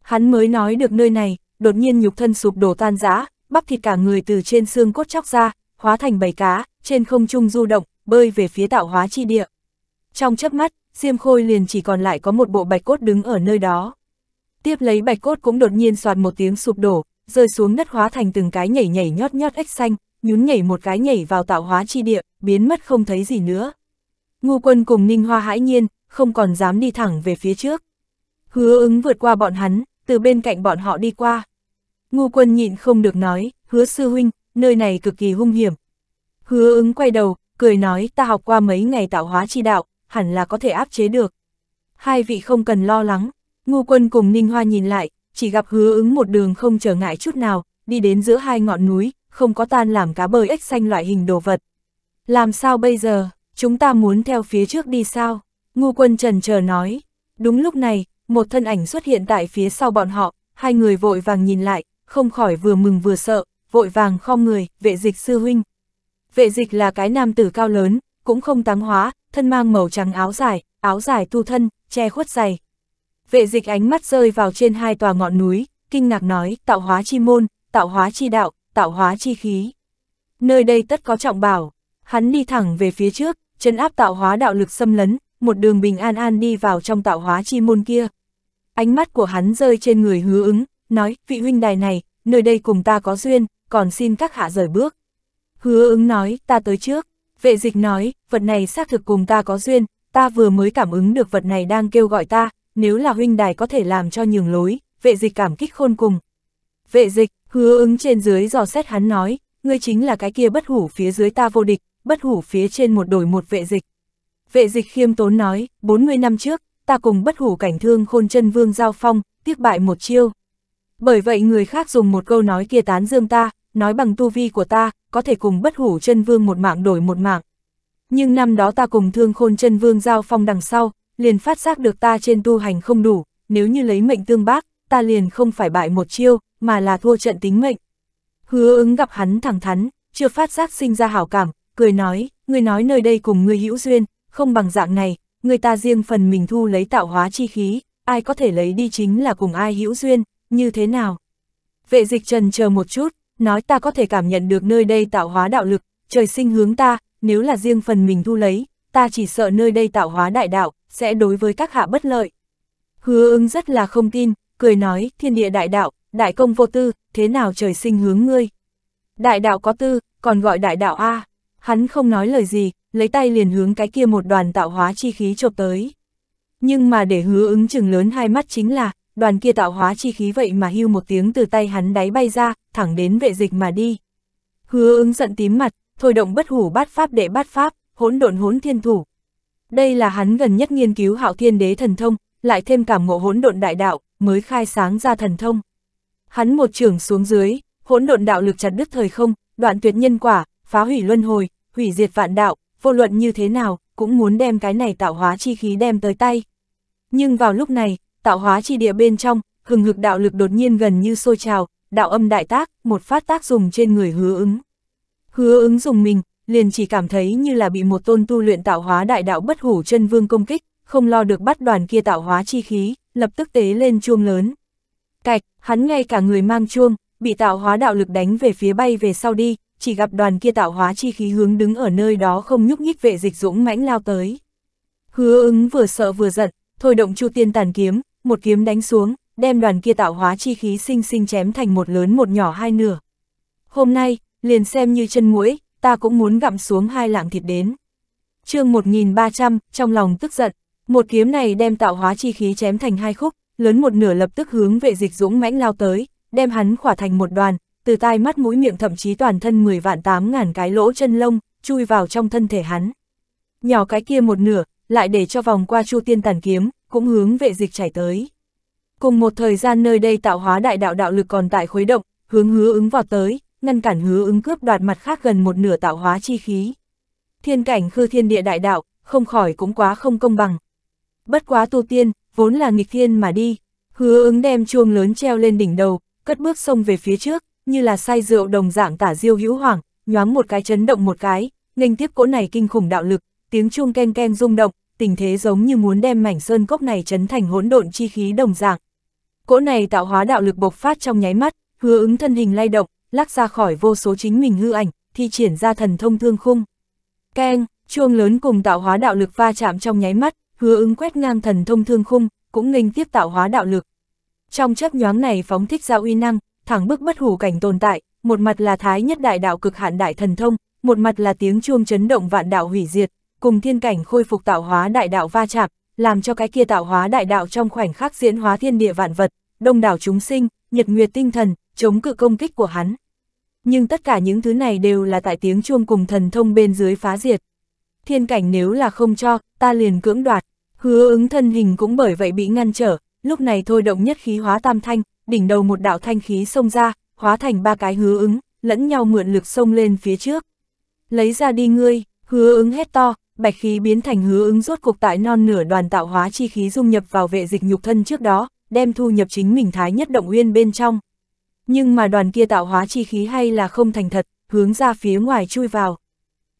Hắn mới nói được nơi này, đột nhiên nhục thân sụp đổ tan rã, bắp thịt cả người từ trên xương cốt chóc ra, hóa thành bầy cá, trên không trung du động, bơi về phía tạo hóa chi địa. Trong chớp mắt, Diêm Khôi liền chỉ còn lại có một bộ bạch cốt đứng ở nơi đó. Tiếp lấy bạch cốt cũng đột nhiên soạt một tiếng sụp đổ, rơi xuống đất hóa thành từng cái nhảy nhảy nhót nhót ếch xanh, nhún nhảy một cái nhảy vào tạo hóa chi địa, biến mất không thấy gì nữa. Ngu quân cùng Ninh Hoa hãi nhiên, không còn dám đi thẳng về phía trước. Hứa ứng vượt qua bọn hắn, từ bên cạnh bọn họ đi qua. Ngu quân nhịn không được nói, hứa sư huynh, nơi này cực kỳ hung hiểm. Hứa ứng quay đầu, cười nói ta học qua mấy ngày tạo hóa chi đạo, hẳn là có thể áp chế được. Hai vị không cần lo lắng, ngu quân cùng Ninh Hoa nhìn lại, chỉ gặp hứa ứng một đường không trở ngại chút nào, đi đến giữa hai ngọn núi, không có tan làm cá bơi ếch xanh loại hình đồ vật. Làm sao bây giờ, chúng ta muốn theo phía trước đi sao? Ngu quân trần chờ nói. Đúng lúc này, một thân ảnh xuất hiện tại phía sau bọn họ, hai người vội vàng nhìn lại, không khỏi vừa mừng vừa sợ, vội vàng khom người, vệ dịch sư huynh. Vệ dịch là cái nam tử cao lớn, cũng không táng hóa, thân mang màu trắng áo dài, áo dài tu thân, che khuất dày. Vệ dịch ánh mắt rơi vào trên hai tòa ngọn núi, kinh ngạc nói, tạo hóa chi môn, tạo hóa chi đạo, tạo hóa chi khí. Nơi đây tất có trọng bảo, hắn đi thẳng về phía trước, chân áp tạo hóa đạo lực xâm lấn, một đường bình an an đi vào trong tạo hóa chi môn kia. Ánh mắt của hắn rơi trên người hứa ứng, nói, vị huynh đài này, nơi đây cùng ta có duyên, còn xin các hạ rời bước. Hứa ứng nói, ta tới trước. Vệ dịch nói, vật này xác thực cùng ta có duyên, ta vừa mới cảm ứng được vật này đang kêu gọi ta, nếu là huynh đài có thể làm cho nhường lối, vệ dịch cảm kích khôn cùng. Vệ dịch, Hứa ứng trên dưới dò xét hắn nói, ngươi chính là cái kia bất hủ phía dưới ta vô địch, bất hủ phía trên một đổi một vệ dịch. Vệ dịch khiêm tốn nói, 40 năm trước, ta cùng bất hủ cảnh thương khôn chân vương giao phong, tiếc bại một chiêu. Bởi vậy người khác dùng một câu nói kia tán dương ta, nói bằng tu vi của ta, có thể cùng bất hủ chân vương một mạng đổi một mạng. Nhưng năm đó ta cùng thương khôn chân vương giao phong đằng sau, liền phát giác được ta trên tu hành không đủ, nếu như lấy mệnh tương bác, ta liền không phải bại một chiêu, mà là thua trận tính mệnh. Hứa ứng gặp hắn thẳng thắn, chưa phát giác sinh ra hảo cảm, cười nói, người nói nơi đây cùng người hữu duyên, không bằng dạng này, người ta riêng phần mình thu lấy tạo hóa chi khí, ai có thể lấy đi chính là cùng ai hữu duyên, như thế nào. Vệ dịch trần chờ một chút, nói ta có thể cảm nhận được nơi đây tạo hóa đạo lực, trời sinh hướng ta, nếu là riêng phần mình thu lấy, ta chỉ sợ nơi đây tạo hóa đại đạo, sẽ đối với các hạ bất lợi. Hứa ứng rất là không tin, cười nói, thiên địa đại đạo, đại công vô tư, thế nào trời sinh hướng ngươi. Đại đạo có tư, còn gọi đại đạo A, hắn không nói lời gì, lấy tay liền hướng cái kia một đoàn tạo hóa chi khí chộp tới. Nhưng mà để hứa ứng chừng lớn hai mắt chính là, đoàn kia tạo hóa chi khí vậy mà hưu một tiếng từ tay hắn đáy bay ra, thẳng đến vệ dịch mà đi. Hứa ứng giận tím mặt, thôi động bất hủ bát pháp đệ bát pháp, hỗn độn hỗn thiên thủ. Đây là hắn gần nhất nghiên cứu hạo thiên đế thần thông, lại thêm cảm ngộ hỗn độn đại đạo, mới khai sáng ra thần thông. Hắn một trường xuống dưới, hỗn độn đạo lực chặt đứt thời không, đoạn tuyệt nhân quả, phá hủy luân hồi, hủy diệt vạn đạo, vô luận như thế nào, cũng muốn đem cái này tạo hóa chi khí đem tới tay. Nhưng vào lúc này, tạo hóa chi địa bên trong, hừng hực đạo lực đột nhiên gần như sôi trào, đạo âm đại tác, một phát tác dùng trên người hứa ứng. Hứa ứng dùng mình, liền chỉ cảm thấy như là bị một tôn tu luyện tạo hóa đại đạo bất hủ chân vương công kích, không lo được bắt đoàn kia tạo hóa chi khí, lập tức tế lên chuông lớn. Cạch, hắn ngay cả người mang chuông, bị tạo hóa đạo lực đánh về phía bay về sau đi, chỉ gặp đoàn kia tạo hóa chi khí hướng đứng ở nơi đó không nhúc nhích vệ dịch dũng mãnh lao tới. Hứa ứng vừa sợ vừa giận, thôi động chu tiên tàn kiếm, một kiếm đánh xuống, đem đoàn kia tạo hóa chi khí sinh sinh chém thành một lớn một nhỏ hai nửa. Hôm nay, liền xem như chân mũi, ta cũng muốn gặm xuống hai lạng thịt đến. chương 1300, trong lòng tức giận, một kiếm này đem tạo hóa chi khí chém thành hai khúc, lớn một nửa lập tức hướng vệ dịch dũng mãnh lao tới, đem hắn khỏa thành một đoàn, từ tai mắt mũi miệng thậm chí toàn thân 10 vạn 8 ngàn cái lỗ chân lông, chui vào trong thân thể hắn. Nhỏ cái kia một nửa, lại để cho vòng qua chu tiên tàn kiếm, cũng hướng vệ dịch chảy tới. Cùng một thời gian nơi đây tạo hóa đại đạo đạo lực còn tại khuấy động, hướng hứa ứng vào tới, ngăn cản hứa ứng cướp đoạt mặt khác gần một nửa tạo hóa chi khí. Thiên cảnh khư thiên địa đại đạo, không khỏi cũng quá không công bằng. Bất quá tu tiên, vốn là nghịch thiên mà đi, hứa ứng đem chuông lớn treo lên đỉnh đầu, cất bước sông về phía trước, như là say rượu đồng dạng tả diêu hữu hoàng, nhoáng một cái chấn động một cái, nghênh tiếp cỗ này kinh khủng đạo lực, tiếng chuông keng keng rung động, tình thế giống như muốn đem mảnh sơn cốc này chấn thành hỗn độn chi khí đồng dạng. Cỗ này tạo hóa đạo lực bộc phát trong nháy mắt, hứa ứng thân hình lay động, lắc ra khỏi vô số chính mình hư ảnh, thi triển ra thần thông thương khung. Keng, chuông lớn cùng tạo hóa đạo lực va chạm trong nháy mắt, hứa ứng quét ngang thần thông thương khung, cũng nghênh tiếp tạo hóa đạo lực. Trong chấp nhoáng này phóng thích ra uy năng, thẳng bức bất hủ cảnh tồn tại, một mặt là thái nhất đại đạo cực hạn đại thần thông, một mặt là tiếng chuông chấn động vạn đạo hủy diệt, cùng thiên cảnh khôi phục tạo hóa đại đạo va chạm, làm cho cái kia tạo hóa đại đạo trong khoảnh khắc diễn hóa thiên địa vạn vật, đông đảo chúng sinh, nhật nguyệt tinh thần, chống cự công kích của hắn. Nhưng tất cả những thứ này đều là tại tiếng chuông cùng thần thông bên dưới phá diệt. Thiên cảnh nếu là không cho, ta liền cưỡng đoạt. Hứa ứng thân hình cũng bởi vậy bị ngăn trở, lúc này thôi động nhất khí hóa tam thanh, đỉnh đầu một đạo thanh khí xông ra, hóa thành ba cái hứa ứng, lẫn nhau mượn lực xông lên phía trước. Lấy ra đi ngươi, hứa ứng hét to, bạch khí biến thành hứa ứng rốt cuộc tại non nửa đoàn tạo hóa chi khí dung nhập vào vệ dịch nhục thân trước đó, đem thu nhập chính mình thái nhất động uyên bên trong. Nhưng mà đoàn kia tạo hóa chi khí hay là không thành thật, hướng ra phía ngoài chui vào.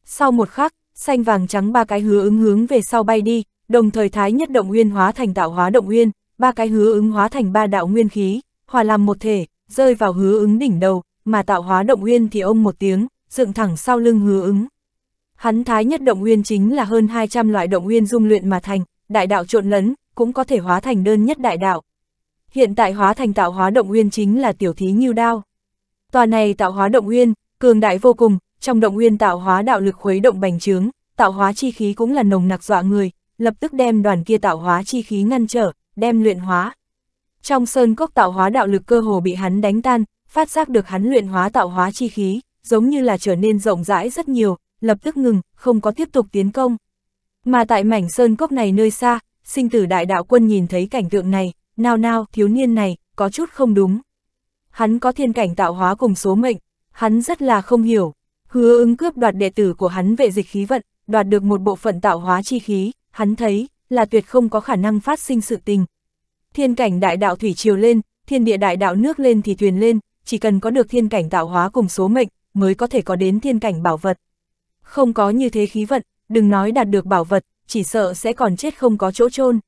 Sau một khắc, xanh vàng trắng ba cái hứa ứng hướng về sau bay đi, đồng thời thái nhất động nguyên hóa thành tạo hóa động nguyên, ba cái hứa ứng hóa thành ba đạo nguyên khí, hòa làm một thể, rơi vào hứa ứng đỉnh đầu, mà tạo hóa động nguyên thì ông một tiếng, dựng thẳng sau lưng hứa ứng. Hắn thái nhất động nguyên chính là hơn 200 loại động nguyên dung luyện mà thành, đại đạo trộn lẫn, cũng có thể hóa thành đơn nhất đại đạo. Hiện tại hóa thành tạo hóa động nguyên chính là tiểu thí như đao. Tòa này tạo hóa động nguyên, cường đại vô cùng, trong động nguyên tạo hóa đạo lực khuấy động bành trướng, tạo hóa chi khí cũng là nồng nặc dọa người, lập tức đem đoàn kia tạo hóa chi khí ngăn trở, đem luyện hóa. Trong sơn cốc tạo hóa đạo lực cơ hồ bị hắn đánh tan, phát giác được hắn luyện hóa tạo hóa chi khí, giống như là trở nên rộng rãi rất nhiều, lập tức ngừng, không có tiếp tục tiến công. Mà tại mảnh sơn cốc này nơi xa, sinh tử đại đạo quân nhìn thấy cảnh tượng này, nào nào, thiếu niên này, có chút không đúng. Hắn có thiên cảnh tạo hóa cùng số mệnh, hắn rất là không hiểu. Hứa ứng cướp đoạt đệ tử của hắn vệ dịch khí vận, đoạt được một bộ phận tạo hóa chi khí, hắn thấy, là tuyệt không có khả năng phát sinh sự tình. Thiên cảnh đại đạo thủy triều lên, thiên địa đại đạo nước lên thì thuyền lên, chỉ cần có được thiên cảnh tạo hóa cùng số mệnh, mới có thể có đến thiên cảnh bảo vật. Không có như thế khí vận, đừng nói đạt được bảo vật, chỉ sợ sẽ còn chết không có chỗ chôn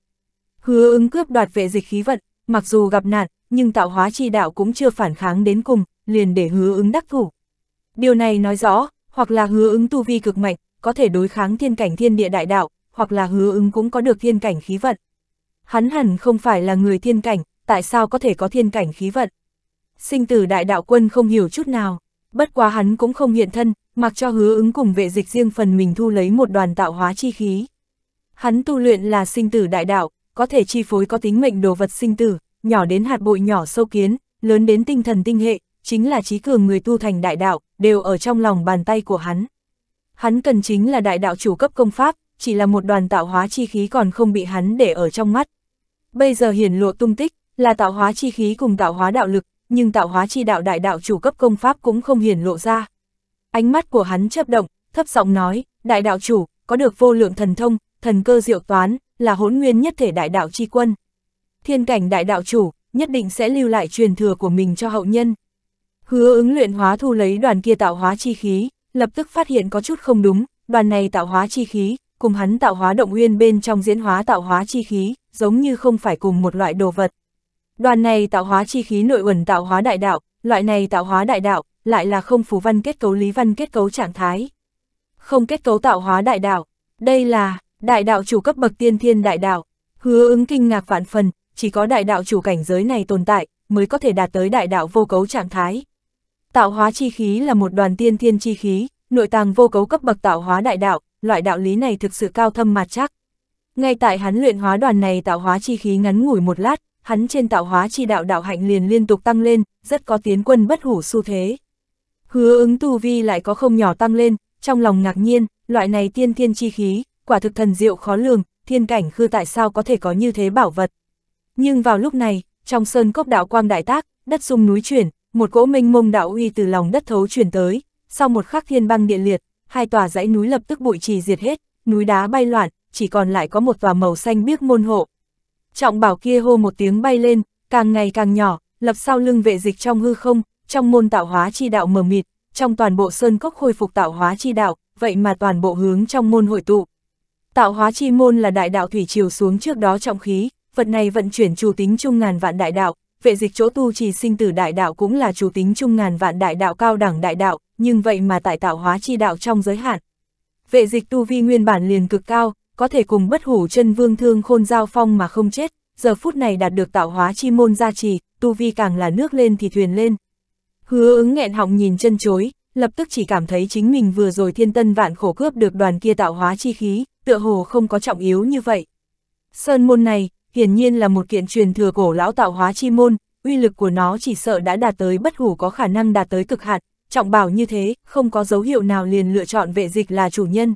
Hứa ứng cướp đoạt vệ dịch khí vận, mặc dù gặp nạn, nhưng tạo hóa chi đạo cũng chưa phản kháng đến cùng, liền để hứa ứng đắc thủ. Điều này nói rõ, hoặc là hứa ứng tu vi cực mạnh, có thể đối kháng thiên cảnh thiên địa đại đạo, hoặc là hứa ứng cũng có được thiên cảnh khí vận. Hắn hẳn không phải là người thiên cảnh, tại sao có thể có thiên cảnh khí vận? Sinh tử đại đạo quân không hiểu chút nào, bất quá hắn cũng không hiện thân, mặc cho hứa ứng cùng vệ dịch riêng phần mình thu lấy một đoàn tạo hóa chi khí. Hắn tu luyện là sinh tử đại đạo, có thể chi phối có tính mệnh đồ vật sinh tử, nhỏ đến hạt bụi nhỏ sâu kiến, lớn đến tinh thần tinh hệ, chính là trí cường người tu thành đại đạo, đều ở trong lòng bàn tay của hắn. Hắn cần chính là đại đạo chủ cấp công pháp, chỉ là một đoàn tạo hóa chi khí còn không bị hắn để ở trong mắt. Bây giờ hiển lộ tung tích, là tạo hóa chi khí cùng tạo hóa đạo lực, nhưng tạo hóa chi đạo đại đạo chủ cấp công pháp cũng không hiển lộ ra. Ánh mắt của hắn chấp động, thấp giọng nói, đại đạo chủ, có được vô lượng thần thông, thần cơ diệu toán, là hỗn nguyên nhất thể đại đạo chi quân. Thiên cảnh đại đạo chủ, nhất định sẽ lưu lại truyền thừa của mình cho hậu nhân. Hứa ứng luyện hóa thu lấy đoàn kia tạo hóa chi khí, lập tức phát hiện có chút không đúng, đoàn này tạo hóa chi khí, cùng hắn tạo hóa động nguyên bên trong diễn hóa tạo hóa chi khí, giống như không phải cùng một loại đồ vật. Đoàn này tạo hóa chi khí nội uẩn tạo hóa đại đạo, loại này tạo hóa đại đạo, lại là không phù văn kết cấu lý văn kết cấu trạng thái. Không kết cấu tạo hóa đại đạo, đây là đại đạo chủ cấp bậc tiên thiên đại đạo, hứa ứng kinh ngạc vạn phần, chỉ có đại đạo chủ cảnh giới này tồn tại, mới có thể đạt tới đại đạo vô cấu trạng thái. Tạo hóa chi khí là một đoàn tiên thiên chi khí, nội tàng vô cấu cấp bậc tạo hóa đại đạo, loại đạo lý này thực sự cao thâm mà chắc. Ngay tại hắn luyện hóa đoàn này tạo hóa chi khí ngắn ngủi một lát, hắn trên tạo hóa chi đạo đạo hạnh liền liên tục tăng lên, rất có tiến quân bất hủ xu thế. Hứa ứng tu vi lại có không nhỏ tăng lên, trong lòng ngạc nhiên, loại này tiên thiên chi khí, quả thực thần diệu khó lường, thiên cảnh khư tại sao có thể có như thế bảo vật. Nhưng vào lúc này, trong sơn cốc đạo quang đại tác, đất sung núi chuyển, một cỗ minh mông đạo uy từ lòng đất thấu chuyển tới, sau một khắc thiên băng địa liệt, hai tòa dãy núi lập tức bụi trì diệt hết, núi đá bay loạn, chỉ còn lại có một tòa màu xanh biếc môn hộ. Trọng bảo kia hô một tiếng bay lên, càng ngày càng nhỏ, lập sau lưng vệ dịch trong hư không, trong môn tạo hóa chi đạo mờ mịt, trong toàn bộ sơn cốc khôi phục tạo hóa chi đạo, vậy mà toàn bộ hướng trong môn hội tụ. Tạo hóa chi môn là đại đạo thủy triều xuống trước đó trọng khí, vật này vận chuyển chủ tính trung ngàn vạn đại đạo, vệ dịch chỗ tu trì sinh tử đại đạo cũng là chủ tính trung ngàn vạn đại đạo cao đẳng đại đạo, nhưng vậy mà tại tạo hóa chi đạo trong giới hạn. Vệ dịch tu vi nguyên bản liền cực cao, có thể cùng bất hủ chân vương thương khôn giao phong mà không chết, giờ phút này đạt được tạo hóa chi môn gia trì, tu vi càng là nước lên thì thuyền lên. Hứa ứng nghẹn họng nhìn chân chối, lập tức chỉ cảm thấy chính mình vừa rồi thiên tân vạn khổ cướp được đoàn kia tạo hóa chi khí, tựa hồ không có trọng yếu như vậy. Sơn môn này, hiển nhiên là một kiện truyền thừa cổ lão tạo hóa chi môn, uy lực của nó chỉ sợ đã đạt tới bất hủ có khả năng đạt tới cực hạn, trọng bảo như thế, không có dấu hiệu nào liền lựa chọn vệ dịch là chủ nhân.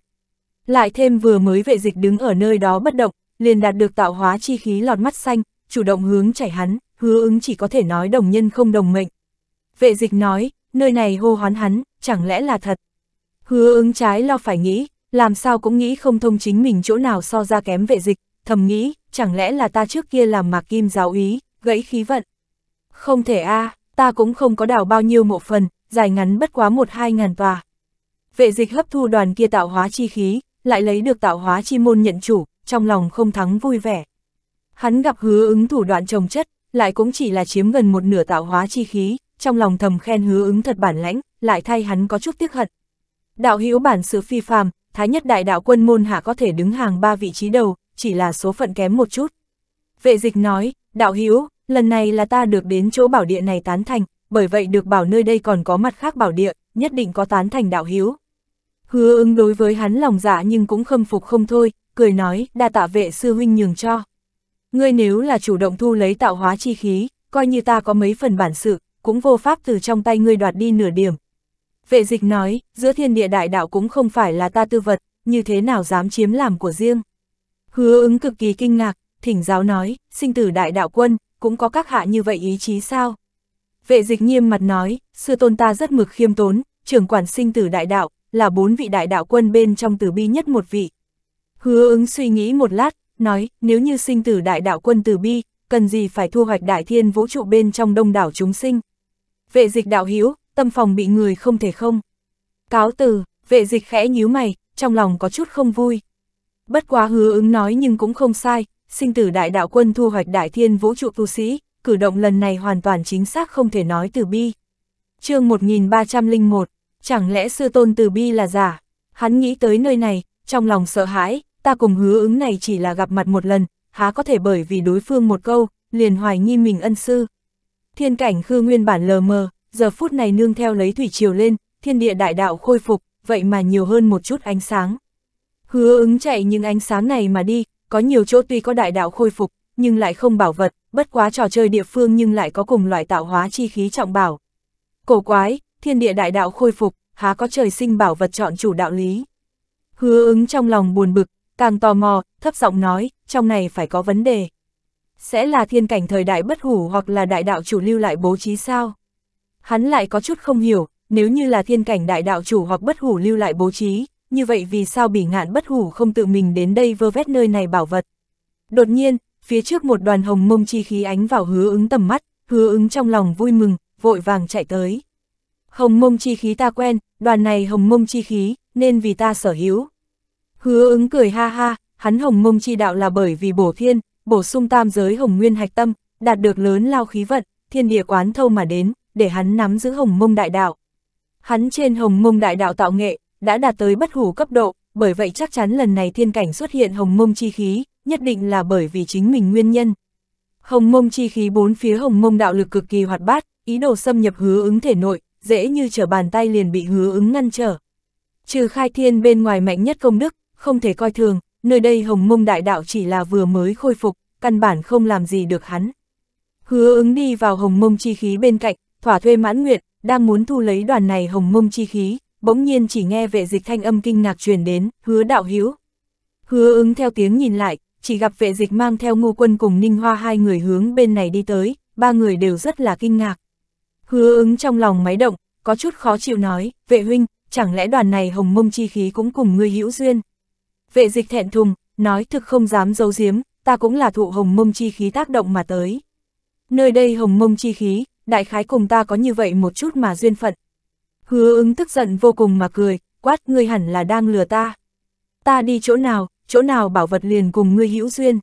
Lại thêm vừa mới vệ dịch đứng ở nơi đó bất động, liền đạt được tạo hóa chi khí lọt mắt xanh, chủ động hướng chảy hắn, hứa ứng chỉ có thể nói đồng nhân không đồng mệnh. Vệ dịch nói, nơi này hô hoán hắn, chẳng lẽ là thật. Hứa ứng trái lo phải nghĩ, làm sao cũng nghĩ không thông chính mình chỗ nào so ra kém vệ dịch, thầm nghĩ, chẳng lẽ là ta trước kia làm mạc kim giáo ý, gãy khí vận. Không thể a à, ta cũng không có đào bao nhiêu mộ phần, dài ngắn bất quá một hai ngàn tòa. Vệ dịch hấp thu đoàn kia tạo hóa chi khí, lại lấy được tạo hóa chi môn nhận chủ, trong lòng không thắng vui vẻ. Hắn gặp hứa ứng thủ đoạn trồng chất, lại cũng chỉ là chiếm gần một nửa tạo hóa chi khí, trong lòng thầm khen hứa ứng thật bản lãnh, lại thay hắn có chút tiếc hận. Đạo hữu bản sự phi phàm, thái nhất đại đạo quân môn hạ có thể đứng hàng ba vị trí đầu, chỉ là số phận kém một chút. Vệ dịch nói, đạo hữu, lần này là ta được đến chỗ bảo địa này tán thành, bởi vậy được bảo nơi đây còn có mặt khác bảo địa, nhất định có tán thành đạo hiếu. Hứa ứng đối với hắn lòng dạ nhưng cũng khâm phục không thôi, cười nói, đa tạ vệ sư huynh nhường cho. Ngươi nếu là chủ động thu lấy tạo hóa chi khí, coi như ta có mấy phần bản sự, cũng vô pháp từ trong tay ngươi đoạt đi nửa điểm. Vệ dịch nói, giữa thiên địa đại đạo cũng không phải là ta tư vật, như thế nào dám chiếm làm của riêng. Hứa ứng cực kỳ kinh ngạc, thỉnh giáo nói, sinh tử đại đạo quân, cũng có các hạ như vậy ý chí sao? Vệ dịch nghiêm mặt nói, sư tôn ta rất mực khiêm tốn, trưởng quản sinh tử đại đạo, là bốn vị đại đạo quân bên trong tử bi nhất một vị. Hứa ứng suy nghĩ một lát, nói, nếu như sinh tử đại đạo quân tử bi, cần gì phải thu hoạch đại thiên vũ trụ bên trong đông đảo chúng sinh. Vệ dịch đạo hiếu, tâm phòng bị người không thể không. Cáo từ, vệ dịch khẽ nhíu mày, trong lòng có chút không vui. Bất quá hứa ứng nói nhưng cũng không sai, sinh tử đại đạo quân thu hoạch đại thiên vũ trụ tu sĩ, cử động lần này hoàn toàn chính xác không thể nói từ bi. chương 1301, chẳng lẽ sư tôn từ bi là giả? Hắn nghĩ tới nơi này, trong lòng sợ hãi, ta cùng hứa ứng này chỉ là gặp mặt một lần, há có thể bởi vì đối phương một câu, liền hoài nghi mình ân sư. Thiên cảnh khư nguyên bản lờ mờ, giờ phút này nương theo lấy thủy triều lên, thiên địa đại đạo khôi phục, vậy mà nhiều hơn một chút ánh sáng. Hứa ứng chạy những ánh sáng này mà đi, có nhiều chỗ tuy có đại đạo khôi phục, nhưng lại không bảo vật, bất quá trò chơi địa phương nhưng lại có cùng loại tạo hóa chi khí trọng bảo. Cổ quái, thiên địa đại đạo khôi phục, há có trời sinh bảo vật chọn chủ đạo lý. Hứa ứng trong lòng buồn bực, càng tò mò, thấp giọng nói, trong này phải có vấn đề. Sẽ là thiên cảnh thời đại bất hủ hoặc là đại đạo chủ lưu lại bố trí sao? Hắn lại có chút không hiểu, nếu như là thiên cảnh đại đạo chủ hoặc bất hủ lưu lại bố trí, như vậy vì sao bỉ ngạn bất hủ không tự mình đến đây vơ vét nơi này bảo vật? Đột nhiên, phía trước một đoàn hồng mông chi khí ánh vào hứa ứng tầm mắt, hứa ứng trong lòng vui mừng, vội vàng chạy tới. Hồng mông chi khí ta quen, đoàn này hồng mông chi khí, nên vì ta sở hữu. Hứa ứng cười ha ha, hắn hồng mông chi đạo là bởi vì bổ thiên, bổ sung tam giới hồng nguyên hạch tâm, đạt được lớn lao khí vận, thiên địa quán thâu mà đến, để hắn nắm giữ hồng mông đại đạo. Hắn trên hồng mông đại đạo tạo nghệ, đã đạt tới bất hủ cấp độ, bởi vậy chắc chắn lần này thiên cảnh xuất hiện hồng mông chi khí, nhất định là bởi vì chính mình nguyên nhân. Hồng mông chi khí bốn phía hồng mông đạo lực cực kỳ hoạt bát, ý đồ xâm nhập hứa ứng thể nội, dễ như trở bàn tay liền bị hứa ứng ngăn trở. Trừ khai thiên bên ngoài mạnh nhất công đức, không thể coi thường, nơi đây hồng mông đại đạo chỉ là vừa mới khôi phục, căn bản không làm gì được hắn. Hứa ứng đi vào hồng mông chi khí bên cạnh, thỏa thuê mãn nguyện, đang muốn thu lấy đoàn này hồng mông chi khí, bỗng nhiên chỉ nghe vệ dịch thanh âm kinh ngạc truyền đến, hứa đạo hữu Hứa ứng theo tiếng nhìn lại, chỉ gặp vệ dịch mang theo ngô quân cùng Ninh Hoa hai người hướng bên này đi tới, ba người đều rất là kinh ngạc. Hứa ứng trong lòng máy động, có chút khó chịu nói, vệ huynh, chẳng lẽ đoàn này hồng mông chi khí cũng cùng ngươi hữu duyên. Vệ dịch thẹn thùng, nói thực không dám giấu giếm, ta cũng là thụ hồng mông chi khí tác động mà tới. Nơi đây hồng mông chi khí, đại khái cùng ta có như vậy một chút mà duyên phận. Hứa ứng tức giận vô cùng mà cười, quát ngươi hẳn là đang lừa ta. Ta đi chỗ nào, chỗ nào bảo vật liền cùng ngươi hữu duyên.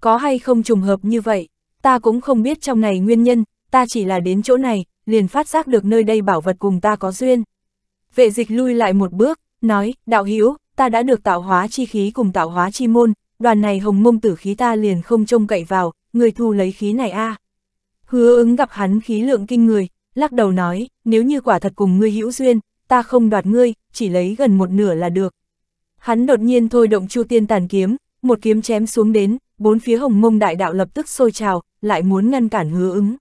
Có hay không trùng hợp như vậy, ta cũng không biết trong này nguyên nhân, ta chỉ là đến chỗ này, liền phát giác được nơi đây bảo vật cùng ta có duyên. Vệ dịch lui lại một bước, nói, đạo hữu ta đã được tạo hóa chi khí cùng tạo hóa chi môn, đoàn này hồng mông tử khí ta liền không trông cậy vào, người thu lấy khí này a à. Hứa ứng gặp hắn khí lượng kinh người, lắc đầu nói, nếu như quả thật cùng ngươi hữu duyên, ta không đoạt ngươi, chỉ lấy gần một nửa là được, Hắn đột nhiên thôi động chu tiên tàn kiếm, một kiếm chém xuống đến, bốn phía hồng mông đại đạo lập tức sôi trào, lại muốn ngăn cản hứa ứng.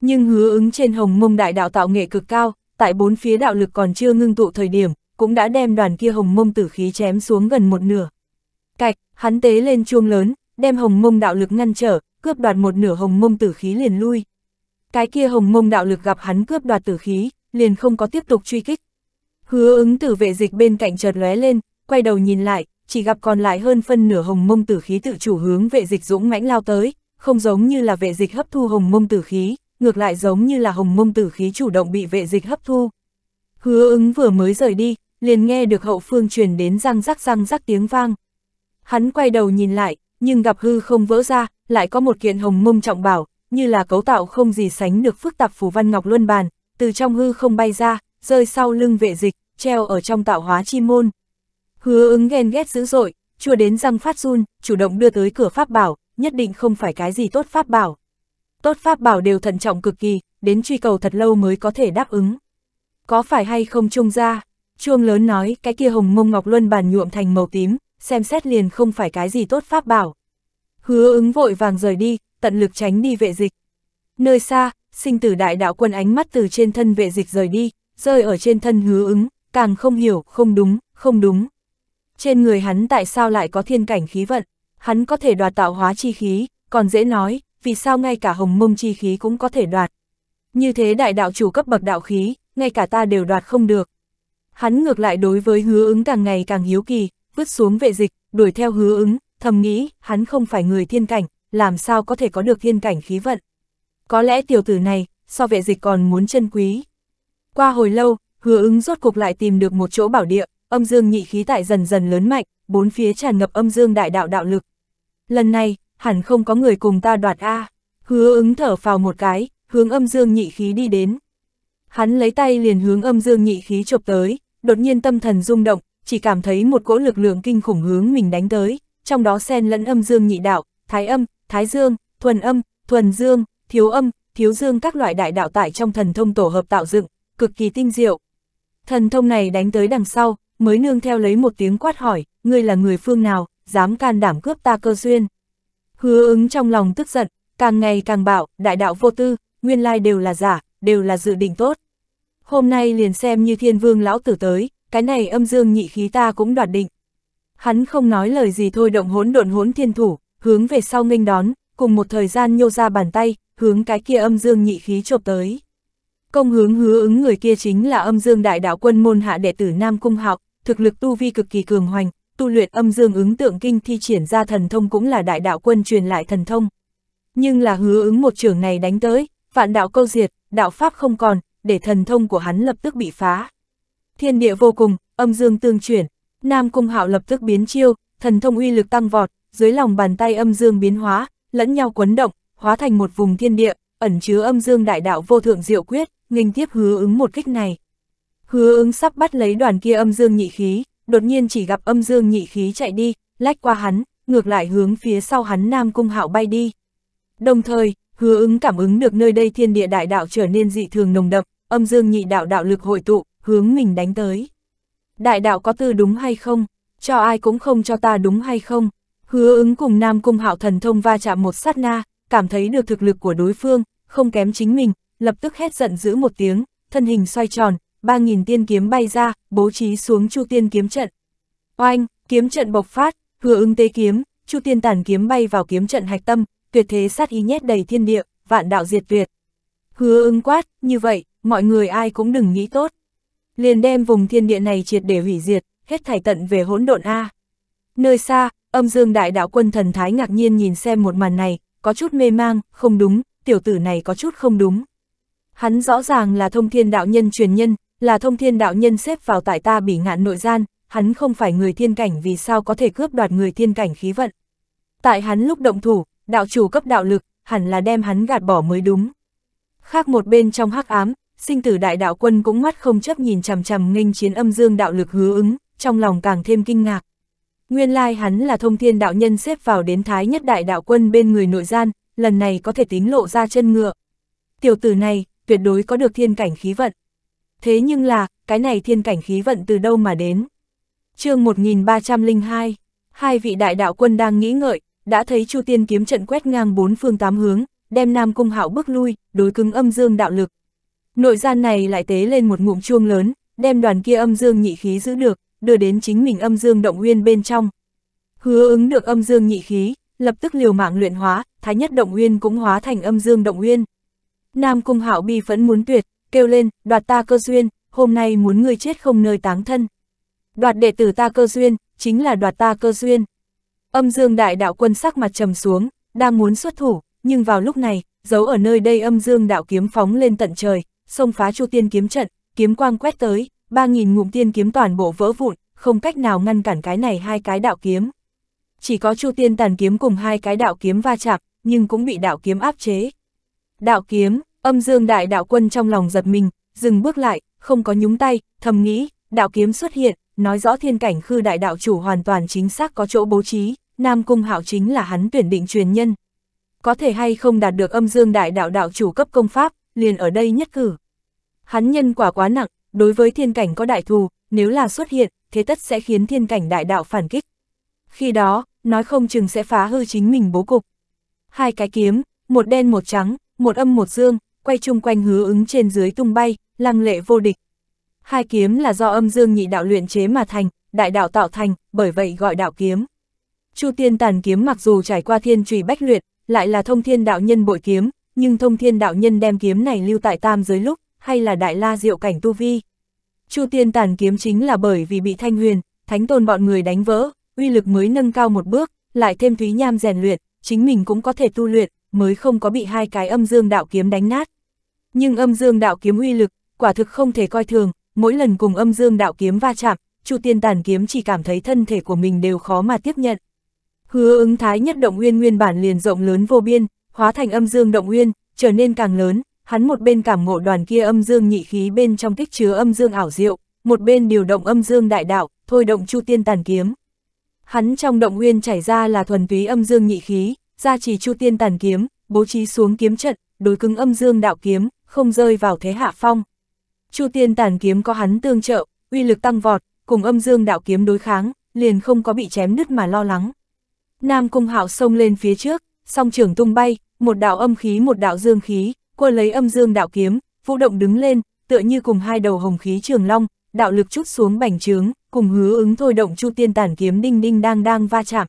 Nhưng hứa ứng trên hồng mông đại đạo tạo nghệ cực cao, tại bốn phía đạo lực còn chưa ngưng tụ thời điểm, cũng đã đem đoàn kia hồng mông tử khí chém xuống gần một nửa. Cạch, hắn tế lên chuông lớn, đem hồng mông đạo lực ngăn trở, cướp đoạt một nửa hồng mông tử khí liền lui. Cái kia hồng mông đạo lực gặp hắn cướp đoạt tử khí, liền không có tiếp tục truy kích. Hứa ứng tử vệ dịch bên cạnh chợt lóe lên, quay đầu nhìn lại, chỉ gặp còn lại hơn phân nửa hồng mông tử khí tự chủ hướng vệ dịch dũng mãnh lao tới, không giống như là vệ dịch hấp thu hồng mông tử khí, ngược lại giống như là hồng mông tử khí chủ động bị vệ dịch hấp thu. Hứa ứng vừa mới rời đi, liền nghe được hậu phương truyền đến răng rắc răng rắc tiếng vang. Hắn quay đầu nhìn lại, nhưng gặp hư không vỡ ra, lại có một kiện hồng mông trọng bảo, như là cấu tạo không gì sánh được phức tạp phù văn ngọc luân bàn, từ trong hư không bay ra, rơi sau lưng vệ dịch, treo ở trong tạo hóa chi môn. Hứa ứng ghen ghét dữ dội, chưa đến răng phát run, chủ động đưa tới cửa pháp bảo, nhất định không phải cái gì tốt pháp bảo. Tốt pháp bảo đều thận trọng cực kỳ, đến truy cầu thật lâu mới có thể đáp ứng. Có phải hay không trung ra? Chuông lớn nói, cái kia hồng mông ngọc luân bàn nhuộm thành màu tím, xem xét liền không phải cái gì tốt pháp bảo. Hứa ứng vội vàng rời đi, tận lực tránh đi vệ dịch. Nơi xa, sinh tử đại đạo quân ánh mắt từ trên thân vệ dịch rời đi, rơi ở trên thân hứa ứng, càng không hiểu, không đúng, không đúng trên người hắn tại sao lại có thiên cảnh khí vận, hắn có thể đoạt tạo hóa chi khí, còn dễ nói, vì sao ngay cả hồng mông chi khí cũng có thể đoạt. Như thế đại đạo chủ cấp bậc đạo khí, ngay cả ta đều đoạt không được. Hắn ngược lại đối với hứa ứng càng ngày càng hiếu kỳ, vứt xuống vệ dịch, đuổi theo hứa ứng, thầm nghĩ, hắn không phải người thiên cảnh, làm sao có thể có được thiên cảnh khí vận. Có lẽ tiểu tử này, so vệ dịch còn muốn chân quý. Qua hồi lâu, hứa ứng rốt cục lại tìm được một chỗ bảo địa, âm dương nhị khí tại dần dần lớn mạnh, bốn phía tràn ngập âm dương đại đạo đạo lực. Lần này, hẳn không có người cùng ta đoạt A. Hứa ứng thở phào một cái, hướng âm dương nhị khí đi đến. Hắn lấy tay liền hướng âm dương nhị khí chụp tới, đột nhiên tâm thần rung động, chỉ cảm thấy một cỗ lực lượng kinh khủng hướng mình đánh tới, trong đó xen lẫn âm dương nhị đạo, thái âm, thái dương, thuần âm, thuần dương, thiếu âm, thiếu dương các loại đại đạo tại trong thần thông tổ hợp tạo dựng, cực kỳ tinh diệu. Thần thông này đánh tới đằng sau, mới nương theo lấy một tiếng quát hỏi, ngươi là người phương nào, dám can đảm cướp ta cơ duyên. Hứa ứng trong lòng tức giận, càng ngày càng bạo, đại đạo vô tư, nguyên lai đều là giả, đều là dự định tốt. Hôm nay liền xem như thiên vương lão tử tới, cái này âm dương nhị khí ta cũng đoạt định. Hắn không nói lời gì thôi động hỗn độn hỗn thiên thủ, hướng về sau nghênh đón, cùng một thời gian nhô ra bàn tay, hướng cái kia âm dương nhị khí chộp tới. Công hướng hứa ứng người kia chính là âm dương đại đạo quân môn hạ đệ tử Nam Cung Hạo, thực lực tu vi cực kỳ cường hoành, tu luyện âm dương ứng tượng kinh thi triển ra thần thông cũng là đại đạo quân truyền lại thần thông. Nhưng là hứa ứng một trường này đánh tới, vạn đạo câu diệt, đạo pháp không còn, để thần thông của hắn lập tức bị phá. Thiên địa vô cùng, âm dương tương chuyển, Nam Cung Hạo lập tức biến chiêu, thần thông uy lực tăng vọt, dưới lòng bàn tay âm dương biến hóa, lẫn nhau quấn động, hóa thành một vùng thiên địa, ẩn chứa âm dương đại đạo vô thượng diệu quyết, nghênh tiếp hứa ứng một kích này. Hứa ứng sắp bắt lấy đoàn kia âm dương nhị khí, đột nhiên chỉ gặp âm dương nhị khí chạy đi, lách qua hắn, ngược lại hướng phía sau hắn Nam Cung Hạo bay đi. Đồng thời, hứa ứng cảm ứng được nơi đây thiên địa đại đạo trở nên dị thường nồng đậm, âm dương nhị đạo đạo lực hội tụ, hướng mình đánh tới. Đại đạo có tư đúng hay không? Cho ai cũng không cho ta đúng hay không? Hứa ứng cùng Nam Cung Hạo thần thông va chạm một sát na, cảm thấy được thực lực của đối phương, không kém chính mình, lập tức hét giận dữ một tiếng, thân hình xoay tròn, ba nghìn tiên kiếm bay ra, bố trí xuống chu tiên kiếm trận. Oanh, kiếm trận bộc phát, hứa ưng tế kiếm, chu tiên tản kiếm bay vào kiếm trận hạch tâm, tuyệt thế sát ý nhét đầy thiên địa, vạn đạo diệt tuyệt. Hứa ưng quát, như vậy, mọi người ai cũng đừng nghĩ tốt. Liền đem vùng thiên địa này triệt để hủy diệt, hết thảy tận về hỗn độn A. Nơi xa, âm dương đại đạo quân thần thái ngạc nhiên nhìn xem một màn này, có chút mê mang, không đúng, tiểu tử này có chút không đúng hắn rõ ràng là thông thiên đạo nhân truyền nhân, là thông thiên đạo nhân xếp vào tại ta bị ngạn nội gian, hắn không phải người thiên cảnh vì sao có thể cướp đoạt người thiên cảnh khí vận. Tại hắn lúc động thủ, đạo chủ cấp đạo lực, hẳn là đem hắn gạt bỏ mới đúng. Khác một bên trong hắc ám, sinh tử đại đạo quân cũng mắt không chấp nhìn chằm chằm nghênh chiến âm dương đạo lực hứa ứng, trong lòng càng thêm kinh ngạc. Nguyên lai like hắn là thông thiên đạo nhân xếp vào đến thái nhất đại đạo quân bên người nội gian, lần này có thể tính lộ ra chân ngựa. Tiểu tử này, tuyệt đối có được thiên cảnh khí vận. Thế nhưng là, cái này thiên cảnh khí vận từ đâu mà đến? chương 1302, hai vị đại đạo quân đang nghĩ ngợi, đã thấy Chu Tiên kiếm trận quét ngang bốn phương tám hướng, đem Nam Cung Hạo bước lui, đối cứng âm dương đạo lực. Nội gian này lại tế lên một ngụm chuông lớn, đem đoàn kia âm dương nhị khí giữ được, đưa đến chính mình âm dương động nguyên bên trong. Hứa ứng được âm dương nhị khí, lập tức liều mạng luyện hóa, thái nhất động nguyên cũng hóa thành âm dương động nguyên. Nam Cung Hạo bi phẫn muốn tuyệt, kêu lên, đoạt ta cơ duyên, hôm nay muốn ngươi chết không nơi táng thân. Đoạt đệ tử ta cơ duyên, chính là đoạt ta cơ duyên. Âm Dương Đại Đạo Quân sắc mặt trầm xuống, đang muốn xuất thủ, nhưng vào lúc này, giấu ở nơi đây Âm Dương Đạo kiếm phóng lên tận trời, xông phá Chu Tiên kiếm trận, kiếm quang quét tới, ba nghìn ngụm tiên kiếm toàn bộ vỡ vụn, không cách nào ngăn cản cái này hai cái đạo kiếm. Chỉ có Chu Tiên tàn kiếm cùng hai cái đạo kiếm va chạm, nhưng cũng bị đạo kiếm áp chế, Đạo kiếm, âm dương đại đạo quân trong lòng giật mình, dừng bước lại, không có nhúng tay, thầm nghĩ, đạo kiếm xuất hiện, nói rõ thiên cảnh khư đại đạo chủ hoàn toàn chính xác có chỗ bố trí, Nam Cung Hạo chính là hắn tuyển định truyền nhân. Có thể hay không đạt được âm dương đại đạo đạo chủ cấp công pháp, liền ở đây nhất cử. Hắn nhân quả quá nặng, đối với thiên cảnh có đại thù, nếu là xuất hiện, thế tất sẽ khiến thiên cảnh đại đạo phản kích. Khi đó, nói không chừng sẽ phá hư chính mình bố cục. Hai cái kiếm, một đen một trắng, một âm một dương, quay chung quanh hứa ứng trên dưới tung bay, lăng lệ vô địch. Hai kiếm là do âm dương nhị đạo luyện chế mà thành, đại đạo tạo thành, bởi vậy gọi đạo kiếm. Chu tiên tàn kiếm mặc dù trải qua thiên trùy bách luyện, lại là thông thiên đạo nhân bội kiếm, nhưng thông thiên đạo nhân đem kiếm này lưu tại tam giới lúc, hay là đại la diệu cảnh tu vi. Chu tiên tàn kiếm chính là bởi vì bị thanh huyền, thánh tôn bọn người đánh vỡ, uy lực mới nâng cao một bước, lại thêm thúy nham rèn luyện, chính mình cũng có thể tu luyện, mới không có bị hai cái âm dương đạo kiếm đánh nát. Nhưng âm dương đạo kiếm uy lực, quả thực không thể coi thường, mỗi lần cùng âm dương đạo kiếm va chạm, Chu Tiên Tàn kiếm chỉ cảm thấy thân thể của mình đều khó mà tiếp nhận. Hứa ứng thái nhất động nguyên nguyên bản liền rộng lớn vô biên, hóa thành âm dương động nguyên, trở nên càng lớn, hắn một bên cảm ngộ đoàn kia âm dương nhị khí bên trong tích chứa âm dương ảo diệu, một bên điều động âm dương đại đạo, thôi động Chu Tiên Tàn kiếm. Hắn trong động nguyên chảy ra là thuần túy âm dương nhị khí, gia trì chu tiên tàn kiếm, bố trí xuống kiếm trận, đối cứng âm dương đạo kiếm, không rơi vào thế hạ phong. Chu tiên tàn kiếm có hắn tương trợ, uy lực tăng vọt, cùng âm dương đạo kiếm đối kháng, liền không có bị chém nứt mà lo lắng. Nam Cung Hạo xông lên phía trước, song trưởng tung bay, một đạo âm khí một đạo dương khí, cô lấy âm dương đạo kiếm, vũ động đứng lên, tựa như cùng hai đầu hồng khí trường long, đạo lực chút xuống bành trướng, cùng hứa ứng thôi động chu tiên tàn kiếm đinh đinh đang đang va chạm.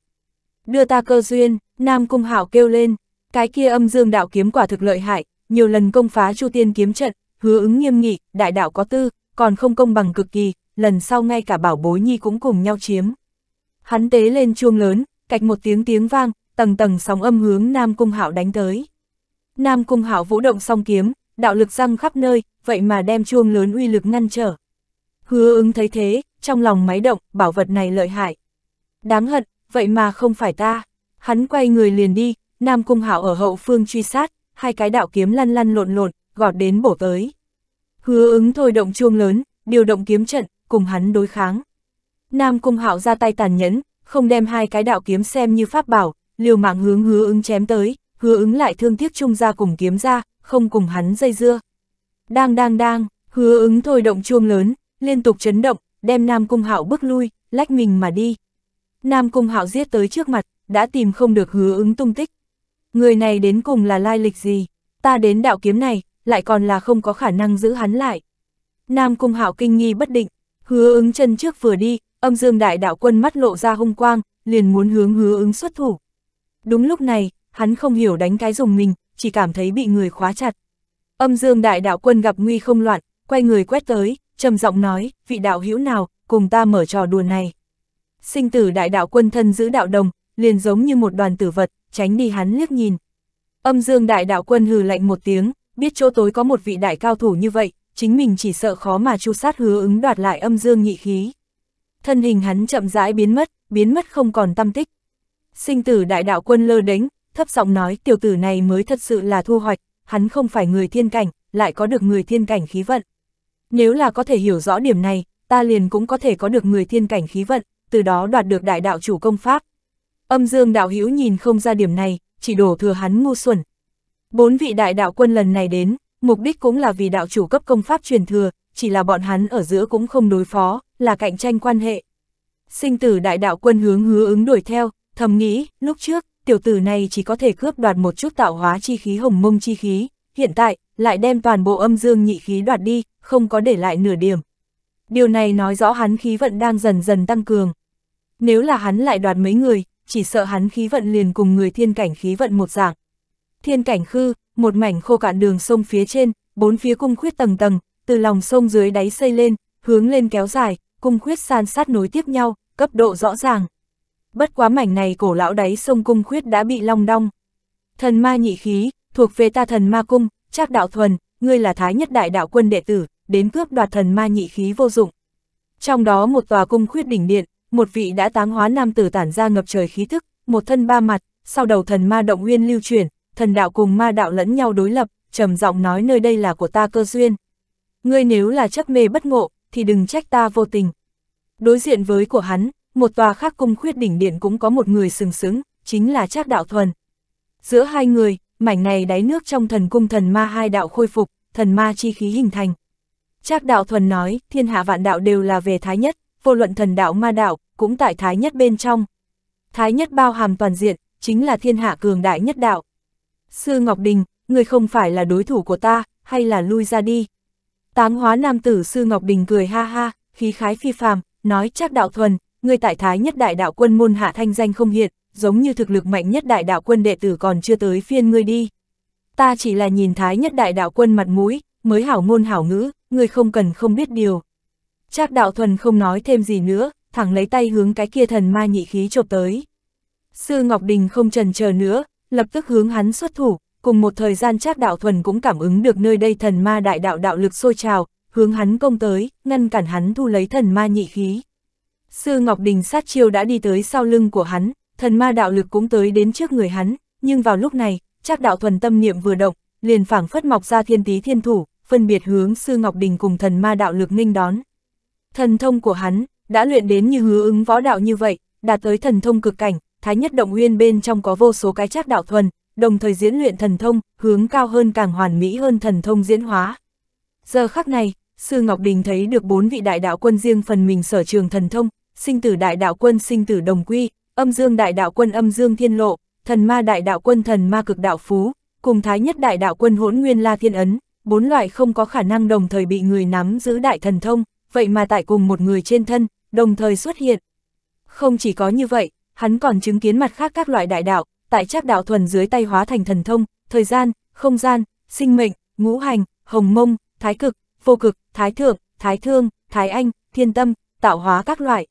Đưa ta cơ duyên, Nam Cung Hạo kêu lên, cái kia âm dương đạo kiếm quả thực lợi hại, nhiều lần công phá Chu Tiên kiếm trận, hứa ứng nghiêm nghị, đại đạo có tư, còn không công bằng cực kỳ, lần sau ngay cả bảo bối nhi cũng cùng nhau chiếm. Hắn tế lên chuông lớn, cạch một tiếng tiếng vang, tầng tầng sóng âm hướng Nam Cung Hạo đánh tới. Nam Cung Hạo vũ động song kiếm, đạo lực răng khắp nơi, vậy mà đem chuông lớn uy lực ngăn trở. Hứa ứng thấy thế, trong lòng máy động, bảo vật này lợi hại. Đáng hận, vậy mà không phải ta. Hắn quay người liền đi, Nam Cung Hạo ở hậu phương truy sát, hai cái đạo kiếm lăn lăn lộn lộn, gọt đến bổ tới. Hứa ứng thôi động chuông lớn, điều động kiếm trận, cùng hắn đối kháng. Nam Cung Hạo ra tay tàn nhẫn, không đem hai cái đạo kiếm xem như pháp bảo, liều mạng hướng hứa ứng chém tới, hứa ứng lại thương tiếc trung ra cùng kiếm ra, không cùng hắn dây dưa. Đang đang đang, hứa ứng thôi động chuông lớn, liên tục chấn động, đem Nam Cung Hạo bước lui, lách mình mà đi. Nam Cung Hạo giết tới trước mặt, đã tìm không được hứa ứng tung tích. Người này đến cùng là lai lịch gì? Ta đến đạo kiếm này, lại còn là không có khả năng giữ hắn lại. Nam Cung Hạo kinh nghi bất định, hứa ứng chân trước vừa đi, âm dương đại đạo quân mắt lộ ra hung quang, liền muốn hướng hứa ứng xuất thủ. Đúng lúc này, hắn không hiểu đánh cái dùng mình, chỉ cảm thấy bị người khóa chặt. Âm dương đại đạo quân gặp nguy không loạn, quay người quét tới, trầm giọng nói, vị đạo hữu nào, cùng ta mở trò đùa này. Sinh tử đại đạo quân thân giữ đạo đồng, liền giống như một đoàn tử vật, tránh đi hắn liếc nhìn. Âm dương đại đạo quân hừ lạnh một tiếng, biết chỗ tối có một vị đại cao thủ như vậy, chính mình chỉ sợ khó mà chu sát hứa ứng đoạt lại âm dương nhị khí. Thân hình hắn chậm rãi biến mất, biến mất không còn tâm tích. Sinh tử đại đạo quân lơ đánh, thấp giọng nói tiểu tử này mới thật sự là thu hoạch, hắn không phải người thiên cảnh, lại có được người thiên cảnh khí vận. Nếu là có thể hiểu rõ điểm này, ta liền cũng có thể có được người thiên cảnh khí vận, từ đó đoạt được đại đạo chủ công pháp, Âm dương đạo hữu nhìn không ra điểm này, chỉ đổ thừa hắn ngu xuẩn. Bốn vị đại đạo quân lần này đến, mục đích cũng là vì đạo chủ cấp công pháp truyền thừa, chỉ là bọn hắn ở giữa cũng không đối phó, là cạnh tranh quan hệ. Sinh tử đại đạo quân hướng hứa ứng đuổi theo, thầm nghĩ, lúc trước, tiểu tử này chỉ có thể cướp đoạt một chút tạo hóa chi khí hồng mông chi khí, hiện tại, lại đem toàn bộ âm dương nhị khí đoạt đi, không có để lại nửa điểm. Điều này nói rõ hắn khí vận đang dần dần tăng cường. Nếu là hắn lại đoạt mấy người, chỉ sợ hắn khí vận liền cùng người thiên cảnh khí vận một dạng. Thiên cảnh khư, một mảnh khô cạn đường sông phía trên, bốn phía cung khuyết tầng tầng, từ lòng sông dưới đáy xây lên, hướng lên kéo dài, cung khuyết san sát nối tiếp nhau, cấp độ rõ ràng. Bất quá mảnh này cổ lão đáy sông cung khuyết đã bị long đong. Thần ma nhị khí, thuộc về ta thần ma cung, trác đạo thuần, ngươi là thái nhất đại đạo quân đệ tử, đến cướp đoạt thần ma nhị khí vô dụng. Trong đó một tòa cung khuyết đỉnh điện, một vị đã táng hóa nam tử tản ra ngập trời khí thức, một thân ba mặt, sau đầu thần ma động nguyên lưu chuyển, thần đạo cùng ma đạo lẫn nhau đối lập, trầm giọng nói nơi đây là của ta cơ duyên. Ngươi nếu là chấp mê bất ngộ, thì đừng trách ta vô tình. Đối diện với của hắn, một tòa khác cung khuyết đỉnh điện cũng có một người sừng sững, chính là Trác Đạo Thuần. Giữa hai người, mảnh này đáy nước trong thần cung thần ma hai đạo khôi phục, thần ma chi khí hình thành. Trác Đạo Thuần nói, thiên hạ vạn đạo đều là về thái nhất, vô luận thần đạo ma đạo, cũng tại thái nhất bên trong. Thái nhất bao hàm toàn diện, chính là thiên hạ cường đại nhất đạo. Sư Ngọc Đình, người không phải là đối thủ của ta, hay là lui ra đi. Táng hóa nam tử Sư Ngọc Đình cười ha ha, khí khái phi phàm, nói chắc đạo thuần, người tại thái nhất đại đạo quân môn hạ thanh danh không hiện, giống như thực lực mạnh nhất đại đạo quân đệ tử còn chưa tới phiên ngươi đi. Ta chỉ là nhìn thái nhất đại đạo quân mặt mũi, mới hảo ngôn hảo ngữ, người không cần không biết điều. Trác đạo thuần không nói thêm gì nữa, thẳng lấy tay hướng cái kia thần ma nhị khí chộp tới. Sư Ngọc Đình không trần chờ nữa, lập tức hướng hắn xuất thủ, cùng một thời gian Trác đạo thuần cũng cảm ứng được nơi đây thần ma đại đạo đạo lực sôi trào, hướng hắn công tới, ngăn cản hắn thu lấy thần ma nhị khí. Sư Ngọc Đình sát chiêu đã đi tới sau lưng của hắn, thần ma đạo lực cũng tới đến trước người hắn, nhưng vào lúc này, Trác đạo thuần tâm niệm vừa động, liền phảng phất mọc ra thiên tí thiên thủ, phân biệt hướng Sư Ngọc Đình cùng thần ma đạo lực nghênh đón. Thần thông của hắn, đã luyện đến như hứa ứng võ đạo như vậy, đạt tới thần thông cực cảnh, thái nhất động nguyên bên trong có vô số cái trác đạo thuần, đồng thời diễn luyện thần thông, hướng cao hơn càng hoàn mỹ hơn thần thông diễn hóa. Giờ khắc này, Sư Ngọc Đình thấy được bốn vị đại đạo quân riêng phần mình sở trường thần thông, sinh tử đại đạo quân sinh tử đồng quy, âm dương đại đạo quân âm dương thiên lộ, thần ma đại đạo quân thần ma cực đạo phú, cùng thái nhất đại đạo quân hỗn nguyên la thiên ấn, bốn loại không có khả năng đồng thời bị người nắm giữ đại thần thông vậy mà tại cùng một người trên thân, đồng thời xuất hiện. Không chỉ có như vậy, hắn còn chứng kiến mặt khác các loại đại đạo, tại chắc đạo thuần dưới tay hóa thành thần thông, thời gian, không gian, sinh mệnh, ngũ hành, hồng mông, thái cực, vô cực, thái thượng, thái thương, thái anh, thiên tâm, tạo hóa các loại.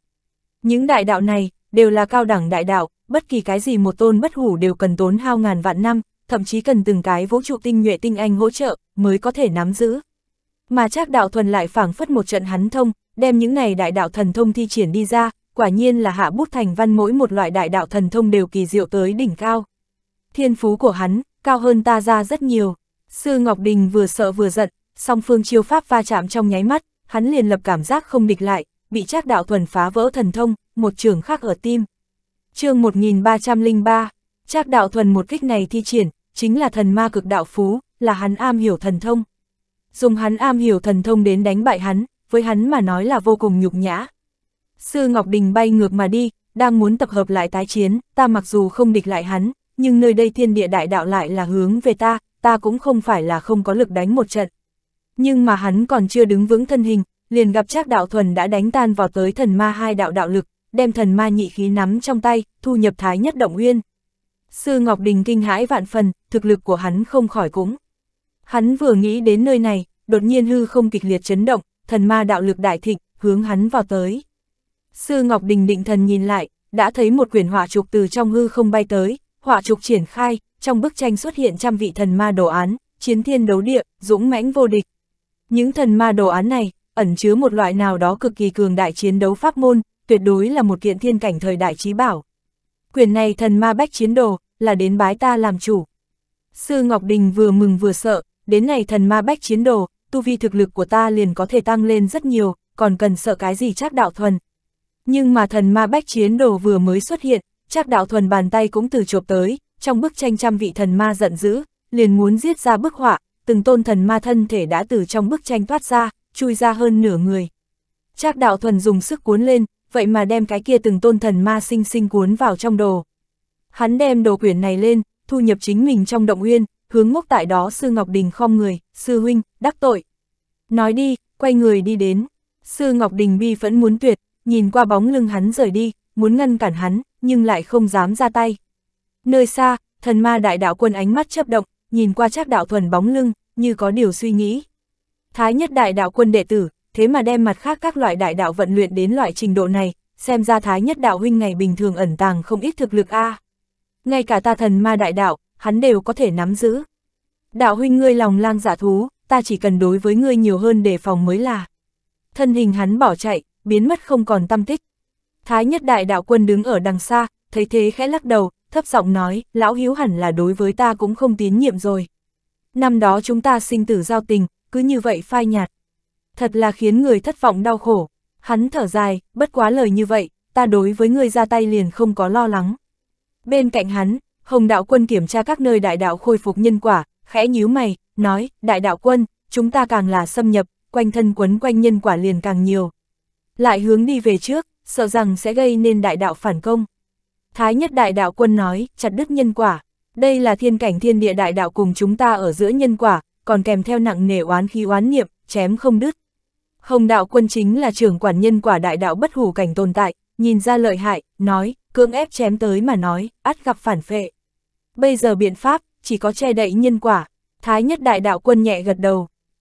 Những đại đạo này đều là cao đẳng đại đạo, bất kỳ cái gì một tôn bất hủ đều cần tốn hao ngàn vạn năm, thậm chí cần từng cái vũ trụ tinh nhuệ tinh anh hỗ trợ mới có thể nắm giữ mà trác đạo thuần lại phảng phất một trận hắn thông, đem những này đại đạo thần thông thi triển đi ra, quả nhiên là hạ bút thành văn mỗi một loại đại đạo thần thông đều kỳ diệu tới đỉnh cao. Thiên phú của hắn, cao hơn ta ra rất nhiều. Sư Ngọc Đình vừa sợ vừa giận, song phương chiêu pháp va chạm trong nháy mắt, hắn liền lập cảm giác không địch lại, bị trác đạo thuần phá vỡ thần thông, một trường khác ở tim. chương 1303, trác đạo thuần một kích này thi triển, chính là thần ma cực đạo phú, là hắn am hiểu thần thông dùng hắn am hiểu thần thông đến đánh bại hắn, với hắn mà nói là vô cùng nhục nhã. Sư Ngọc Đình bay ngược mà đi, đang muốn tập hợp lại tái chiến, ta mặc dù không địch lại hắn, nhưng nơi đây thiên địa đại đạo lại là hướng về ta, ta cũng không phải là không có lực đánh một trận. Nhưng mà hắn còn chưa đứng vững thân hình, liền gặp Trác Đạo Thuần đã đánh tan vào tới thần ma hai đạo đạo lực, đem thần ma nhị khí nắm trong tay, thu nhập thái nhất động uyên. Sư Ngọc Đình kinh hãi vạn phần, thực lực của hắn không khỏi cũng Hắn vừa nghĩ đến nơi này, đột nhiên hư không kịch liệt chấn động, thần ma đạo lực đại thịnh, hướng hắn vào tới. Sư Ngọc Đình định thần nhìn lại, đã thấy một quyển hỏa trục từ trong hư không bay tới, hỏa trục triển khai, trong bức tranh xuất hiện trăm vị thần ma đồ án, chiến thiên đấu địa, dũng mãnh vô địch. Những thần ma đồ án này, ẩn chứa một loại nào đó cực kỳ cường đại chiến đấu pháp môn, tuyệt đối là một kiện thiên cảnh thời đại trí bảo. Quyền này thần ma bách chiến đồ, là đến bái ta làm chủ. Sư Ngọc Đình vừa mừng vừa sợ, đến ngày thần ma bách chiến đồ, tu vi thực lực của ta liền có thể tăng lên rất nhiều, còn cần sợ cái gì chắc đạo thuần. Nhưng mà thần ma bách chiến đồ vừa mới xuất hiện, chắc đạo thuần bàn tay cũng từ chộp tới, trong bức tranh trăm vị thần ma giận dữ, liền muốn giết ra bức họa, từng tôn thần ma thân thể đã từ trong bức tranh thoát ra, chui ra hơn nửa người. Trác đạo thuần dùng sức cuốn lên, vậy mà đem cái kia từng tôn thần ma sinh sinh cuốn vào trong đồ. Hắn đem đồ quyển này lên, thu nhập chính mình trong động nguyên hướng ngốc tại đó sư Ngọc Đình khom người, sư huynh, đắc tội. Nói đi, quay người đi đến, sư Ngọc Đình bi phẫn muốn tuyệt, nhìn qua bóng lưng hắn rời đi, muốn ngăn cản hắn, nhưng lại không dám ra tay. Nơi xa, thần ma đại đạo quân ánh mắt chấp động, nhìn qua chắc đạo thuần bóng lưng, như có điều suy nghĩ. Thái nhất đại đạo quân đệ tử, thế mà đem mặt khác các loại đại đạo vận luyện đến loại trình độ này, xem ra thái nhất đạo huynh ngày bình thường ẩn tàng không ít thực lực a. Ngay cả ta thần ma đại đạo, hắn đều có thể nắm giữ. Đạo huynh ngươi lòng lang giả dạ thú, ta chỉ cần đối với ngươi nhiều hơn đề phòng mới là. Thân hình hắn bỏ chạy, biến mất không còn tâm tích. Thái nhất đại đạo quân đứng ở đằng xa, thấy thế khẽ lắc đầu, thấp giọng nói, lão hiếu hẳn là đối với ta cũng không tín nhiệm rồi. Năm đó chúng ta sinh tử giao tình, cứ như vậy phai nhạt. Thật là khiến người thất vọng đau khổ. Hắn thở dài, bất quá lời như vậy, ta đối với người ra tay liền không có lo lắng. Bên cạnh hắn, Hồng đạo quân kiểm tra các nơi đại đạo khôi phục nhân quả, khẽ nhíu mày, nói, đại đạo quân, chúng ta càng là xâm nhập, quanh thân quấn quanh nhân quả liền càng nhiều. Lại hướng đi về trước, sợ rằng sẽ gây nên đại đạo phản công. Thái nhất đại đạo quân nói, chặt đứt nhân quả, đây là thiên cảnh thiên địa đại đạo cùng chúng ta ở giữa nhân quả, còn kèm theo nặng nề oán khí oán niệm, chém không đứt. Hồng đạo quân chính là trưởng quản nhân quả đại đạo bất hủ cảnh tồn tại, nhìn ra lợi hại, nói, cương ép chém tới mà nói, ắt gặp phản phệ. Bây giờ biện pháp, chỉ có che đậy nhân quả, Thái nhất đại đạo quân nhẹ gật đầu,